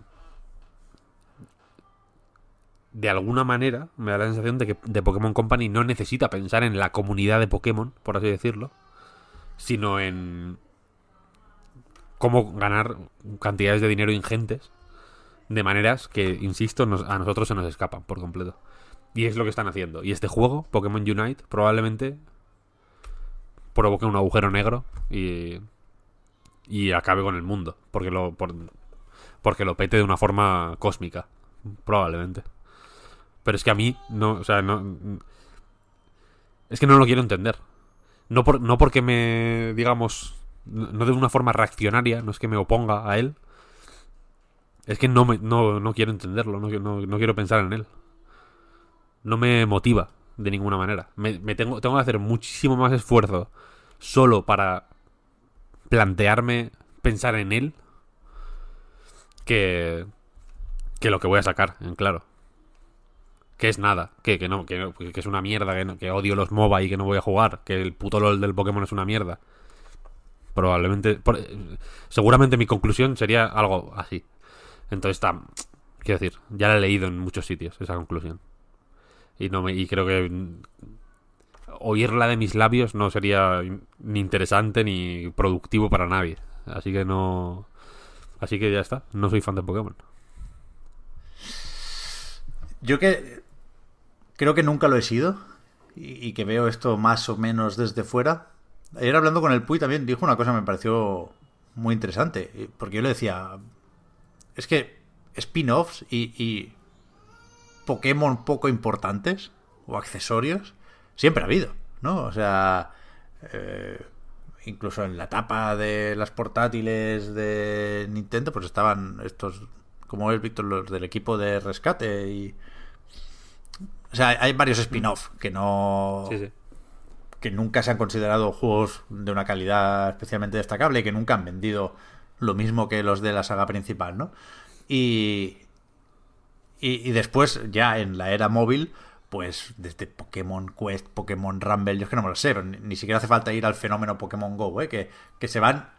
de alguna manera me da la sensación de que de Pokémon Company no necesita pensar en la comunidad de Pokémon, por así decirlo, sino en cómo ganar cantidades de dinero ingentes de maneras que, insisto, a nosotros se nos escapan por completo. Y es lo que están haciendo. Y este juego, Pokémon Unite, probablemente provoque un agujero negro y, y acabe con el mundo. Porque lo, porque lo pete de una forma cósmica. Probablemente. Pero es que a mí, no, o sea, no. Es que no lo quiero entender. No, no porque me, digamos, no de una forma reaccionaria, no es que me oponga a él. Es que no, me, no, quiero entenderlo, no, no, quiero pensar en él. No me motiva de ninguna manera. Me, me tengo, tengo que hacer muchísimo más esfuerzo solo para plantearme pensar en él que, lo que voy a sacar, en claro. Que es nada, que, que no, que, es una mierda, que, que odio los MOBA y que no voy a jugar, que el puto LOL del Pokémon es una mierda. Probablemente. Eh, seguramente mi conclusión sería algo así. Entonces está. Quiero decir, ya la he leído en muchos sitios, esa conclusión. Y no y creo que oírla de mis labios no sería ni interesante ni productivo para nadie. Así que no. Así que ya está. No soy fan de Pokémon. Yo que. Creo que nunca lo he sido. y que veo esto más o menos desde fuera. Ayer hablando con el Puy también dijo una cosa que me pareció muy interesante, porque yo le decía, es que spin-offs y, Pokémon poco importantes o accesorios siempre ha habido, ¿no? O sea, eh, incluso en la tapa de las portátiles de Nintendo, pues estaban estos, como ves Víctor, los del equipo de rescate y... O sea, hay varios spin offs que no... Sí, sí que nunca se han considerado juegos de una calidad especialmente destacable y que nunca han vendido lo mismo que los de la saga principal, ¿no? Y, y, después, ya en la era móvil, pues desde Pokémon Quest, Pokémon Rumble, yo es que no me lo sé, ni, siquiera hace falta ir al fenómeno Pokémon Go, ¿eh? que, que se van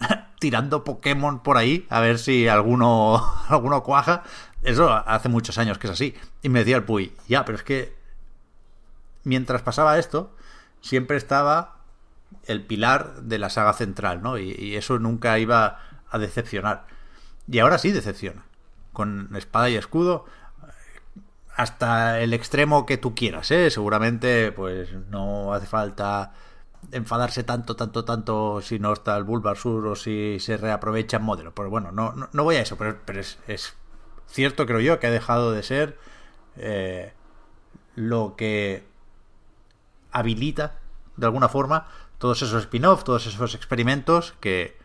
tirando Pokémon por ahí a ver si alguno, alguno cuaja. Eso hace muchos años que es así. Y me decía el Puy, ya, pero es que mientras pasaba esto, siempre estaba el pilar de la saga central, ¿no? Y, eso nunca iba a decepcionar. Y ahora sí decepciona. Con espada y escudo, hasta el extremo que tú quieras, ¿eh? Seguramente, pues no hace falta enfadarse tanto, tanto, tanto si no está el Sur o si se reaprovechan modelo. Pero pues bueno, no, voy a eso, pero, es, cierto, creo yo, que ha dejado de ser eh, lo que habilita de alguna forma todos esos spin-offs, todos esos experimentos que,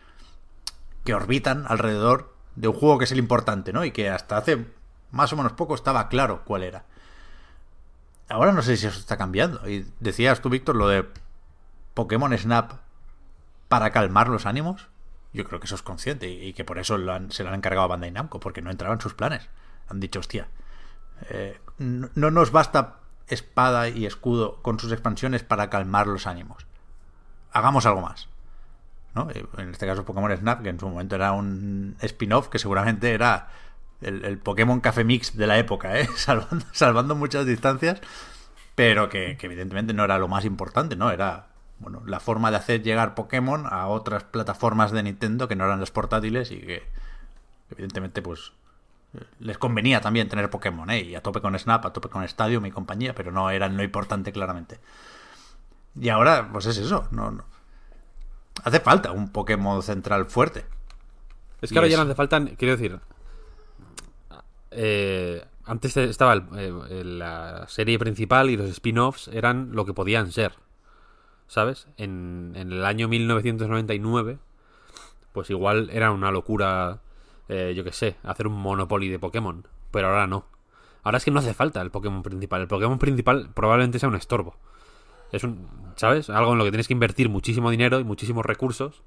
que orbitan alrededor de un juego que es el importante, ¿no? Y que hasta hace más o menos poco estaba claro cuál era. Ahora no sé si eso está cambiando. Y decías tú, Víctor, lo de Pokémon Snap para calmar los ánimos. Yo creo que eso es consciente y, que por eso se lo han encargado a Bandai Namco, porque no entraban en sus planes. Han dicho, hostia, eh, no nos basta espada y escudo con sus expansiones para calmar los ánimos. Hagamos algo más. ¿no? Eh, en este caso Pokémon Snap, que en su momento era un spin-off que seguramente era el, Pokémon Café Mix de la época, ¿eh? salvando, muchas distancias, pero que, evidentemente no era lo más importante, ¿no? Era bueno, la forma de hacer llegar Pokémon a otras plataformas de Nintendo que no eran las portátiles y que evidentemente pues les convenía también tener Pokémon, ¿eh? Y a tope con Snap, a tope con Stadium y compañía, pero no eran lo importante claramente. Y ahora, pues es eso, no, no. Hace falta un Pokémon central fuerte. Es que ahora ya no hace falta, quiero decir. Eh, antes estaba eh, la serie principal y los spin-offs eran lo que podían ser. ¿Sabes? En, en el año 1999, pues igual era una locura eh, yo qué sé, hacer un Monopoly de Pokémon. Pero ahora no. Ahora es que no hace falta el Pokémon principal. El Pokémon principal probablemente sea un estorbo. Es un, ¿sabes? Algo en lo que tienes que invertir muchísimo dinero y muchísimos recursos.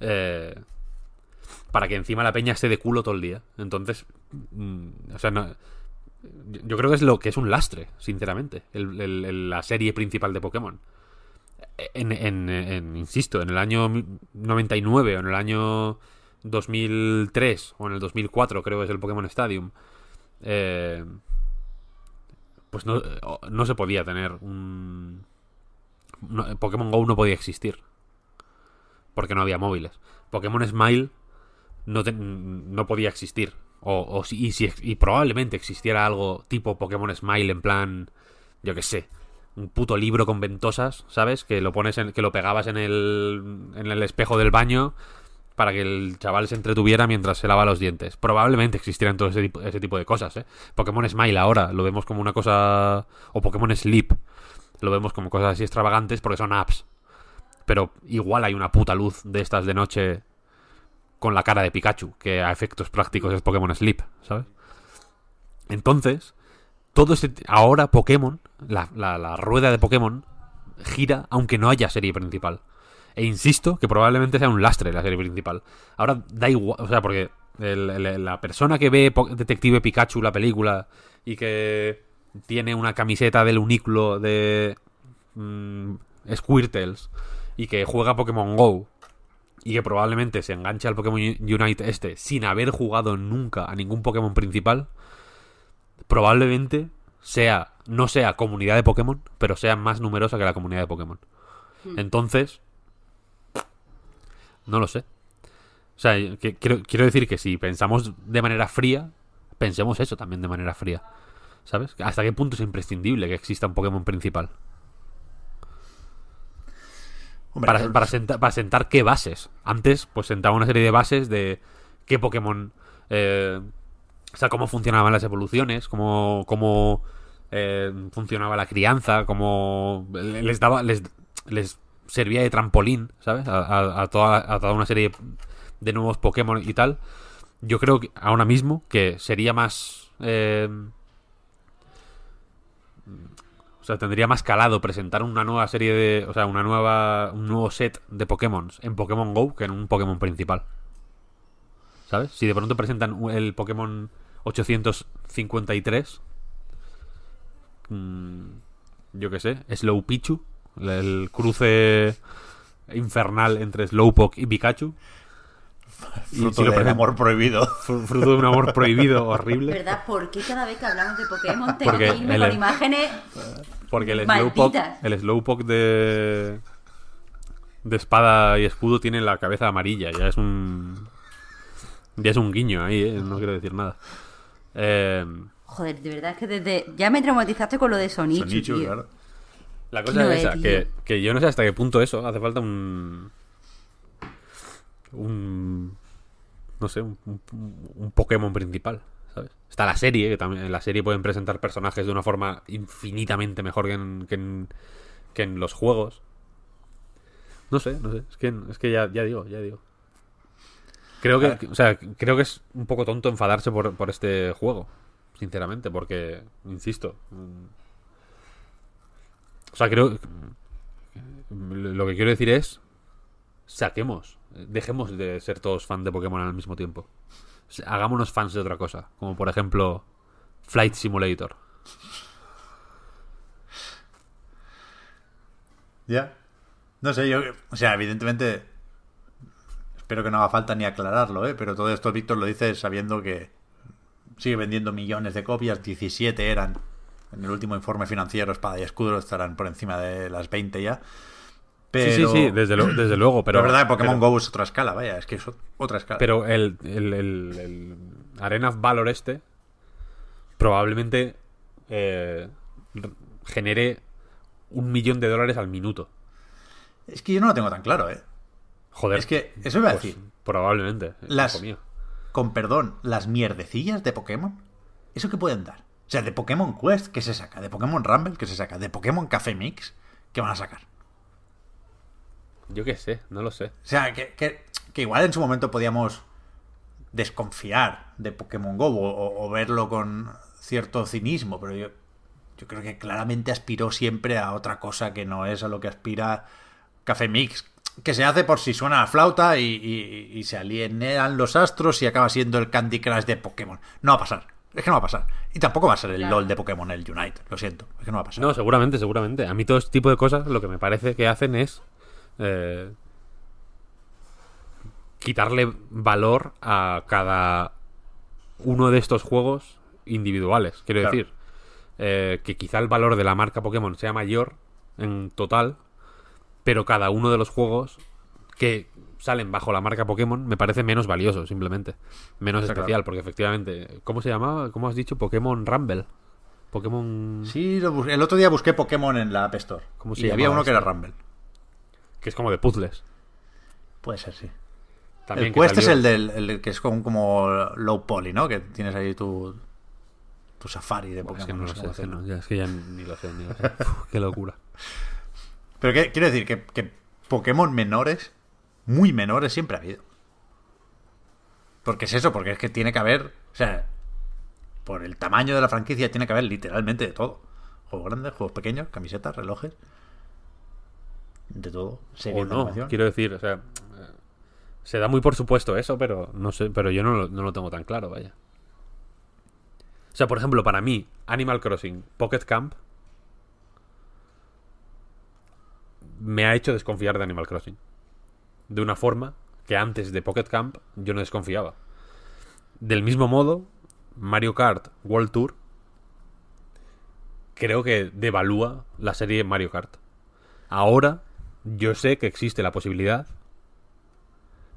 Eh, para que encima la peña esté de culo todo el día. Entonces, mm, o sea, no, yo creo que es lo que es un lastre, sinceramente, la serie principal de Pokémon. E, en, en, en, insisto, en el año 99 o en el año 2003 o en el 2004, creo que es el Pokémon Stadium, eh, pues no, se podía tener un... Pokémon Go no podía existir. Porque no había móviles. Pokémon Smile no, podía existir. O, y, probablemente existiera algo tipo Pokémon Smile en plan, yo que sé, un puto libro con ventosas, ¿sabes? Que lo pones en, que lo pegabas en el, en el espejo del baño para que el chaval se entretuviera mientras se lava los dientes. Probablemente existieran todo ese tipo, de cosas, ¿eh? Pokémon Smile ahora lo vemos como una cosa... o Pokémon Sleep. Lo vemos como cosas así extravagantes porque son apps. Pero igual hay una puta luz de estas de noche con la cara de Pikachu, que a efectos prácticos es Pokémon Sleep, ¿sabes? Entonces, todo ese Ahora Pokémon, la, la rueda de Pokémon, gira aunque no haya serie principal. E insisto que probablemente sea un lastre la serie principal. Ahora da igual, o sea, porque la persona que ve Detective Pikachu, la película, y que tiene una camiseta del uniclo de mm, Squirtles, y que juega Pokémon Go, y que probablemente se enganche al Pokémon Unite este sin haber jugado nunca a ningún Pokémon principal, probablemente sea, no sea comunidad de Pokémon, pero sea más numerosa que la comunidad de Pokémon. Hmm. Entonces, no lo sé. O sea, quiero, decir que si pensamos de manera fría, pensemos eso también de manera fría. ¿Sabes? ¿Hasta qué punto es imprescindible que exista un Pokémon principal? Hombre, para, para, sentar qué bases. Antes, pues sentaba una serie de bases de qué Pokémon. Eh, o sea, cómo funcionaban las evoluciones, cómo, cómo eh, funcionaba la crianza, cómo les daba. les servía de trampolín, ¿sabes? A, toda, una serie de nuevos Pokémon y tal. Yo creo que ahora mismo que sería más... Eh, o sea, tendría más calado presentar una nueva serie de... O sea, una nueva, un nuevo set de Pokémon en Pokémon Go que en un Pokémon principal. ¿Sabes? Si de pronto presentan el Pokémon 853... Mm, yo qué sé, Slow Pichu el cruce infernal entre Slowpoke y Pikachu. Fruto de un amor prohibido. Fruto de un amor prohibido horrible. ¿Verdad? ¿Por qué cada vez que hablamos de Pokémon tengo que irme con imágenes Porque el Slowpoke, el Slowpoke de, de espada y escudo tiene la cabeza amarilla. Ya es un... Ya es un guiño ahí, ¿eh? no quiero decir nada. Eh, Joder, de verdad es que desde... Ya me traumatizaste con lo de Sonichu, Sonichu Claro. La cosa es esa, que, que, yo no sé hasta qué punto eso. Hace falta un. Un. No sé, un, Pokémon principal, ¿sabes? Está la serie, que también en la serie pueden presentar personajes de una forma infinitamente mejor que en, los juegos. No sé, no sé. Es que, ya, ya digo, ya digo. Creo que, creo que es un poco tonto enfadarse por, por este juego, sinceramente, porque, insisto, o sea, creo. Lo que quiero decir es. Saquemos. Dejemos de ser todos fans de Pokémon al mismo tiempo. Hagámonos fans de otra cosa. Como por ejemplo. Flight Simulator. Ya. No sé, yo. O sea, evidentemente. Espero que no haga falta ni aclararlo, ¿eh? Pero todo esto Víctor lo dice sabiendo que sigue vendiendo millones de copias. 17 eran en el último informe financiero, espada y escudo estarán por encima de las 20 ya. Sí, sí, sí, desde, desde luego. Pero la verdad, Pokémon Go es otra escala, vaya, es que es otra escala. Pero el, el, el, Arena Valor este probablemente eh, genere un millón de dólares al minuto. Es que yo no lo tengo tan claro, ¿eh? Joder. Es que eso iba a pues, decir. Probablemente. Las, con perdón, las mierdecillas de Pokémon, ¿eso qué pueden dar? O sea, de Pokémon Quest, ¿qué se saca? ¿De Pokémon Rumble, ¿qué se saca? ¿De Pokémon Café Mix, ¿qué van a sacar? Yo qué sé, no lo sé. O sea, que, igual en su momento podíamos desconfiar de Pokémon Go o, verlo con cierto cinismo, pero yo, yo creo que claramente aspiró siempre a otra cosa que no es a lo que aspira Café Mix, que se hace por si suena la flauta y, y, se alienan los astros y acaba siendo el Candy Crush de Pokémon. No va a pasar. Es que no va a pasar. Y tampoco va a ser el LOL de Pokémon el Unite, lo siento. Es que no va a pasar. No, seguramente, seguramente. A mí todo este tipo de cosas lo que me parece que hacen es eh, quitarle valor a cada uno de estos juegos individuales. Quiero decir, eh, que quizá el valor de la marca Pokémon sea mayor en total, pero cada uno de los juegos que salen bajo la marca Pokémon, me parece menos valioso, simplemente. Menos especial, porque efectivamente. ¿Cómo se llamaba? ¿Cómo has dicho? Pokémon Rumble. Pokémon. Sí, el otro día busqué Pokémon en la App Store. como y había uno que era Rumble. Que es como de puzzles. Puede ser, sí. el Quest es el del que es como, como, low poly, ¿no? Que tienes ahí tu, tu safari de Pokémon. Es que no, lo sé, no, es que ya ni lo sé, ni lo qué locura. Pero qué quiero decir que, que Pokémon menores muy menores siempre ha habido. Porque es eso, porque es que tiene que haber, o sea, por el tamaño de la franquicia tiene que haber literalmente de todo. Juegos grandes, juegos pequeños, camisetas, relojes, de todo. o no, quiero decir, o sea, se da muy por supuesto eso, pero no sé, pero yo no lo, no lo tengo tan claro, vaya. O sea, por ejemplo, para mí, Animal Crossing, Pocket Camp, me ha hecho desconfiar de Animal Crossing de una forma que antes de Pocket Camp yo no desconfiaba. Del mismo modo, Mario Kart World Tour creo que devalúa la serie Mario Kart. Ahora yo sé que existe la posibilidad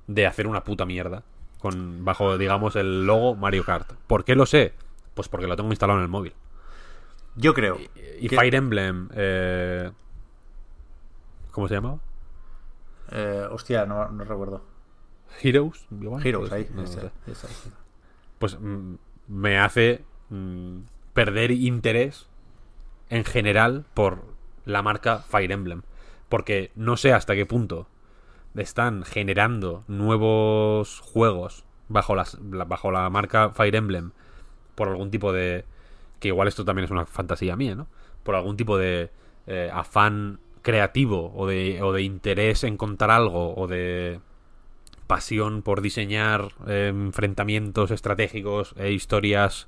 de hacer una puta mierda con bajo digamos el logo Mario Kart. ¿Por qué lo sé? Pues porque lo tengo instalado en el móvil. Yo creo. Y, Fire Emblem. Eh, ¿Cómo se llamaba? Eh, hostia, no, recuerdo. Heroes, Heroes, pues, ahí, Pues mm, me hace mm, perder interés en general por la marca Fire Emblem. Porque no sé hasta qué punto están generando nuevos juegos bajo, las, bajo la marca Fire Emblem por algún tipo de... que igual esto también es una fantasía mía, ¿no? Por algún tipo de eh, afán creativo o de, interés en contar algo o de pasión por diseñar eh, enfrentamientos estratégicos e historias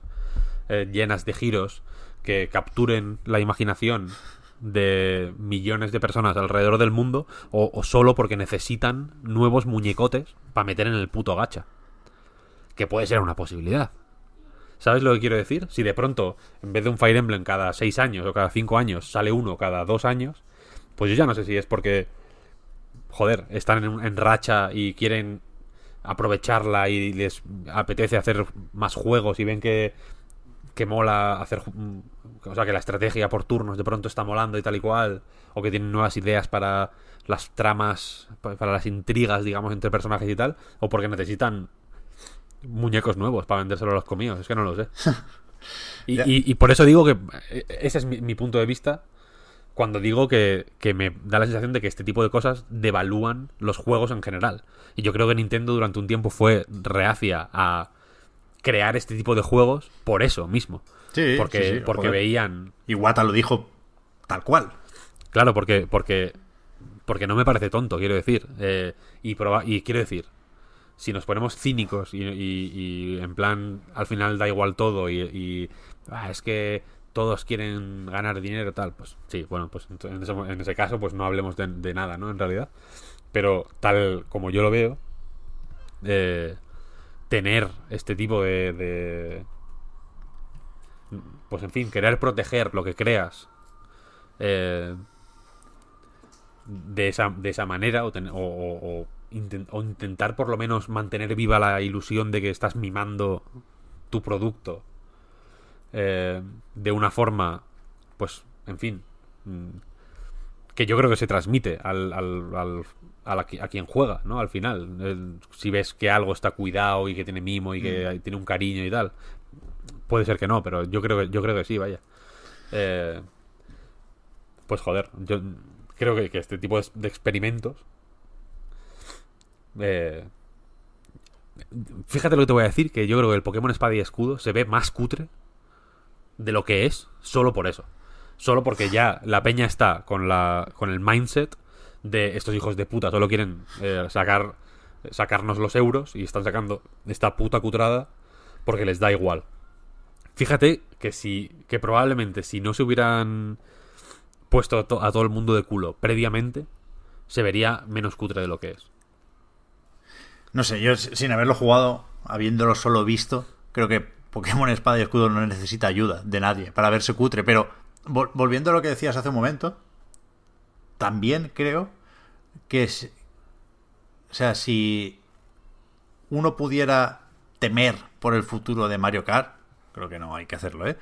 eh, llenas de giros que capturen la imaginación de millones de personas alrededor del mundo o, o solo porque necesitan nuevos muñecotes para meter en el puto gacha. Que puede ser una posibilidad. ¿Sabes lo que quiero decir? Si de pronto, en vez de un Fire Emblem cada seis años o cada cinco años, sale uno cada dos años, pues yo ya no sé si es porque, joder, están en, en racha y quieren aprovecharla y les apetece hacer más juegos y ven que, que mola hacer... Mm, o sea, que la estrategia por turnos de pronto está molando y tal y cual. O que tienen nuevas ideas para las tramas, para las intrigas, digamos, entre personajes y tal. O porque necesitan muñecos nuevos para vendérselo a los comidos. Es que no lo sé. Y, por eso digo que eh, ese es mi, mi punto de vista cuando digo que, me da la sensación de que este tipo de cosas devalúan los juegos en general. Y yo creo que Nintendo durante un tiempo fue reacia a crear este tipo de juegos por eso mismo. Sí, porque, sí, porque veían y Wata lo dijo tal cual. Claro, porque, porque, porque no me parece tonto, quiero decir. Eh, y, y quiero decir, si nos ponemos cínicos y, y, en plan al final da igual todo y, ah, es que todos quieren ganar dinero tal, pues sí, bueno, pues en ese, caso pues no hablemos de, nada, ¿no? En realidad. Pero tal como yo lo veo, eh, tener este tipo de, Pues en fin, querer proteger lo que creas eh, de, esa, esa manera o, o intentar por lo menos mantener viva la ilusión de que estás mimando tu producto eh, de una forma, pues, en fin, mm, que yo creo que se transmite a, quien juega, ¿no? Al final, si ves que algo está cuidado y que tiene mimo y que mm. tiene un cariño y tal, puede ser que no, pero yo creo que, yo creo que sí, vaya. Eh, pues joder, yo creo que, este tipo de, experimentos... Eh, fíjate lo que te voy a decir, que yo creo que el Pokémon Espada y Escudo se ve más cutre de lo que es solo por eso. Solo porque ya la peña está con, la, con el mindset de estos hijos de puta, solo quieren eh, sacar, sacarnos los euros y están sacando esta puta cutrada porque les da igual. Fíjate que si que probablemente si no se hubieran puesto a, a, todo el mundo de culo previamente, se vería menos cutre de lo que es. No sé, yo sin haberlo jugado, habiéndolo solo visto, creo que Pokémon Espada y Escudo no necesita ayuda de nadie para verse cutre. Pero volviendo a lo que decías hace un momento, también creo que O sea, si uno pudiera temer por el futuro de Mario Kart, creo que no hay que hacerlo, ¿eh?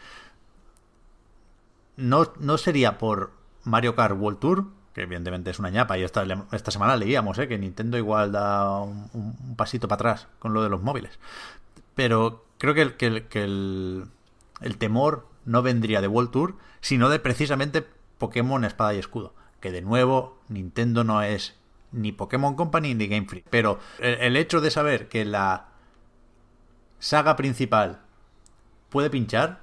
No, sería por Mario Kart World Tour, que evidentemente es una ñapa, y esta, esta semana leíamos ¿eh? que Nintendo igual da un, un pasito para atrás con lo de los móviles, pero creo que el, el, temor no vendría de World Tour, sino de precisamente Pokémon Espada y Escudo. Que de nuevo, Nintendo no es ni Pokémon Company ni Game Freak. Pero el, hecho de saber que la saga principal puede pinchar,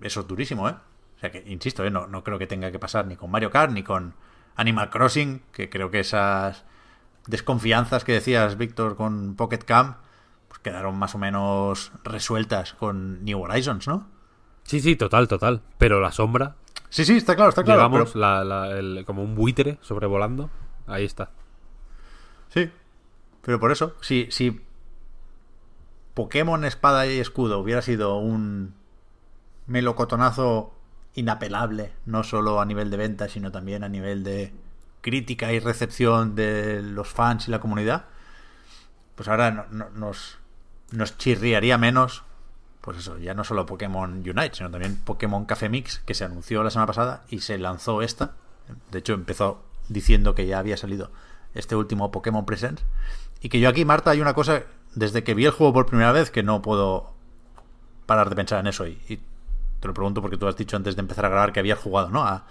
eso es durísimo, ¿eh? O sea que, insisto, ¿eh? no, no creo que tenga que pasar ni con Mario Kart ni con Animal Crossing, que creo que esas desconfianzas que decías, Víctor, con Pocket Camp quedaron más o menos resueltas con New Horizons, ¿no? Sí, sí, total, total. Pero la sombra. Sí, sí, está claro, está claro. Llegamos como un buitre sobrevolando. Ahí está. Sí. Pero por eso, si, si Pokémon Espada y Escudo hubiera sido un melocotonazo inapelable, no solo a nivel de venta, sino también a nivel de crítica y recepción de los fans y la comunidad, pues ahora nos nos chirriaría menos, pues eso, ya no solo Pokémon Unite, sino también Pokémon Café Mix, que se anunció la semana pasada y se lanzó esta. De hecho, empezó diciendo que ya había salido este último Pokémon Presents. Y que yo aquí, Marta, hay una cosa, desde que vi el juego por primera vez, que no puedo parar de pensar en eso. Y, te lo pregunto porque tú has dicho antes de empezar a grabar que habías jugado, ¿no? A,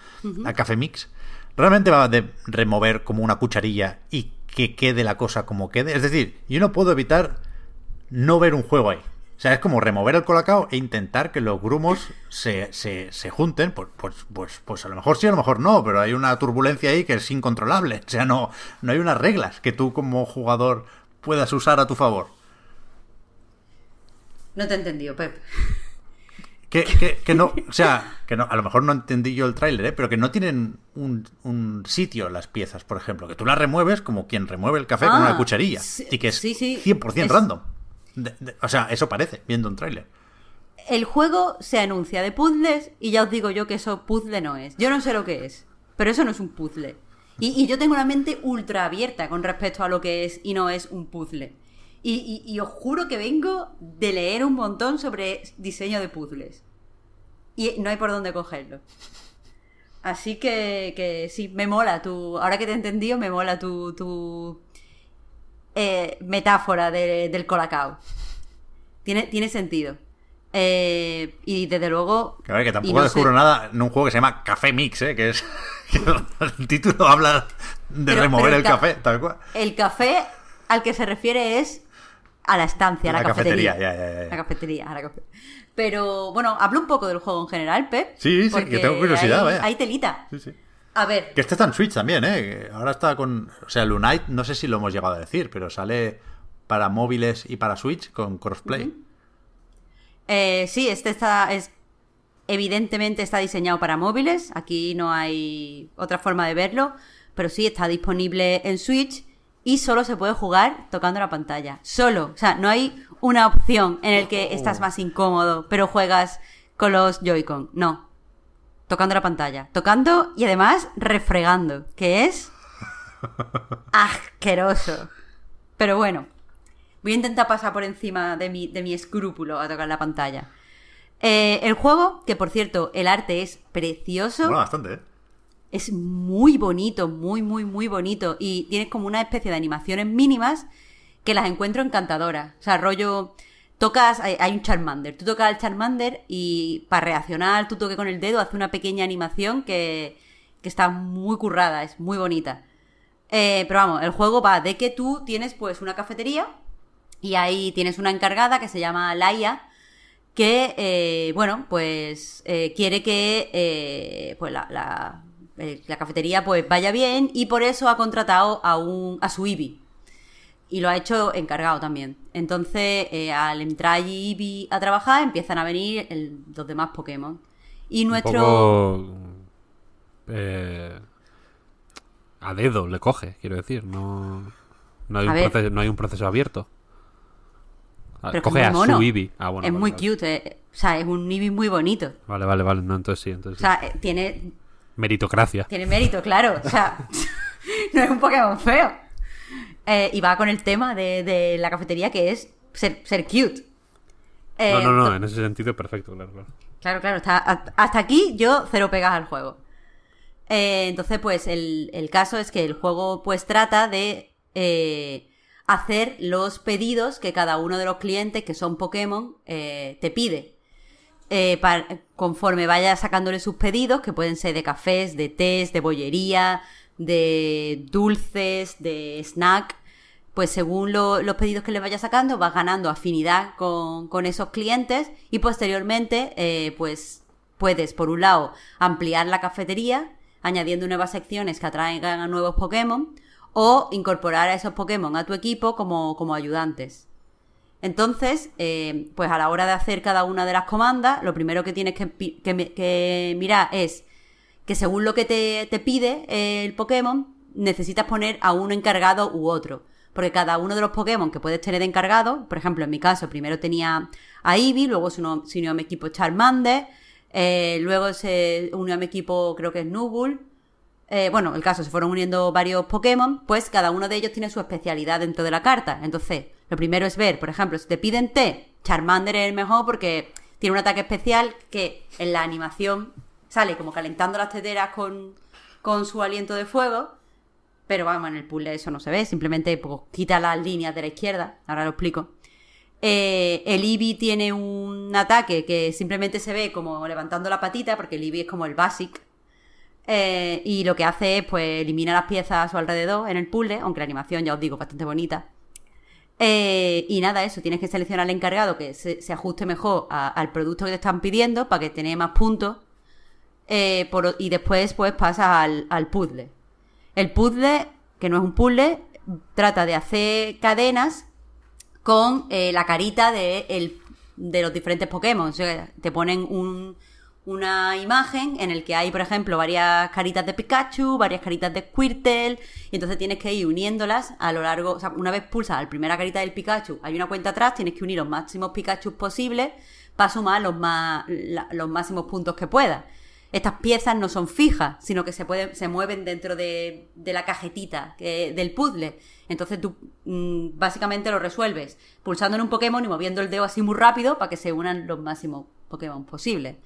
a Café Mix. Realmente va de remover como una cucharilla y que quede la cosa como quede. Es decir, yo no puedo evitar no ver un juego ahí. O sea, es como remover el colacao e intentar que los grumos se, se, se junten. Pues, pues, pues, pues, a lo mejor sí, a lo mejor no, pero hay una turbulencia ahí que es incontrolable. O sea, no, no hay unas reglas que tú como jugador puedas usar a tu favor. No te he entendido, Pep. Que, que, que, no, o sea, que no, a lo mejor no entendí yo el tráiler, ¿eh? pero que no tienen un, sitio las piezas, por ejemplo, que tú las remueves como quien remueve el café con ah, una cucharilla y que es sí, sí. 100% random o sea, eso parece, viendo un tráiler. El juego se anuncia de puzzles y ya os digo yo que eso puzzle no es. Yo no sé lo que es, pero eso no es un puzzle. Y, yo tengo una mente ultra abierta con respecto a lo que es y no es un puzzle. Y, os juro que vengo de leer un montón sobre diseño de puzzles. Y no hay por dónde cogerlo. Así que, sí, me mola tu. Ahora que te he entendido, me mola tu eh, metáfora del colacao. Tiene, tiene sentido. Eh, y desde luego. Que que tampoco descubro nada en un juego que se llama Café Mix, eh, que es. el título habla de remover el, café, tal cual. El café al que se refiere es a la estancia, a la, cafetería. La cafetería, a la Pero bueno, hablo un poco del juego en general, Pep. Sí, sí, que tengo curiosidad, hay, Hay telita. Sí, sí. Que este está en Switch también, ¿eh? Ahora está con. O sea, el Unite, no sé si lo hemos llegado a decir, pero sale para móviles y para Switch con crossplay. Eh, sí, este está. Es, evidentemente está diseñado para móviles. Aquí no hay otra forma de verlo. Pero sí está disponible en Switch y solo se puede jugar tocando la pantalla. Solo. O sea, no hay una opción en el que oh. estás más incómodo, pero juegas con los Joy-Con. No tocando la pantalla, tocando y además refregando, que es asqueroso. Pero bueno, voy a intentar pasar por encima de mi, de mi escrúpulo a tocar la pantalla. Eh, el juego, que por cierto, el arte es precioso. bastante, ¿eh? Es muy bonito, muy, muy, muy bonito. Y tienes como una especie de animaciones mínimas que las encuentro encantadoras. O sea, rollo tocas, hay, un Charmander, tú tocas al Charmander y para reaccionar tu toque con el dedo hace una pequeña animación que, que está muy currada, es muy bonita. Eh, pero vamos, el juego va de que tú tienes pues una cafetería y ahí tienes una encargada que se llama Laia que, eh, bueno, pues eh, quiere que pues la, cafetería pues vaya bien y por eso ha contratado a, un, a su Ibi y lo ha hecho encargado también. Entonces, eh, al entrar allí a trabajar, empiezan a venir los demás Pokémon. Y nuestro. Eh, a dedo le coge, quiero decir. No, no, hay, un proceso, abierto. Ah, coge a su ah, Eevee. es muy cute. Eh. O sea, es un Eevee muy bonito. Vale, vale, vale. entonces sí. Entonces, o sea, tiene. Meritocracia. Tiene mérito, claro. O sea, no es un Pokémon feo. Eh, y va con el tema de, la cafetería que es ser, ser cute. no, eh, no, no, en ese sentido perfecto, claro, claro. Claro, hasta, aquí yo cero pegas al juego. Eh, entonces, pues el, caso es que el juego pues trata de hacer los pedidos que cada uno de los clientes que son Pokémon te pide. conforme vaya sacándole sus pedidos, que pueden ser de cafés, de tés, de bollería, de dulces, de snack, pues según los pedidos que le vaya sacando, vas ganando afinidad con, esos clientes y posteriormente, eh, pues puedes, por un lado, ampliar la cafetería, añadiendo nuevas secciones que atraigan a nuevos Pokémon, o incorporar a esos Pokémon a tu equipo como, ayudantes. Entonces, eh, pues a la hora de hacer cada una de las comandas, lo primero que tienes que, mirar es que según lo que te, te pide el Pokémon, necesitas poner a uno encargado u otro porque cada uno de los Pokémon que puedes tener encargado, por ejemplo, en mi caso, primero tenía a Eevee, luego se unió, a mi equipo Charmander, eh, luego se unió a mi equipo, creo que es Nubul. Eh, bueno, el caso, se fueron uniendo varios Pokémon, pues cada uno de ellos tiene su especialidad dentro de la carta. Entonces, lo primero es ver, por ejemplo, si te piden T, Charmander es el mejor porque tiene un ataque especial que en la animación sale como calentando las teteras con, con su aliento de fuego. Pero vamos, en el puzzle eso no se ve, simplemente pues, quita las líneas de la izquierda, ahora lo explico. Eh, el Eevee tiene un ataque que simplemente se ve como levantando la patita, porque el Eevee es como el basic. Eh, y lo que hace es, pues, elimina las piezas a su alrededor en el puzzle, aunque la animación, ya os digo, es bastante bonita. Eh, y nada, eso, tienes que seleccionar al encargado que se, ajuste mejor al producto que te están pidiendo para que tenga más puntos. y después, pues, pasas al, al puzzle. El puzzle, que no es un puzzle, trata de hacer cadenas con eh, la carita de, los diferentes Pokémon. te ponen una imagen en el que hay, por ejemplo, varias caritas de Pikachu, varias caritas de Squirtle, y entonces tienes que ir uniéndolas a lo largo, una vez pulsas la primera carita del Pikachu, hay una cuenta atrás, tienes que unir los máximos Pikachu posibles para sumar los, más, los máximos puntos que puedas estas piezas no son fijas, sino que se, pueden, se mueven dentro de, de la cajetita eh, del puzzle. Entonces tú mm, básicamente lo resuelves pulsando en un Pokémon y moviendo el dedo así muy rápido para que se unan los máximos Pokémon posibles.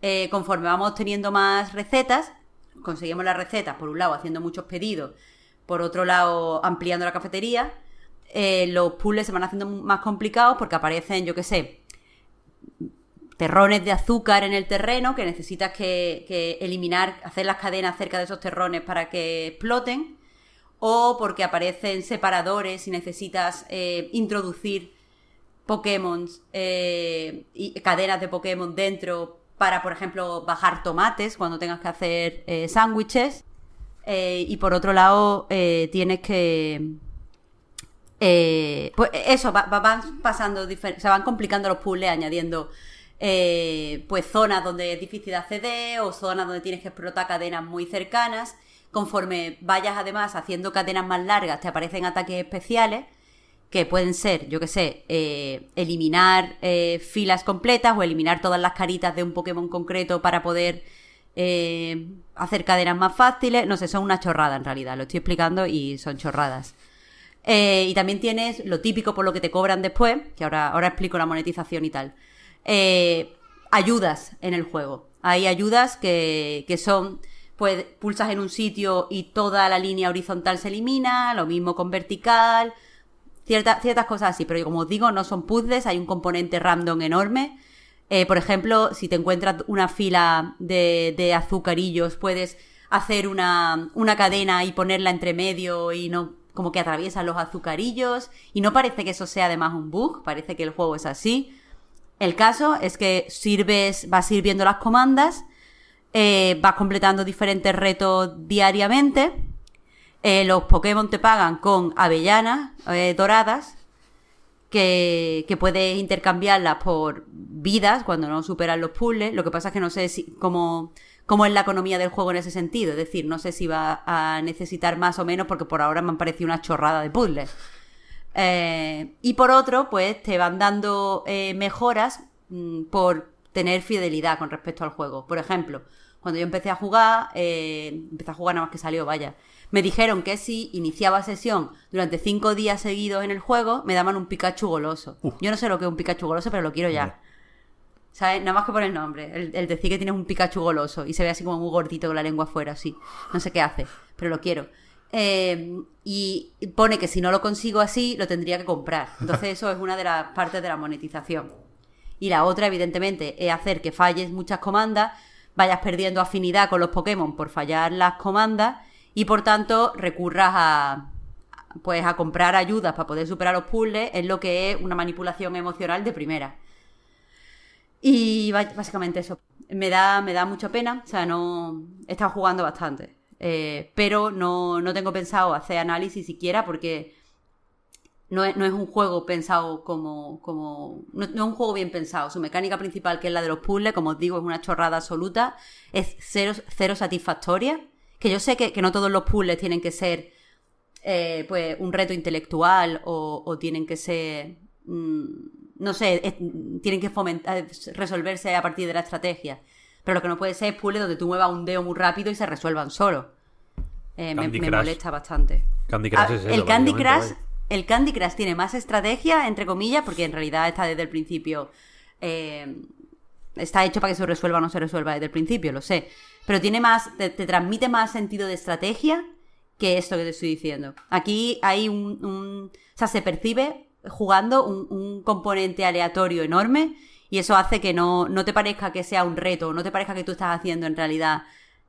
Eh, conforme vamos teniendo más recetas, conseguimos las recetas, por un lado haciendo muchos pedidos, por otro lado ampliando la cafetería, eh, los puzzles se van haciendo más complicados porque aparecen, yo qué sé, terrones de azúcar en el terreno que necesitas que, eliminar, hacer las cadenas cerca de esos terrones para que exploten, o porque aparecen separadores y necesitas eh, introducir Pokémon, eh, y cadenas de Pokémon dentro para, por ejemplo, bajar tomates cuando tengas que hacer eh, sándwiches. y por otro lado, tienes que... pues eso, van pasando, se van complicando los puzzles añadiendo eh, pues zonas donde es difícil acceder o zonas donde tienes que explotar cadenas muy cercanas. Conforme vayas además haciendo cadenas más largas, te aparecen ataques especiales que pueden ser, yo que sé, eh, eliminar eh, filas completas o eliminar todas las caritas de un Pokémon concreto para poder hacer cadenas más fáciles. No sé, son una chorrada en realidad, lo estoy explicando y son chorradas. y también tienes lo típico por lo que te cobran después, que ahora, ahora explico la monetización y tal. Eh, ayudas en el juego. Hay ayudas que, que son, pues pulsas en un sitio y toda la línea horizontal se elimina, lo mismo con vertical, ciertas, cosas así, pero como os digo, no son puzzles, hay un componente random enorme. Eh, por ejemplo, si te encuentras una fila de, azucarillos, puedes hacer una, una, cadena y ponerla entre medio y no como que atraviesan los azucarillos y no parece que eso sea además un bug, parece que el juego es así. El caso es que sirves, vas sirviendo las comandas, eh, vas completando diferentes retos diariamente. Eh, los Pokémon te pagan con avellanas eh, doradas, que, puedes intercambiarlas por vidas cuando no superas los puzzles. Lo que pasa es que no sé cómo, cómo es la economía del juego en ese sentido. Es decir, no sé si va a necesitar más o menos, porque por ahora me han parecido una chorrada de puzzles. Eh, y por otro, pues te van dando eh, mejoras mm, por tener fidelidad con respecto al juego. Por ejemplo, cuando yo empecé a jugar, eh, empecé a jugar nada más que salió, vaya. Me dijeron que si iniciaba sesión durante cinco días seguidos en el juego, me daban un Pikachu goloso. Yo no sé lo que es un Pikachu goloso, pero lo quiero ya. ¿Sabes? Nada más que por el nombre. El, decir que tienes un Pikachu goloso y se ve así como muy gordito con la lengua afuera, así. No sé qué hace, pero lo quiero. Em, y pone que si no lo consigo así, lo tendría que comprar. Entonces eso es una de las partes de la monetización. Y la otra, evidentemente, es hacer que falles muchas comandas, vayas perdiendo afinidad con los Pokémon por fallar las comandas y por tanto recurras a, pues, a comprar ayudas para poder superar los puzzles, es lo que es una manipulación emocional de primera. Y básicamente eso. Me da, me da mucha pena, o sea, no... He estado jugando bastante. Eh, pero no, tengo pensado hacer análisis siquiera porque no es, un juego pensado como... como no, es un juego bien pensado. Su mecánica principal, que es la de los puzzles, como os digo, es una chorrada absoluta, es cero, satisfactoria. Que yo sé que, que no todos los puzzles tienen que ser eh, pues, un reto intelectual o, tienen que ser... Mm, no sé, tienen que fomentar, resolverse a partir de la estrategia. Pero lo que no puede ser es puzzle donde tú muevas un dedo muy rápido y se resuelvan solo. Eh, me, molesta bastante. Ah, el Candy Crush, el Candy tiene más estrategia, entre comillas, porque en realidad está desde el principio. Eh, está hecho para que se resuelva o no se resuelva desde el principio, lo sé. Pero tiene más, te, transmite más sentido de estrategia que esto que te estoy diciendo. Aquí hay un, o sea, se percibe jugando un, componente aleatorio enorme y eso hace que no, no te parezca que sea un reto, no te parezca que tú estás haciendo en realidad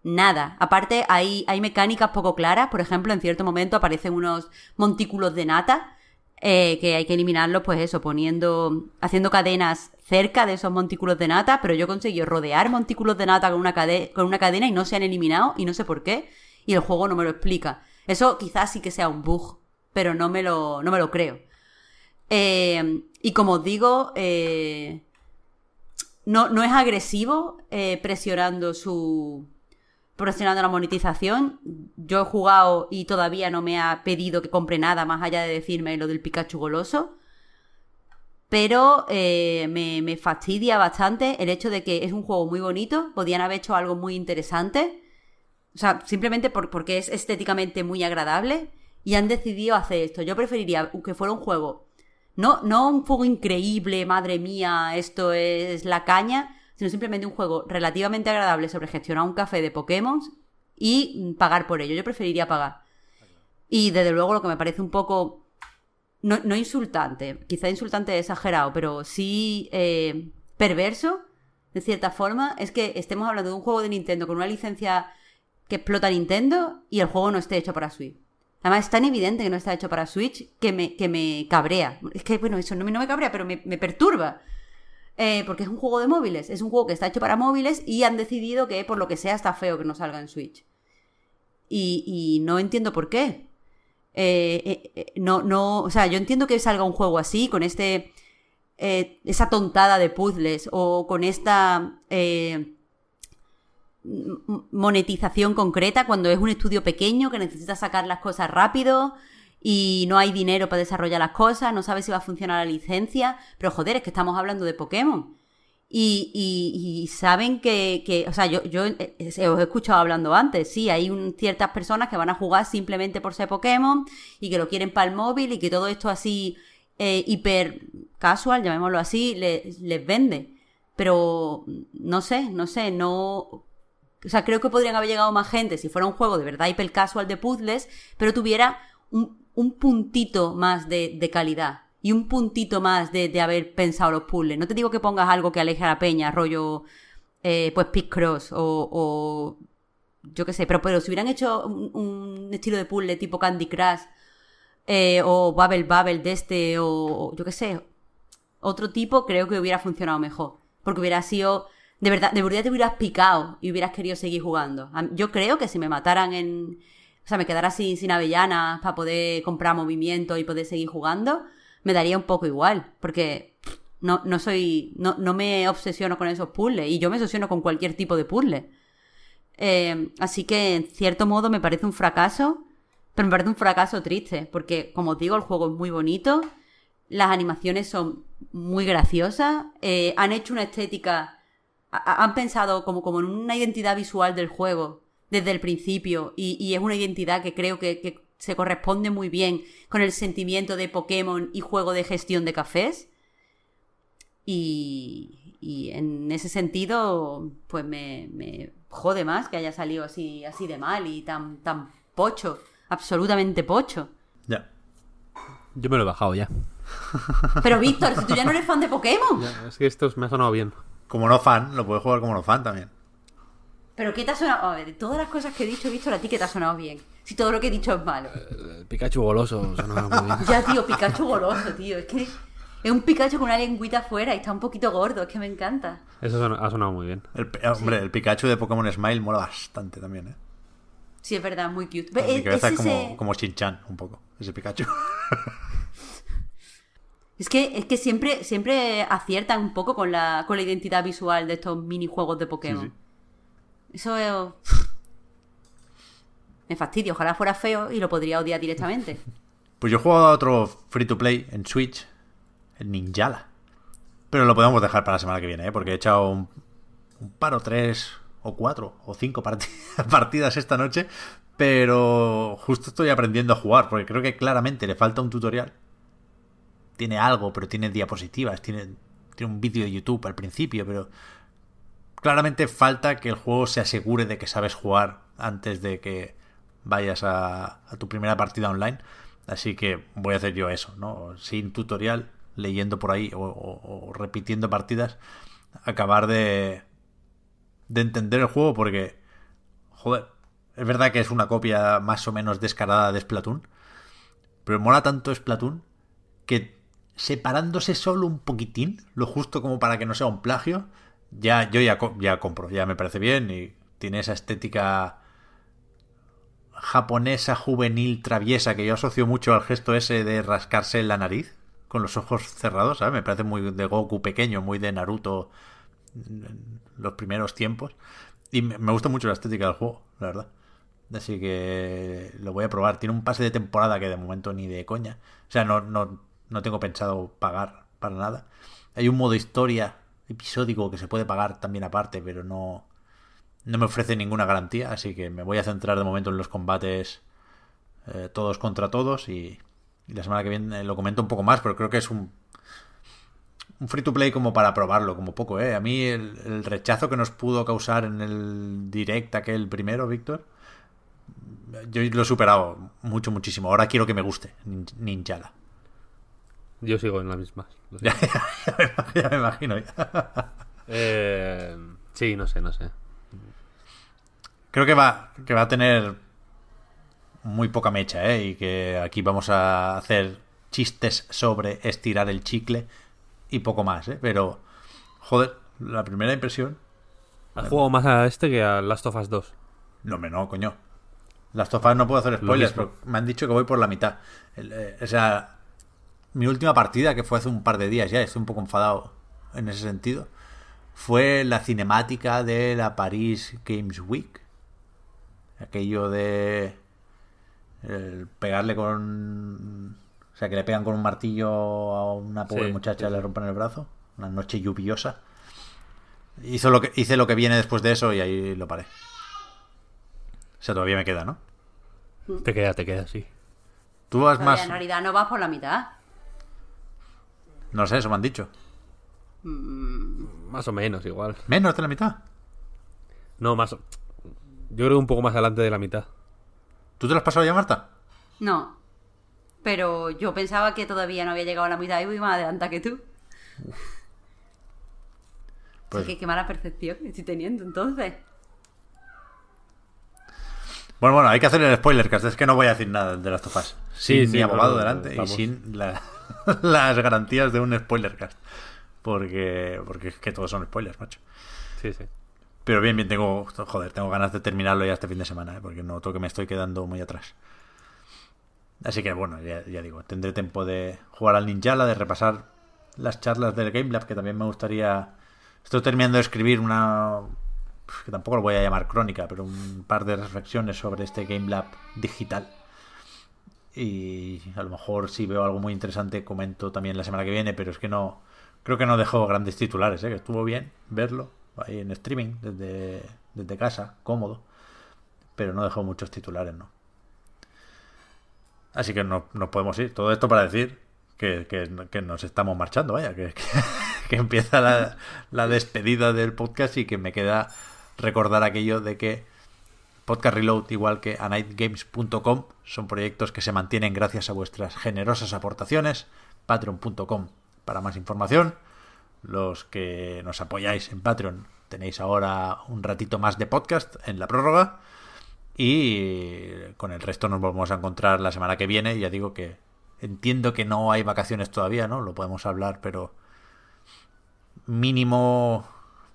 nada. Aparte, hay, hay mecánicas poco claras. Por ejemplo, en cierto momento aparecen unos montículos de nata. Eh, que hay que eliminarlos, pues eso, poniendo, haciendo cadenas cerca de esos montículos de nata, pero yo conseguí rodear montículos de nata con una, con una cadena y no se han eliminado y no sé por qué, y el juego no me lo explica. Eso quizás sí que sea un bug, pero no me lo, no me lo creo. Eh, y como os digo, eh, no, es agresivo eh, presionando su. presionando la monetización. Yo he jugado y todavía no me ha pedido que compre nada más allá de decirme lo del Pikachu goloso. Pero eh, me, fastidia bastante el hecho de que es un juego muy bonito. Podían haber hecho algo muy interesante. O sea, simplemente porque es estéticamente muy agradable. Y han decidido hacer esto. Yo preferiría que fuera un juego no, un juego increíble, madre mía, esto es la caña, sino simplemente un juego relativamente agradable sobre gestionar un café de Pokémon y pagar por ello. Yo preferiría pagar. Y desde luego lo que me parece un poco... No, insultante, quizá insultante exagerado, pero sí eh, perverso, de cierta forma, es que estemos hablando de un juego de Nintendo con una licencia que explota Nintendo y el juego no esté hecho para Switch. Además, es tan evidente que no está hecho para Switch que me, que me cabrea. Es que, bueno, eso no, me cabrea, pero me, perturba. Eh, porque es un juego de móviles. Es un juego que está hecho para móviles y han decidido que, por lo que sea, está feo que no salga en Switch. Y, no entiendo por qué. Eh, eh, no, no, o sea, yo entiendo que salga un juego así, con este. esa tontada de puzzles o con esta monetización concreta cuando es un estudio pequeño que necesita sacar las cosas rápido y no hay dinero para desarrollar las cosas, no sabe si va a funcionar la licencia, pero joder, es que estamos hablando de Pokémon. Y, saben que, o sea, yo, yo eh, os he escuchado hablando antes, sí, hay ciertas personas que van a jugar simplemente por ser Pokémon y que lo quieren para el móvil y que todo esto así eh, hiper casual, llamémoslo así, les vende. Pero no sé, no sé, no o sea, creo que podrían haber llegado más gente si fuera un juego de verdad hiper casual de puzzles, pero tuviera un, puntito más de, de, calidad y un puntito más de, de, haber pensado los puzzles. No te digo que pongas algo que aleje a la peña, rollo, eh, pues, Pick Cross o, yo qué sé, pero, si hubieran hecho un, estilo de puzzle tipo Candy Crush eh, o Bubble Bubble de este o yo qué sé, otro tipo, creo que hubiera funcionado mejor. Porque hubiera sido de verdad, de verdad te hubieras picado y hubieras querido seguir jugando. Yo creo que si me mataran en. O sea, me quedara sin, sin avellanas para poder comprar movimiento y poder seguir jugando, me daría un poco igual. Porque no, soy. No, me obsesiono con esos puzzles. Y yo me obsesiono con cualquier tipo de puzzle. Eh, así que, en cierto modo, me parece un fracaso. Pero me parece un fracaso triste. Porque, como os digo, el juego es muy bonito. Las animaciones son muy graciosas. Eh, han hecho una estética han pensado como, como en una identidad visual del juego desde el principio y, es una identidad que creo que, se corresponde muy bien con el sentimiento de Pokémon y juego de gestión de cafés. Y, y en ese sentido, pues me, jode más que haya salido así, así de mal y tan, tan pocho, absolutamente pocho. Ya. Yo me lo he bajado ya. Pero Víctor, si tú ya no eres fan de Pokémon. es que esto me ha sonado bien. Como no fan, lo puedes jugar como no fan también. Pero ¿qué te ha sonado? A ver, de todas las cosas que he dicho, he visto a ti que te ha sonado bien. Si todo lo que he dicho es malo. El eh, Pikachu goloso sonaba muy bien. Ya, tío, Pikachu goloso, tío. Es que es un Pikachu con una lengüita afuera y está un poquito gordo, es que me encanta. Eso ha sonado muy bien. hombre, el Pikachu de Pokémon Smile mola bastante también, ¿eh? Sí, es verdad, muy cute. mi cabeza es, como, como Shin-Chan, un poco, ese Pikachu. Es que, es que siempre, siempre aciertan un poco con la, identidad visual de estos minijuegos de Pokémon. Eso es. Me fastidio, ojalá fuera feo y lo podría odiar directamente. Pues yo he jugado a otro free to play en Switch, en Ninjala. Pero lo podemos dejar para la semana que viene, ¿eh? porque he echado un, un par o tres o cuatro o cinco partidas esta noche. Pero justo estoy aprendiendo a jugar, porque creo que claramente le falta un tutorial tiene algo, pero tiene diapositivas, tiene, tiene un vídeo de YouTube al principio, pero claramente falta que el juego se asegure de que sabes jugar antes de que vayas a, tu primera partida online. Así que voy a hacer yo eso, ¿no? Sin tutorial, leyendo por ahí o, repitiendo partidas, acabar de, de entender el juego porque, joder, es verdad que es una copia más o menos descarada de Splatoon, pero mola tanto Splatoon que separándose solo un poquitín, lo justo como para que no sea un plagio, ya yo ya, ya compro, ya me parece bien y tiene esa estética japonesa juvenil traviesa que yo asocio mucho al gesto ese de rascarse la nariz con los ojos cerrados, ¿sabes? Me parece muy de Goku pequeño, muy de Naruto los primeros tiempos. Y me gusta mucho la estética del juego, la verdad. Así que lo voy a probar. Tiene un pase de temporada que de momento ni de coña. O sea, no, no no tengo pensado pagar para nada. Hay un modo historia episódico que se puede pagar también aparte, pero no, no me ofrece ninguna garantía, así que me voy a centrar de momento en los combates eh, todos contra todos y, la semana que viene lo comento un poco más, pero creo que es un, un free to play como para probarlo, como poco, ¿eh? A mí el, el rechazo que nos pudo causar en el direct aquel primero, Víctor, yo lo he superado mucho, muchísimo. Ahora quiero que me guste Ninjala. Yo sigo en la misma. ya, me imagino. Eh, sí, no sé, no sé. Creo que va, que va a tener muy poca mecha, ¿eh? Y que aquí vamos a hacer chistes sobre estirar el chicle y poco más, ¿eh? Pero, joder, la primera impresión. Has jugado más a este que a Last of Us 2. No, me no, coño. Last of Us no puedo hacer spoilers, pero me han dicho que voy por la mitad. Eh, o sea, mi última partida, que fue hace un par de días ya, estoy un poco enfadado en ese sentido, fue la cinemática de la Paris Games Week. Aquello de pegarle con... O sea, que le pegan con un martillo a una pobre muchacha y le rompen el brazo. Una noche lluviosa. Hizo lo que, hice lo que viene después de eso y ahí lo paré. O sea, todavía me queda, ¿no? Te queda, te queda, sí. Tú vas más. En realidad no vas por la mitad. No sé, eso me han dicho. Mm, más o menos, igual. ¿Menos de la mitad? No, más. Yo creo un poco más adelante de la mitad. ¿Tú te lo has pasado ya, Marta? No. Pero yo pensaba que todavía no había llegado a la mitad y voy más adelante que tú. Pues que qué mala percepción estoy teniendo entonces. Bueno, bueno, hay que hacer el spoiler, que es que no voy a decir nada de las tofas. sin mi abogado delante y sin la, las garantías de un spoiler cast. Porque, porque es que todos son spoilers, macho. Pero bien, bien, tengo, joder, tengo ganas de terminarlo ya este fin de semana, eh, porque noto que me estoy quedando muy atrás. Así que bueno, ya, ya digo, tendré tiempo de jugar al Ninjala, de repasar las charlas del Game Lab, que también me gustaría... Estoy terminando de escribir una... que tampoco lo voy a llamar crónica, pero un par de reflexiones sobre este Game Lab digital y a lo mejor si veo algo muy interesante comento también la semana que viene, pero es que no creo que no dejó grandes titulares, ¿eh? que estuvo bien verlo ahí en streaming desde, casa, cómodo, pero no dejó muchos titulares, ¿no? Así que no, nos podemos ir. Todo esto para decir que, nos estamos marchando, vaya, que, empieza la, despedida del podcast y que me queda recordar aquello de que Podcast Reload, igual que NightGames.com. son proyectos que se mantienen gracias a vuestras generosas aportaciones. Patreon.com para más información. Los que nos apoyáis en Patreon tenéis ahora un ratito más de podcast en la prórroga. Y con el resto nos volvemos a encontrar la semana que viene. Ya digo que entiendo que no hay vacaciones todavía, ¿no? Lo podemos hablar, pero mínimo...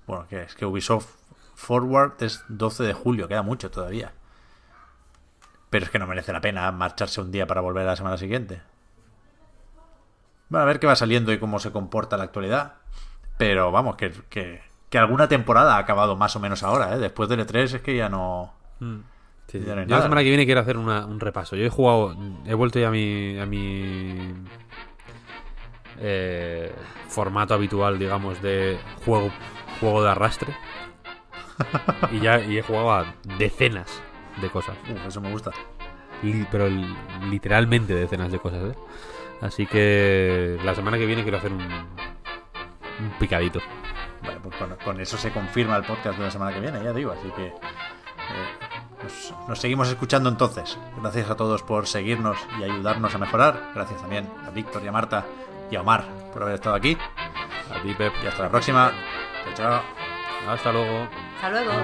Bueno, que es que Ubisoft Forward es 12 de julio, queda mucho todavía. Pero es que no merece la pena marcharse un día para volver a la semana siguiente. Bueno, a ver qué va saliendo y cómo se comporta la actualidad. Pero vamos, que, alguna temporada ha acabado más o menos ahora, ¿eh? Después del E3 es que ya no... Mm. la semana que viene quiero hacer un repaso. Yo he jugado, he vuelto ya a mi, a mi eh, formato habitual, digamos, de juego, juego de arrastre y ya y he jugado a decenas de cosas. eso me gusta. pero literalmente decenas de cosas, ¿eh? Así que la semana que viene quiero hacer un, un picadito. Bueno, pues con, eso se confirma el podcast de la semana que viene, ya digo, así que eh, nos, seguimos escuchando entonces. Gracias a todos por seguirnos y ayudarnos a mejorar. Gracias también a Víctor y a Marta y a Omar por haber estado aquí. A ti, Pep. Y hasta la próxima. Chao, chao. Hasta luego. Hasta luego.